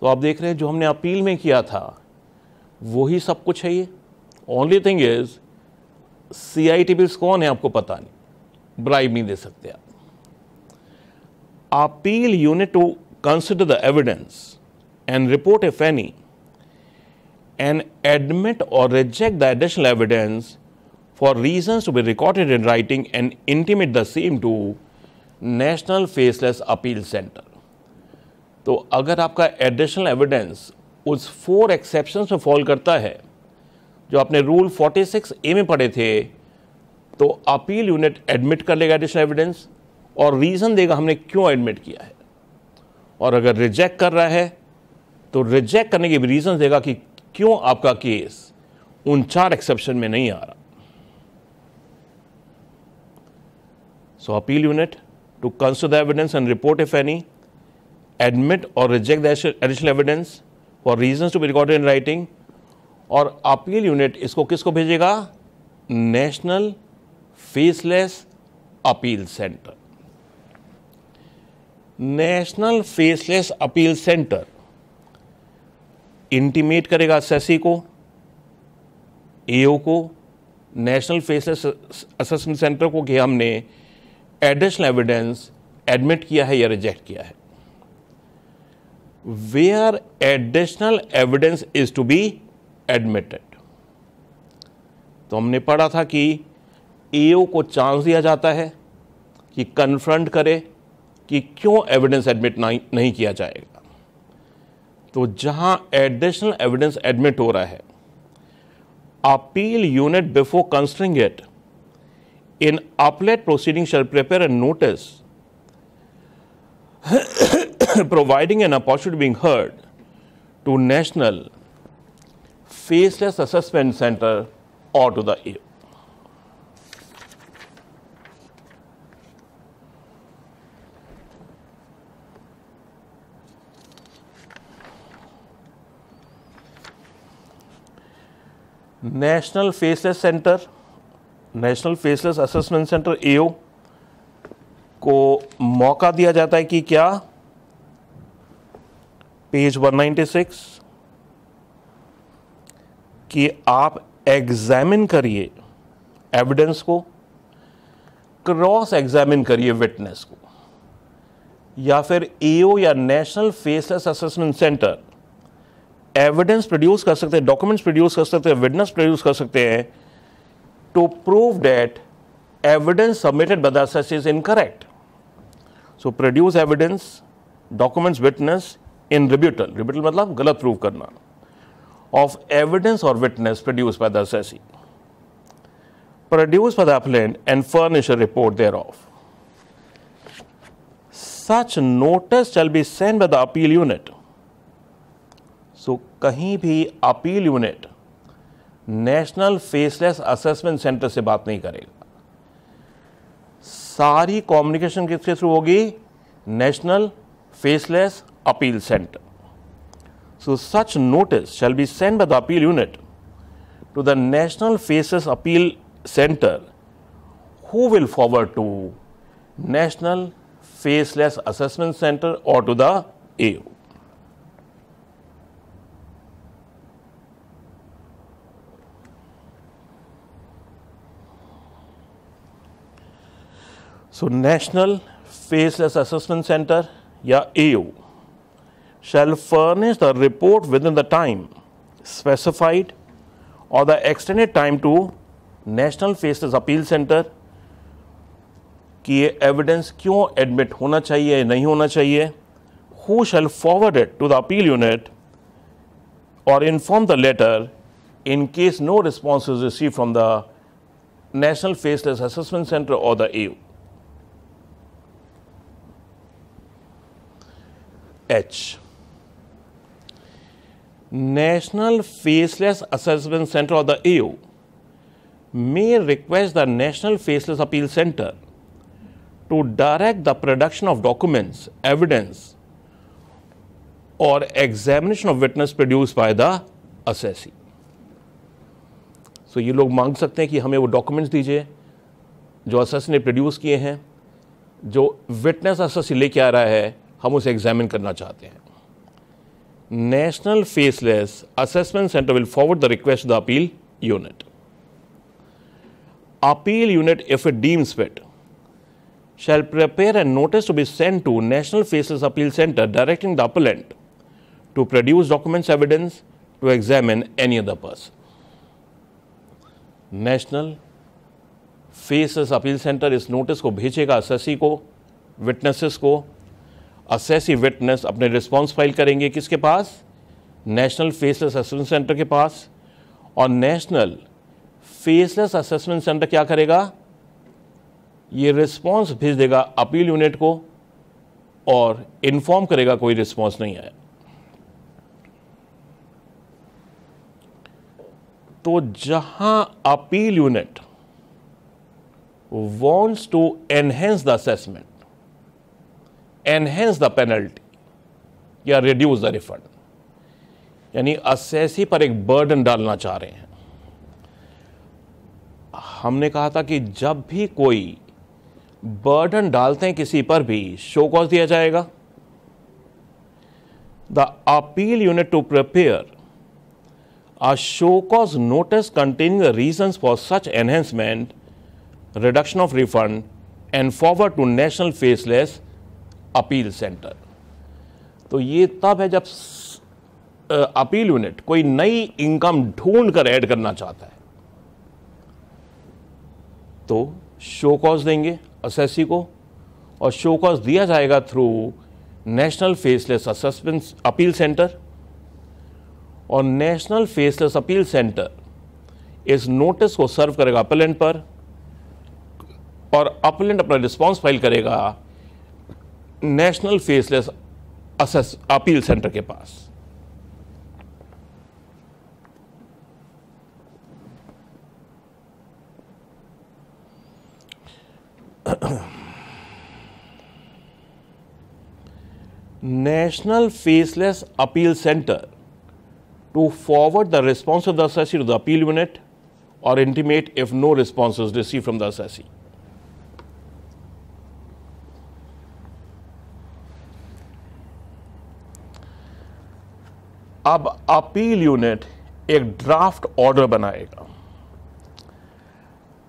तो आप देख रहे हैं जो हमने अपील में किया था वही सब कुछ है ये only thing is C I T bills कौन है आपको पता नहीं ब्राइब नहीं दे सकते आप appeal unit to consider the evidence and report if any and admit or reject the additional evidence for reasons to be recorded in writing and intimate the same to National Faceless Appeal Center. तो अगर आपका एडिशनल एविडेंस उस फोर एक्सेप्शन में फॉल करता है जो आपने रूल 46 ए में पढ़े थे तो अपील यूनिट एडमिट कर लेगा एडिशनल एविडेंस और रीज़न देगा हमने क्यों एडमिट किया है और अगर रिजेक्ट कर रहा है तो रिजेक्ट करने के भी रीज़न देगा कि क्यों आपका केस उन चार एक्सेप्शन में नहीं आ रहा so appeal unit to consider evidence and report if any admit और reject additional evidence for reason to be recorded in writing और अपील यूनिट इसको किसको भेजेगा national faceless appeal Centre National faceless appeal Centre intimate करेगा सेसी को एओ को नेशनल फेसेस असेसमेंट सेंटर को कि हमने एडिशनल एविडेंस एडमिट किया है या रिजेक्ट किया है where additional evidence is to be admitted तो हमने पढ़ा था कि एओ को चांस दिया जाता है कि कन्फ्रंट करे कि क्यों एविडेंस एडमिट नहीं किया जाएगा तो जहां एडिशनल एविडेंस एडमिट हो रहा है appeal unit before considering it in appellate proceeding shall prepare a notice providing an opportunity being heard to national faceless assessment centre और टू द एयर National Faceless Centre National faceless assessment Centre AO को मौका दिया जाता है कि क्या पेज 196 कि आप एग्जामिन करिए एविडेंस को क्रॉस एग्जामिन करिए विटनेस को या फिर एओ या National faceless assessment Centre evidence produce कर सकते हैं डॉक्यूमेंट्स प्रोड्यूस कर सकते हैं विटनेस प्रोड्यूस कर सकते हैं to prove that evidence submitted by the such is incorrect so produce evidence documents witness in rebuttal rebuttal मतलब गलत प्रूव करना ऑफ एविडेंस और witness produce by the such produce by the and furnish report there of such notice shall be send by the appeal unit so कहीं भी appeal unit National faceless assessment Centre से बात नहीं करेगा सारी कम्युनिकेशन किसके थ्रू होगी national faceless appeal centre so such notice shall be send by the appeal unit to the national faceless appeal Centre who will forward to national faceless assessment centre और to the AU so national faceless assessment centre या A U shall furnish the report within the time specified और the extended time to national faceless appeal Centre कि ये एविडेंस क्यों एडमिट होना चाहिए नहीं होना चाहिए who shall forward it to the appeal unit और inform the letter in case no response is receive from the national faceless assessment centre और the AU H National faceless assessment Centre of the AO may request the national faceless appeal centre to direct the production of documents evidence और examination of witness produce by the assessee so ये लोग मांग सकते हैं कि हमें वो डॉक्यूमेंट्स दीजिए जो असेसी ने प्रोड्यूस किए हैं जो विटनेस असेसी लेके आ रहा है हम उसे एग्जामिन करना चाहते हैं National faceless assessment Centre will forward the request the appeal unit appeal unit if it deems fit shall prepare a notice to be send to national faceless appeal Centre directing the appellant to produce documents evidence to examine any other person National faceless appeal Centre इस नोटिस को भेजेगा असेसी को विटनेसेस को असेसी विटनेस अपने रिस्पांस फाइल करेंगे किसके पास नेशनल फेसलेस असेसमेंट सेंटर के पास और नेशनल फेसलेस असेसमेंट सेंटर क्या करेगा ये रिस्पांस भेज देगा अपील यूनिट को और इन्फॉर्म करेगा कोई रिस्पांस नहीं आया तो जहां appeal unit wants to enhance the assessment enhance the penalty या रिड्यूस द रिफंड यानी असेसी पर एक बर्डन डालना चाह रहे हैं हमने कहा था कि जब भी कोई बर्डन डालते हैं किसी पर भी शो कॉज दिया जाएगा the appeal unit to prepare a show cause notice containing the reason for such enhancement reduction of refund and forward to national faceless appeal centre तो ये तब है जब अपील यूनिट कोई नई इनकम ढूंढ कर ऐड करना चाहता है तो शो कॉज देंगे असेसी को और शो कॉज दिया जाएगा through national faceless Assessment Appeal centre और नेशनल फेसलेस अपील सेंटर इस नोटिस को सर्व करेगा अपलेंट पर और अपलेंट अपना रिस्पांस फाइल करेगा National Faceless assess Appeal centre के पास National faceless appeal centre to forward the response of the assessee to the appeal unit और intimate if no response receive from the assessee अब अपील यूनिट एक ड्राफ्ट ऑर्डर बनाएगा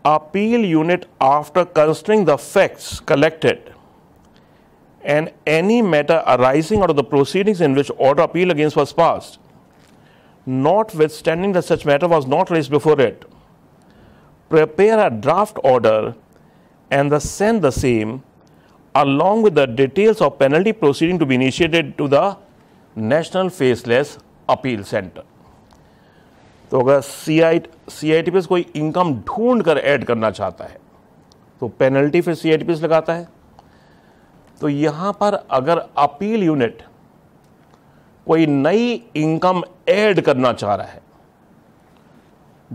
appeal unit after considering the facts collected and any matter arising out of the proceedings in which order appeal against was passed, notwithstanding that such matter was not raised before it, prepare a draft order and the send the same along with the details of penalty proceeding to be initiated to the National Faceless Appeal centre तो अगर C I C I T P S कोई इनकम ढूंढ कर ऐड करना चाहता है तो पेनल्टी फिर C I T P S लगाता है तो यहां पर अगर अपील यूनिट कोई नई इनकम ऐड करना चाह रहा है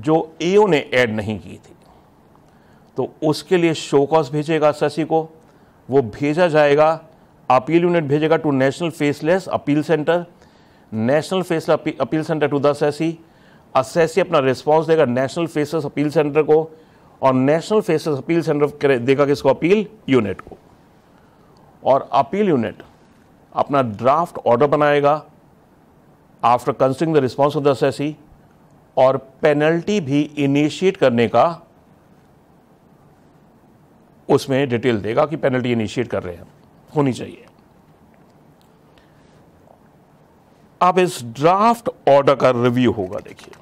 जो एओ ने ऐड नहीं की थी तो उसके लिए शो भेजेगा शशि को वो भेजा जाएगा अपील यूनिट भेजेगा to national faceless appeal Centre National Faceless Appeal centre to the assessee assessee अपना रिस्पॉन्स देगा नेशनल फेसस अपील सेंटर को और नेशनल फेसस अपील सेंटर देगा किसको अपील यूनिट को और अपील यूनिट अपना ड्राफ्ट ऑर्डर बनाएगा after considering the response of the assessee और पेनल्टी भी इनिशिएट करने का उसमें डिटेल देगा कि पेनल्टी इनिशिएट कर रहे हैं होनी चाहिए अब इस ड्राफ्ट ऑर्डर का रिव्यू होगा देखिए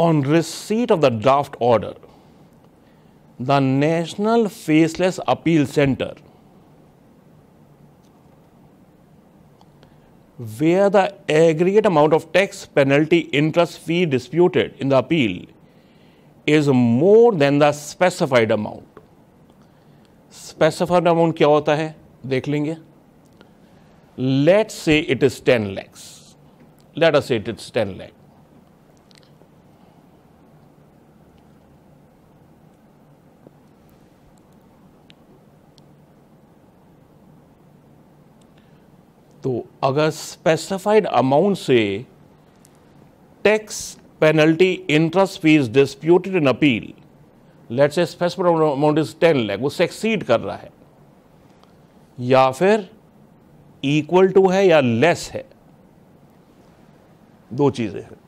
on receipt of the draft order, the National Faceless Appeal Center where the aggregate amount of tax, penalty, interest, fee disputed in the appeal is more than the specified amount. Specified amount क्या होता है देख लेंगे Let's say it is 10 lakhs. Let us say it is 10 lakhs. तो अगर स्पेसिफाइड अमाउंट से tax penalty interest fees disputed in appeal let's say specified amount is ten lakh वो सेक्सीड कर रहा है या फिर इक्वल टू है या लेस है दो चीज़ें हैं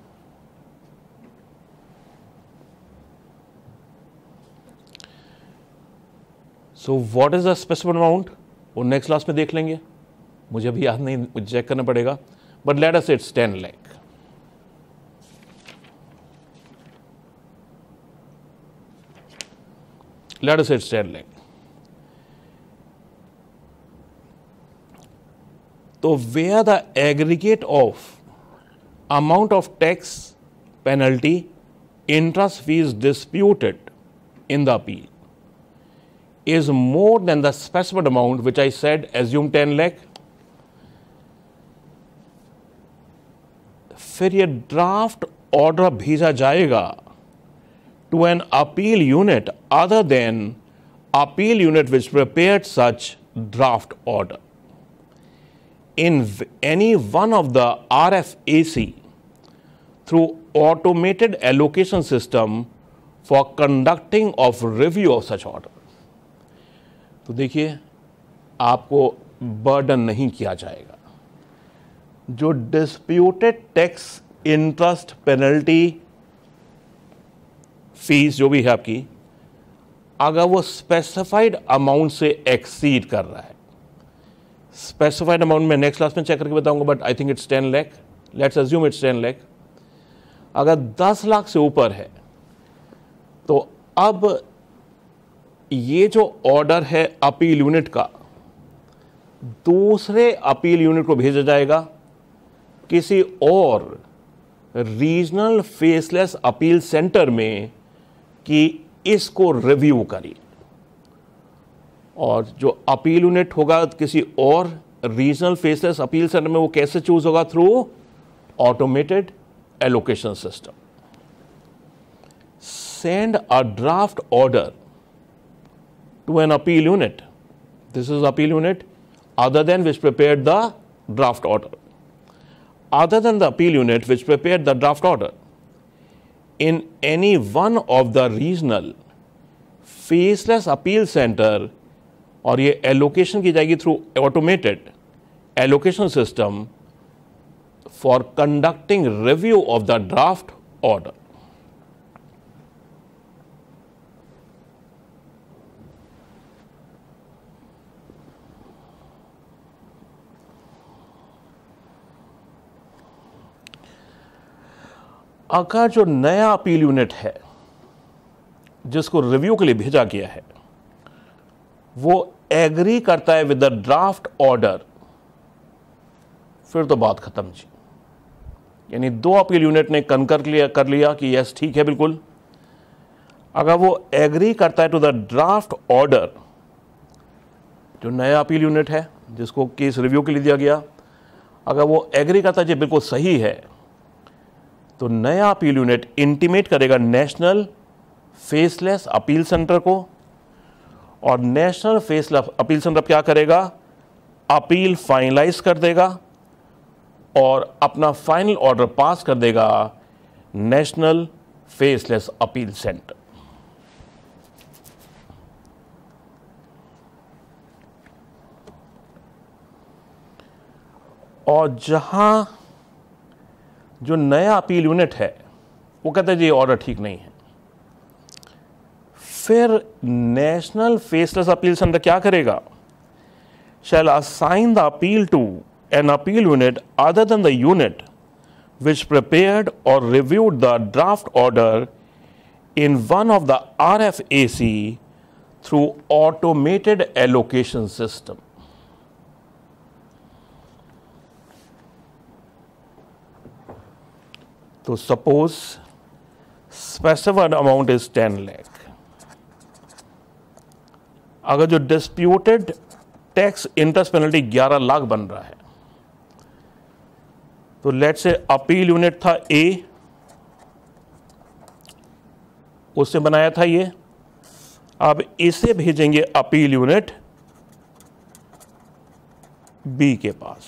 so what is the specific amount वो नेक्स्ट क्लास में देख लेंगे मुझे अभी याद नहीं मुझे चेक करना पड़ेगा but let us it's ten lakh let us it's ten lakh तो where the aggregate of amount of tax penalty interest fees disputed in the appeal is more than the specified amount which I said assume ten lakh फिर ये ड्राफ्ट ऑर्डर भेजा जाएगा to an appeal unit other than appeal unit which prepare such draft order in any one of the R F A C through automated allocation system for conducting of review of such order तो देखिए आपको बर्डन नहीं किया जाएगा जो disputed tax interest penalty fees जो भी है आपकी अगर वो स्पेसिफाइड अमाउंट से एक्सीड कर रहा है स्पेसिफाइड अमाउंट में नेक्स्ट क्लास में चेक करके बताऊंगा but I think it's ten lakh let's assume it's ten lakh अगर दस लाख से ऊपर है तो अब ये जो ऑर्डर है अपील यूनिट का दूसरे अपील यूनिट को भेजा जाएगा किसी और रीजनल फेसलेस अपील सेंटर में कि इसको रिव्यू करिए और जो अपील यूनिट होगा किसी और रीजनल फेसलेस अपील सेंटर में वो कैसे चूज होगा through automated allocation system send a draft order to an appeal unit this is appeal unit other than which prepare the draft order other than the appeal unit which prepared the draft order. In any one of the regional faceless appeal center or a allocation ki jayegi through automated allocation system for conducting review of the draft order. का जो नया अपील यूनिट है जिसको रिव्यू के लिए भेजा गया है वो एग्री करता है विद द ड्राफ्ट ऑर्डर फिर तो बात खत्म जी यानी दो अपील यूनिट ने कनकर लिया कर लिया कि यस ठीक है बिल्कुल अगर वो एग्री करता है टू द ड्राफ्ट ऑर्डर जो नया अपील यूनिट है जिसको केस रिव्यू के लिए दिया गया अगर वो एग्री करता है जी बिल्कुल सही है तो नया अपील यूनिट इंटीमेट करेगा नेशनल फेसलेस अपील सेंटर को और नेशनल फेसलेस अपील सेंटर क्या करेगा अपील फाइनलाइज कर देगा और अपना फाइनल ऑर्डर पास कर देगा नेशनल फेसलेस अपील सेंटर और जहां जो नया अपील यूनिट है वो कहते है जी ऑर्डर ठीक नहीं है फिर नेशनल फेसलेस अपील सेंटर क्या करेगा shall assign the appeal to an appeal unit other than the unit which prepared और reviewed the draft order in one of the R F A C through automated allocation system तो suppose specified amount is ten lakh अगर जो डिस्प्यूटेड टैक्स इंटरेस्ट पेनल्टी ग्यारह लाख बन रहा है तो लेट से अपील यूनिट था ए उससे बनाया था ये अब इसे भेजेंगे अपील यूनिट बी के पास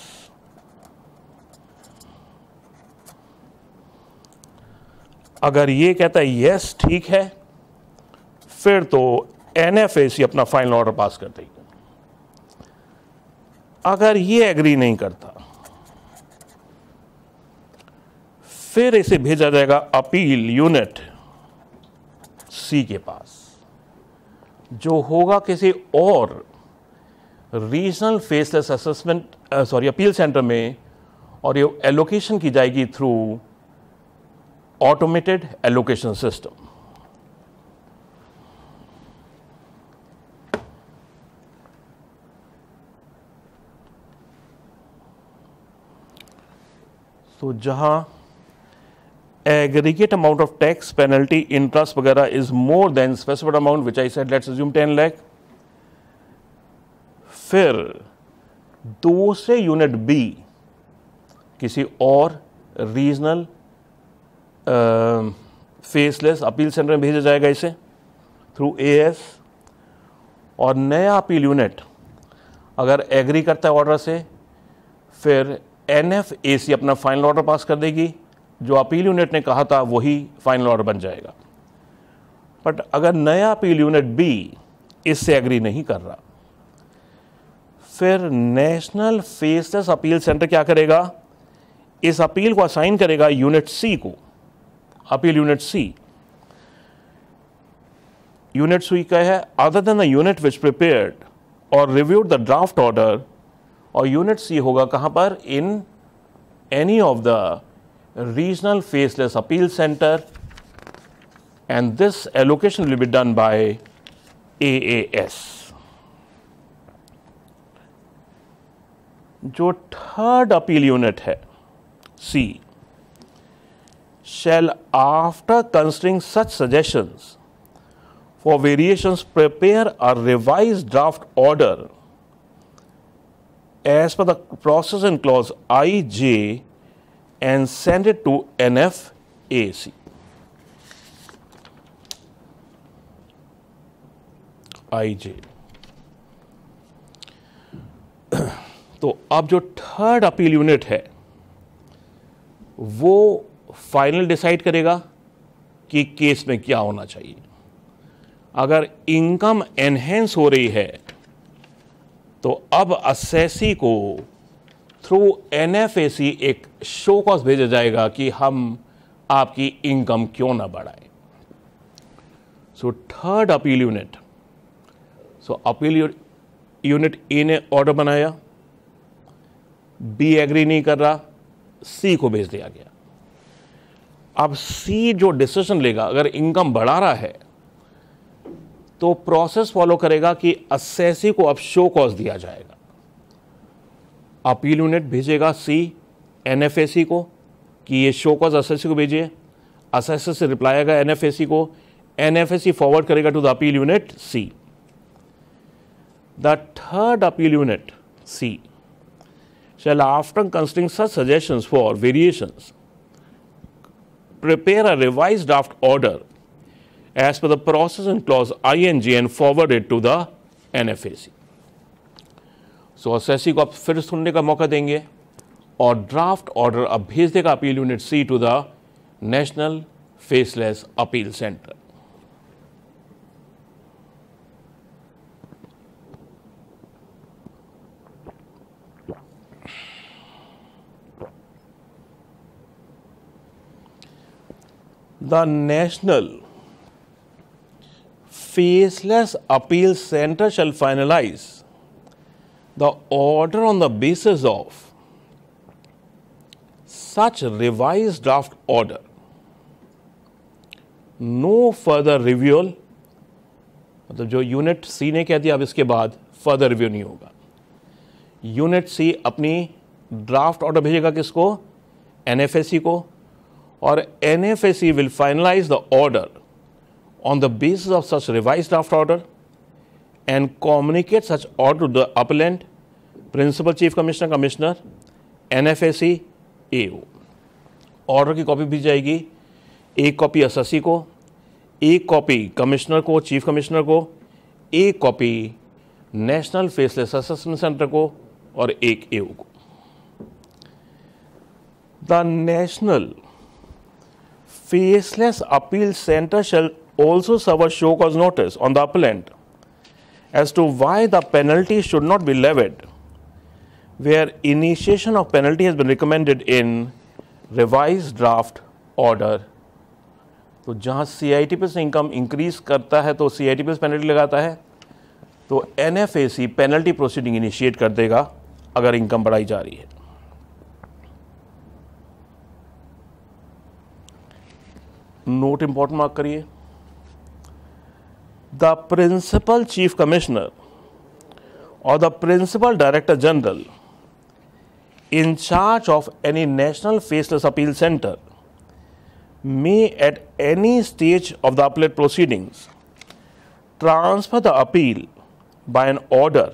अगर ये कहता है यस ठीक है फिर तो एन एफ ए सी अपना फाइनल ऑर्डर पास कर देगी अगर ये एग्री नहीं करता फिर इसे भेजा जाएगा अपील यूनिट सी के पास जो होगा किसी और Regional faceless Assessment sorry Appeal centre में और ये एलोकेशन की जाएगी through automated allocation system. So, जहां aggregate amount of tax penalty interest वगैरह is more than specified amount which I said let's assume 10 lakh फिर दो से यूनिट बी किसी और रीजनल फेसलेस अपील सेंटर में भेजा जाएगा इसे थ्रू ए और नया अपील यूनिट अगर एग्री करता है ऑर्डर से फिर एन अपना फाइनल ऑर्डर पास कर देगी जो अपील यूनिट ने कहा था वही फाइनल ऑर्डर बन जाएगा बट अगर नया अपील यूनिट बी इससे एग्री नहीं कर रहा फिर नेशनल फेसलेस अपील सेंटर क्या करेगा इस अपील को असाइन करेगा यूनिट सी को appeal unit C unit C का है other than the unit which prepare और रिव्यू द ड्राफ्ट ऑर्डर और यूनिट सी होगा कहां पर in any of the Regional faceless appeal Centre and this allocation will be done by A S जो थर्ड अपील यूनिट है C shall, after considering such suggestions for variations, prepare a revised draft order as per the process in clause IJ and send it to NFAC. IJ. तो अब जो थर्ड अपील यूनिट है वो फाइनल डिसाइड करेगा कि केस में क्या होना चाहिए अगर इनकम एनहेंस हो रही है तो अब असेसी को थ्रू एन एक शो कॉज भेजा जाएगा कि हम आपकी इनकम क्यों ना बढ़ाएं so third appeal unit so appeal unit A ने ऑर्डर बनाया बी एग्री नहीं कर रहा सी को भेज दिया गया अब सी जो डिसीजन लेगा अगर इनकम बढ़ा रहा है तो प्रोसेस फॉलो करेगा कि असेसी को अब शो कॉज दिया जाएगा अपील यूनिट भेजेगा सी एन को कि ये शो कॉज अस्सी को भेजिए अस्सी से रिप्लाई आएगा एन को एन फॉरवर्ड करेगा to the appeal unit C the third appeal unit C shall after considering such suggestions for variations prepare a revised draft order as per the process and clause ING and forward it to the NFAC. So so, S को आप फिर सुनने का मौका देंगे और ड्राफ्ट ऑर्डर अब भेज देगा appeal unit C to the national faceless appeal Centre the National Faceless Appeal Center shall finalize the order on the basis of such revised draft order. No further reviewal मतलब जो यूनिट सी ने कह दिया अब इसके बाद फर्दर रिव्यू नहीं होगा यूनिट सी अपनी ड्राफ्ट ऑर्डर भेजेगा किसको एनएफएससी को और NFAC will finalise the order on the basis of such revise draft order and communicate such order the appellant principal chief commissioner commissioner N NFAC AO order की कॉपी भी जाएगी एक कॉपी एस एस सी को एक कॉपी कमिश्नर को चीफ कमिश्नर को एक copy National faceless assessment Centre को और एक एओ को the National faceless appeal center shall also serve a show cause notice on the appellant as to why the penalty should not be levied, where initiation of penalty has been recommended in revised draft order. तो जहाँ सी आई टी पे से इनकम इंक्रीज करता है तो सी आई टी पे पेनल्टी लगाता है तो N F A C penalty proceeding initiate कर देगा अगर इनकम बढ़ाई जा रही है Note important मार्क करिए the principal chief commissioner or the principal director general in charge of any national faceless appeal center may at any stage of the appellate proceedings transfer the appeal by an order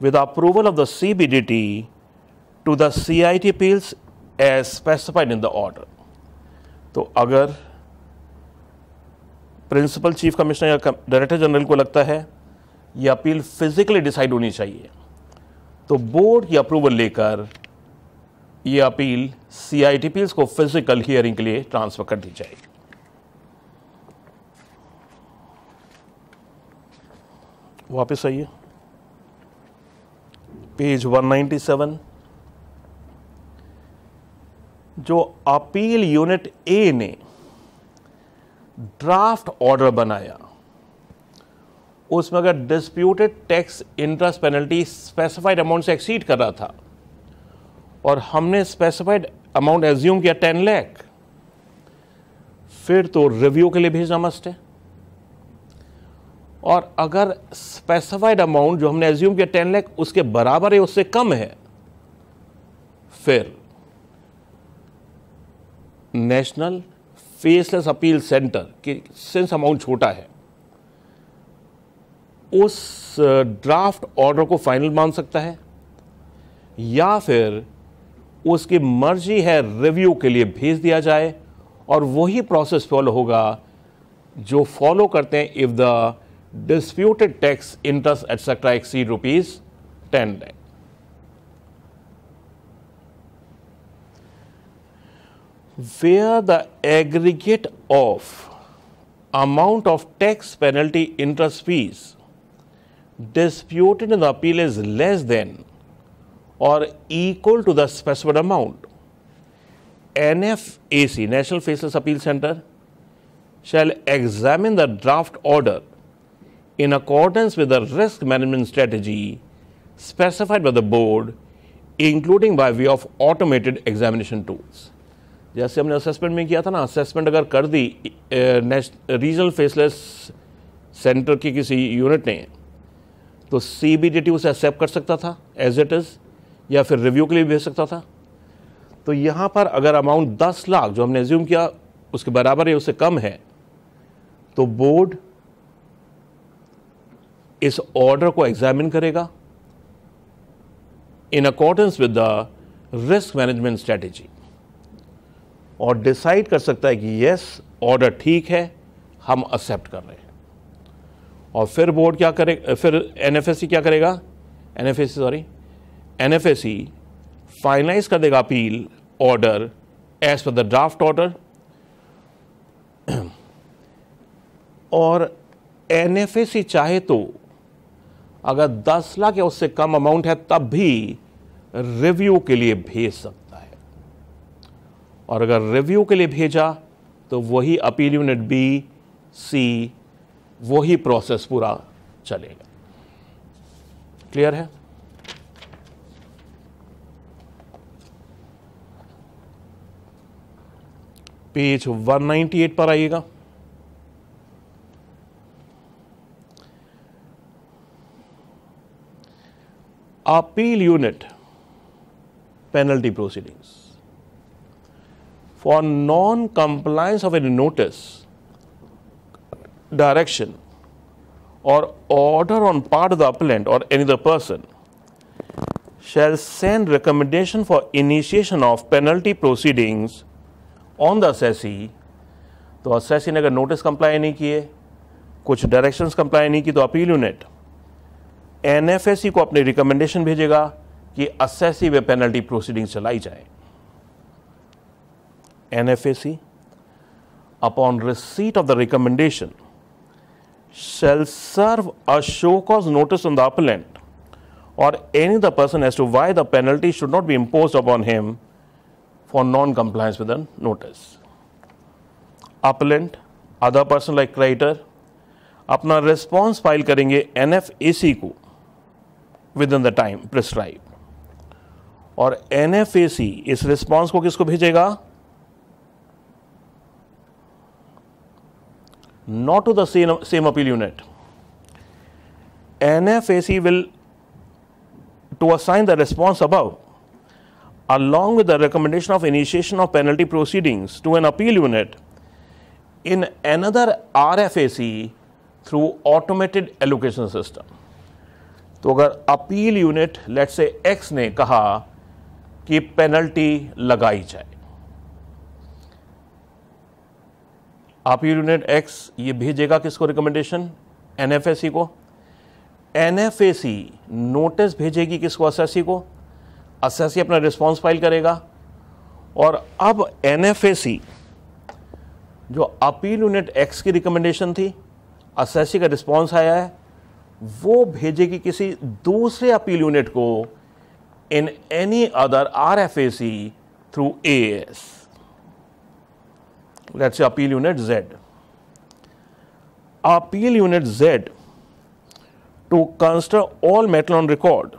with approval of the CBDT to the CIT appeals as specified in the order. तो अगर प्रिंसिपल चीफ कमिश्नर या डायरेक्टर जनरल को लगता है ये अपील फिजिकली डिसाइड होनी चाहिए तो बोर्ड की अप्रूवल लेकर ये अपील सी को फिजिकल हियरिंग के लिए ट्रांसफ़र कर दी जाएगी वापस आइए पेज 197 जो अपील यूनिट ए ने ड्राफ्ट ऑर्डर बनाया उसमें अगर disputed tax interest penalty specified amount से एक्सीड कर रहा था और हमने स्पेसिफाइड अमाउंट एज्यूम किया टेन लैख फिर तो रिव्यू के लिए भेजना मस्ट है और अगर स्पेसिफाइड अमाउंट जो हमने एज्यूम किया टेन लैख उसके बराबर है उससे कम है फिर नेशनल फेसलेस अपील सेंटर के सेंस अमाउंट छोटा है उस ड्राफ्ट ऑर्डर को फाइनल मान सकता है या फिर उसकी मर्जी है रिव्यू के लिए भेज दिया जाए और वही प्रोसेस फॉलो होगा जो फॉलो करते हैं if the disputed tax interest etcetera exceed rupees ten lakh where the aggregate of amount of tax penalty interest fees disputed in the appeal is less than or equal to the specified amount, NFAC, National Faceless Appeal Center, shall examine the draft order in accordance with the risk management strategy specified by the board, including by way of automated examination tools. जैसे हमने असेसमेंट में किया था ना असेसमेंट अगर कर दी रीजनल फेसलेस सेंटर की किसी यूनिट ने तो सी बी डी उसे एक्सेप्ट कर सकता था एज इट इज़ या फिर रिव्यू के लिए भेज सकता था तो यहाँ पर अगर अमाउंट दस लाख जो हमने एज्यूम किया उसके बराबर है उससे कम है तो बोर्ड इस ऑर्डर को एग्जामिन करेगा in accordance with the risk management strategy और डिसाइड कर सकता है कि यस ऑर्डर ठीक है हम एक्सेप्ट कर रहे हैं और फिर बोर्ड क्या करे फिर एन क्या करेगा एन सॉरी एन फाइनलाइज कर देगा appeal order as per the draft order और एन चाहे तो अगर 10 लाख या उससे कम अमाउंट है तब भी रिव्यू के लिए भेज सकते और अगर रिव्यू के लिए भेजा तो वही अपील यूनिट बी सी वही प्रोसेस पूरा चलेगा क्लियर है पेज 198 पर आइएगा appeal unit penalty proceedings for non-compliance of a notice, direction or order on part of the appellant or any other person shall send recommendation for initiation of penalty proceedings on the assessee तो असेसी ने अगर नोटिस कंप्लाई नहीं किए कुछ डायरेक्शंस कंप्लाई नहीं की तो अपील यूनिट एनएफएसी को अपनी रिकमेंडेशन भेजेगा कि असेसी वे पेनल्टी प्रोसीडिंग चलाई जाए NFAC, upon receipt of the recommendation, shall serve a show cause notice on the appellant or any other person as to why the penalty should not be imposed upon him for non-compliance with the notice. Appellant, other person like creditor, अपना रिस्पॉन्स फाइल करेंगे एन को within the time prescribe और एन इस रिस्पॉन्स को किसको भेजेगा not to the same, same appeal unit. NFAC will to assign the response above along with the recommendation of initiation of penalty proceedings to an appeal unit in another RFAC through automated allocation system. तो अगर अपील यूनिट लेट से एक्स ने कहा कि पेनल्टी लगाई जाए आप यूनिट एक्स ये भेजेगा किसको रिकमेंडेशन एन को एन नोटिस भेजेगी किसको असेसी को असेसी अपना रिस्पॉन्स फाइल करेगा और अब एन जो अपील यूनिट एक्स की रिकमेंडेशन थी असेसी का रिस्पॉन्स आया है वो भेजेगी किसी दूसरे अपील यूनिट को in any other R F A C through A S let us say appeal unit Z. Appeal unit Z to consider all metal on record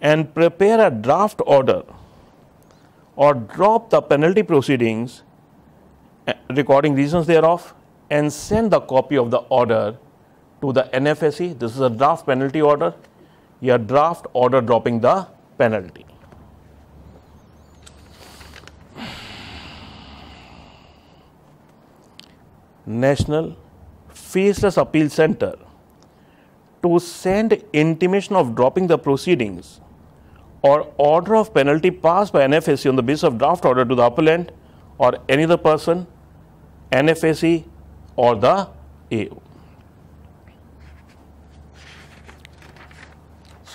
and prepare a draft order or drop the penalty proceedings eh, recording reasons thereof and send the copy of the order to the NFSE. This is a draft penalty order. Your draft order dropping the penalty. National Faceless Appeal Center to send intimation of dropping the proceedings or order of penalty passed by NFAC on the basis of draft order to the appellant or any other person, NFAC or the AO.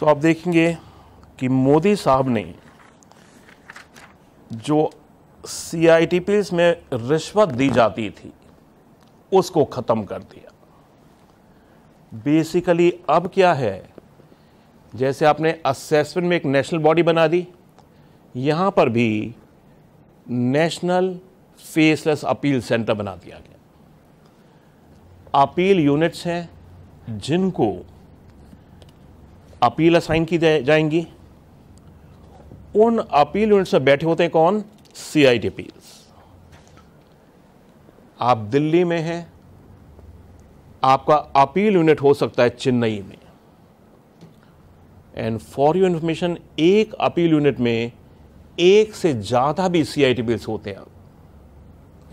So so, आप देखेंगे कि मोदी साहब ने जो सी आई में रिश्वत दी जाती थी उसको ख़त्म कर दिया बेसिकली अब क्या है जैसे आपने असेसमेंट में एक नेशनल बॉडी बना दी यहां पर भी नेशनल फेसलेस अपील सेंटर बना दिया गया अपील यूनिट्स हैं जिनको अपील असाइन की जाएंगी उन अपील यूनिट्स में बैठे होते हैं कौन सी आई टी अपील्स आप दिल्ली में हैं आपका अपील यूनिट हो सकता है चेन्नई में एंड फॉर यू इन्फॉर्मेशन एक अपील यूनिट में एक से ज़्यादा भी सी आई टी बिल्स होते हैं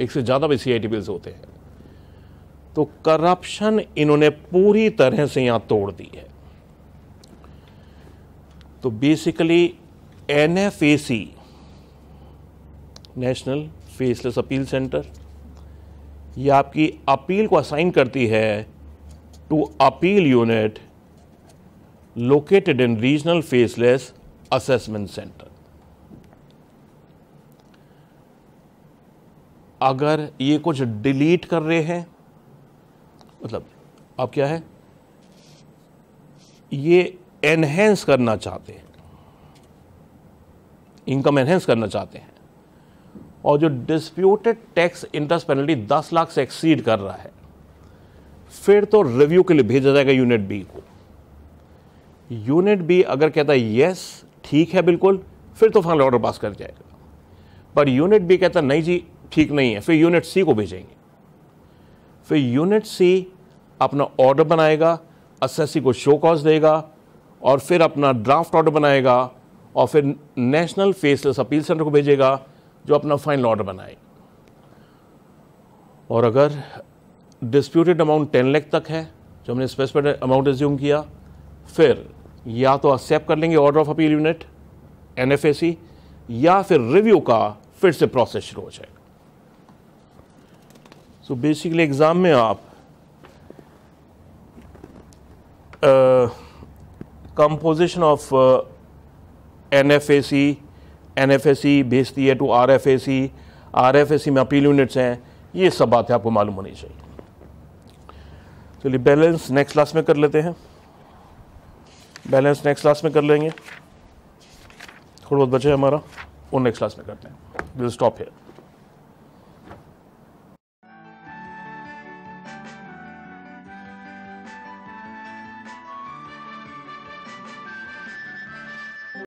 एक से ज़्यादा भी सी आई टी बिल्स होते हैं तो करप्शन इन्होंने पूरी तरह से यहां तोड़ दी है तो basically N F A C national faceless appeal centre ये आपकी अपील को असाइन करती है to appeal unit located in regional faceless assessment centre अगर ये कुछ डिलीट कर रहे हैं मतलब आप क्या है ये एनहेंस करना चाहते हैं इनकम एनहेंस करना चाहते हैं और जो डिस्प्यूटेड टैक्स इंटरेस्ट पेनल्टी दस लाख से एक्सीड कर रहा है फिर तो रिव्यू के लिए भेजा जाएगा यूनिट बी को यूनिट बी अगर कहता है यस ठीक है बिल्कुल फिर तो फाइनल ऑर्डर पास कर जाएगा पर यूनिट बी कहता नहीं जी ठीक नहीं है फिर यूनिट सी को भेजेंगे फिर यूनिट सी अपना ऑर्डर बनाएगा एसएससी को शो कॉज देगा और फिर अपना ड्राफ्ट ऑर्डर बनाएगा और फिर नेशनल फेसलेस अपील सेंटर को भेजेगा जो अपना फाइनल ऑर्डर बनाए और अगर डिस्प्यूटेड अमाउंट टेन लैख तक है जो हमने स्पेसिफाइड अमाउंट रिज्यूम किया फिर या तो एक्सेप्ट कर लेंगे order of appeal unit N या फिर रिव्यू का फिर से प्रोसेस शुरू हो जाएगा सो बेसिकली एग्ज़ाम में आप composition of N F A C N F S C भेजती है to R F A C R F A C में अपील यूनिट्स हैं ये सब बातें आपको मालूम होनी चाहिए चलिए बैलेंस नेक्स्ट क्लास में कर लेते हैं बैलेंस नेक्स्ट क्लास में कर लेंगे थोड़ा बहुत बचे हमारा वो नेक्स्ट क्लास में करते हैं विल स्टॉप हेयर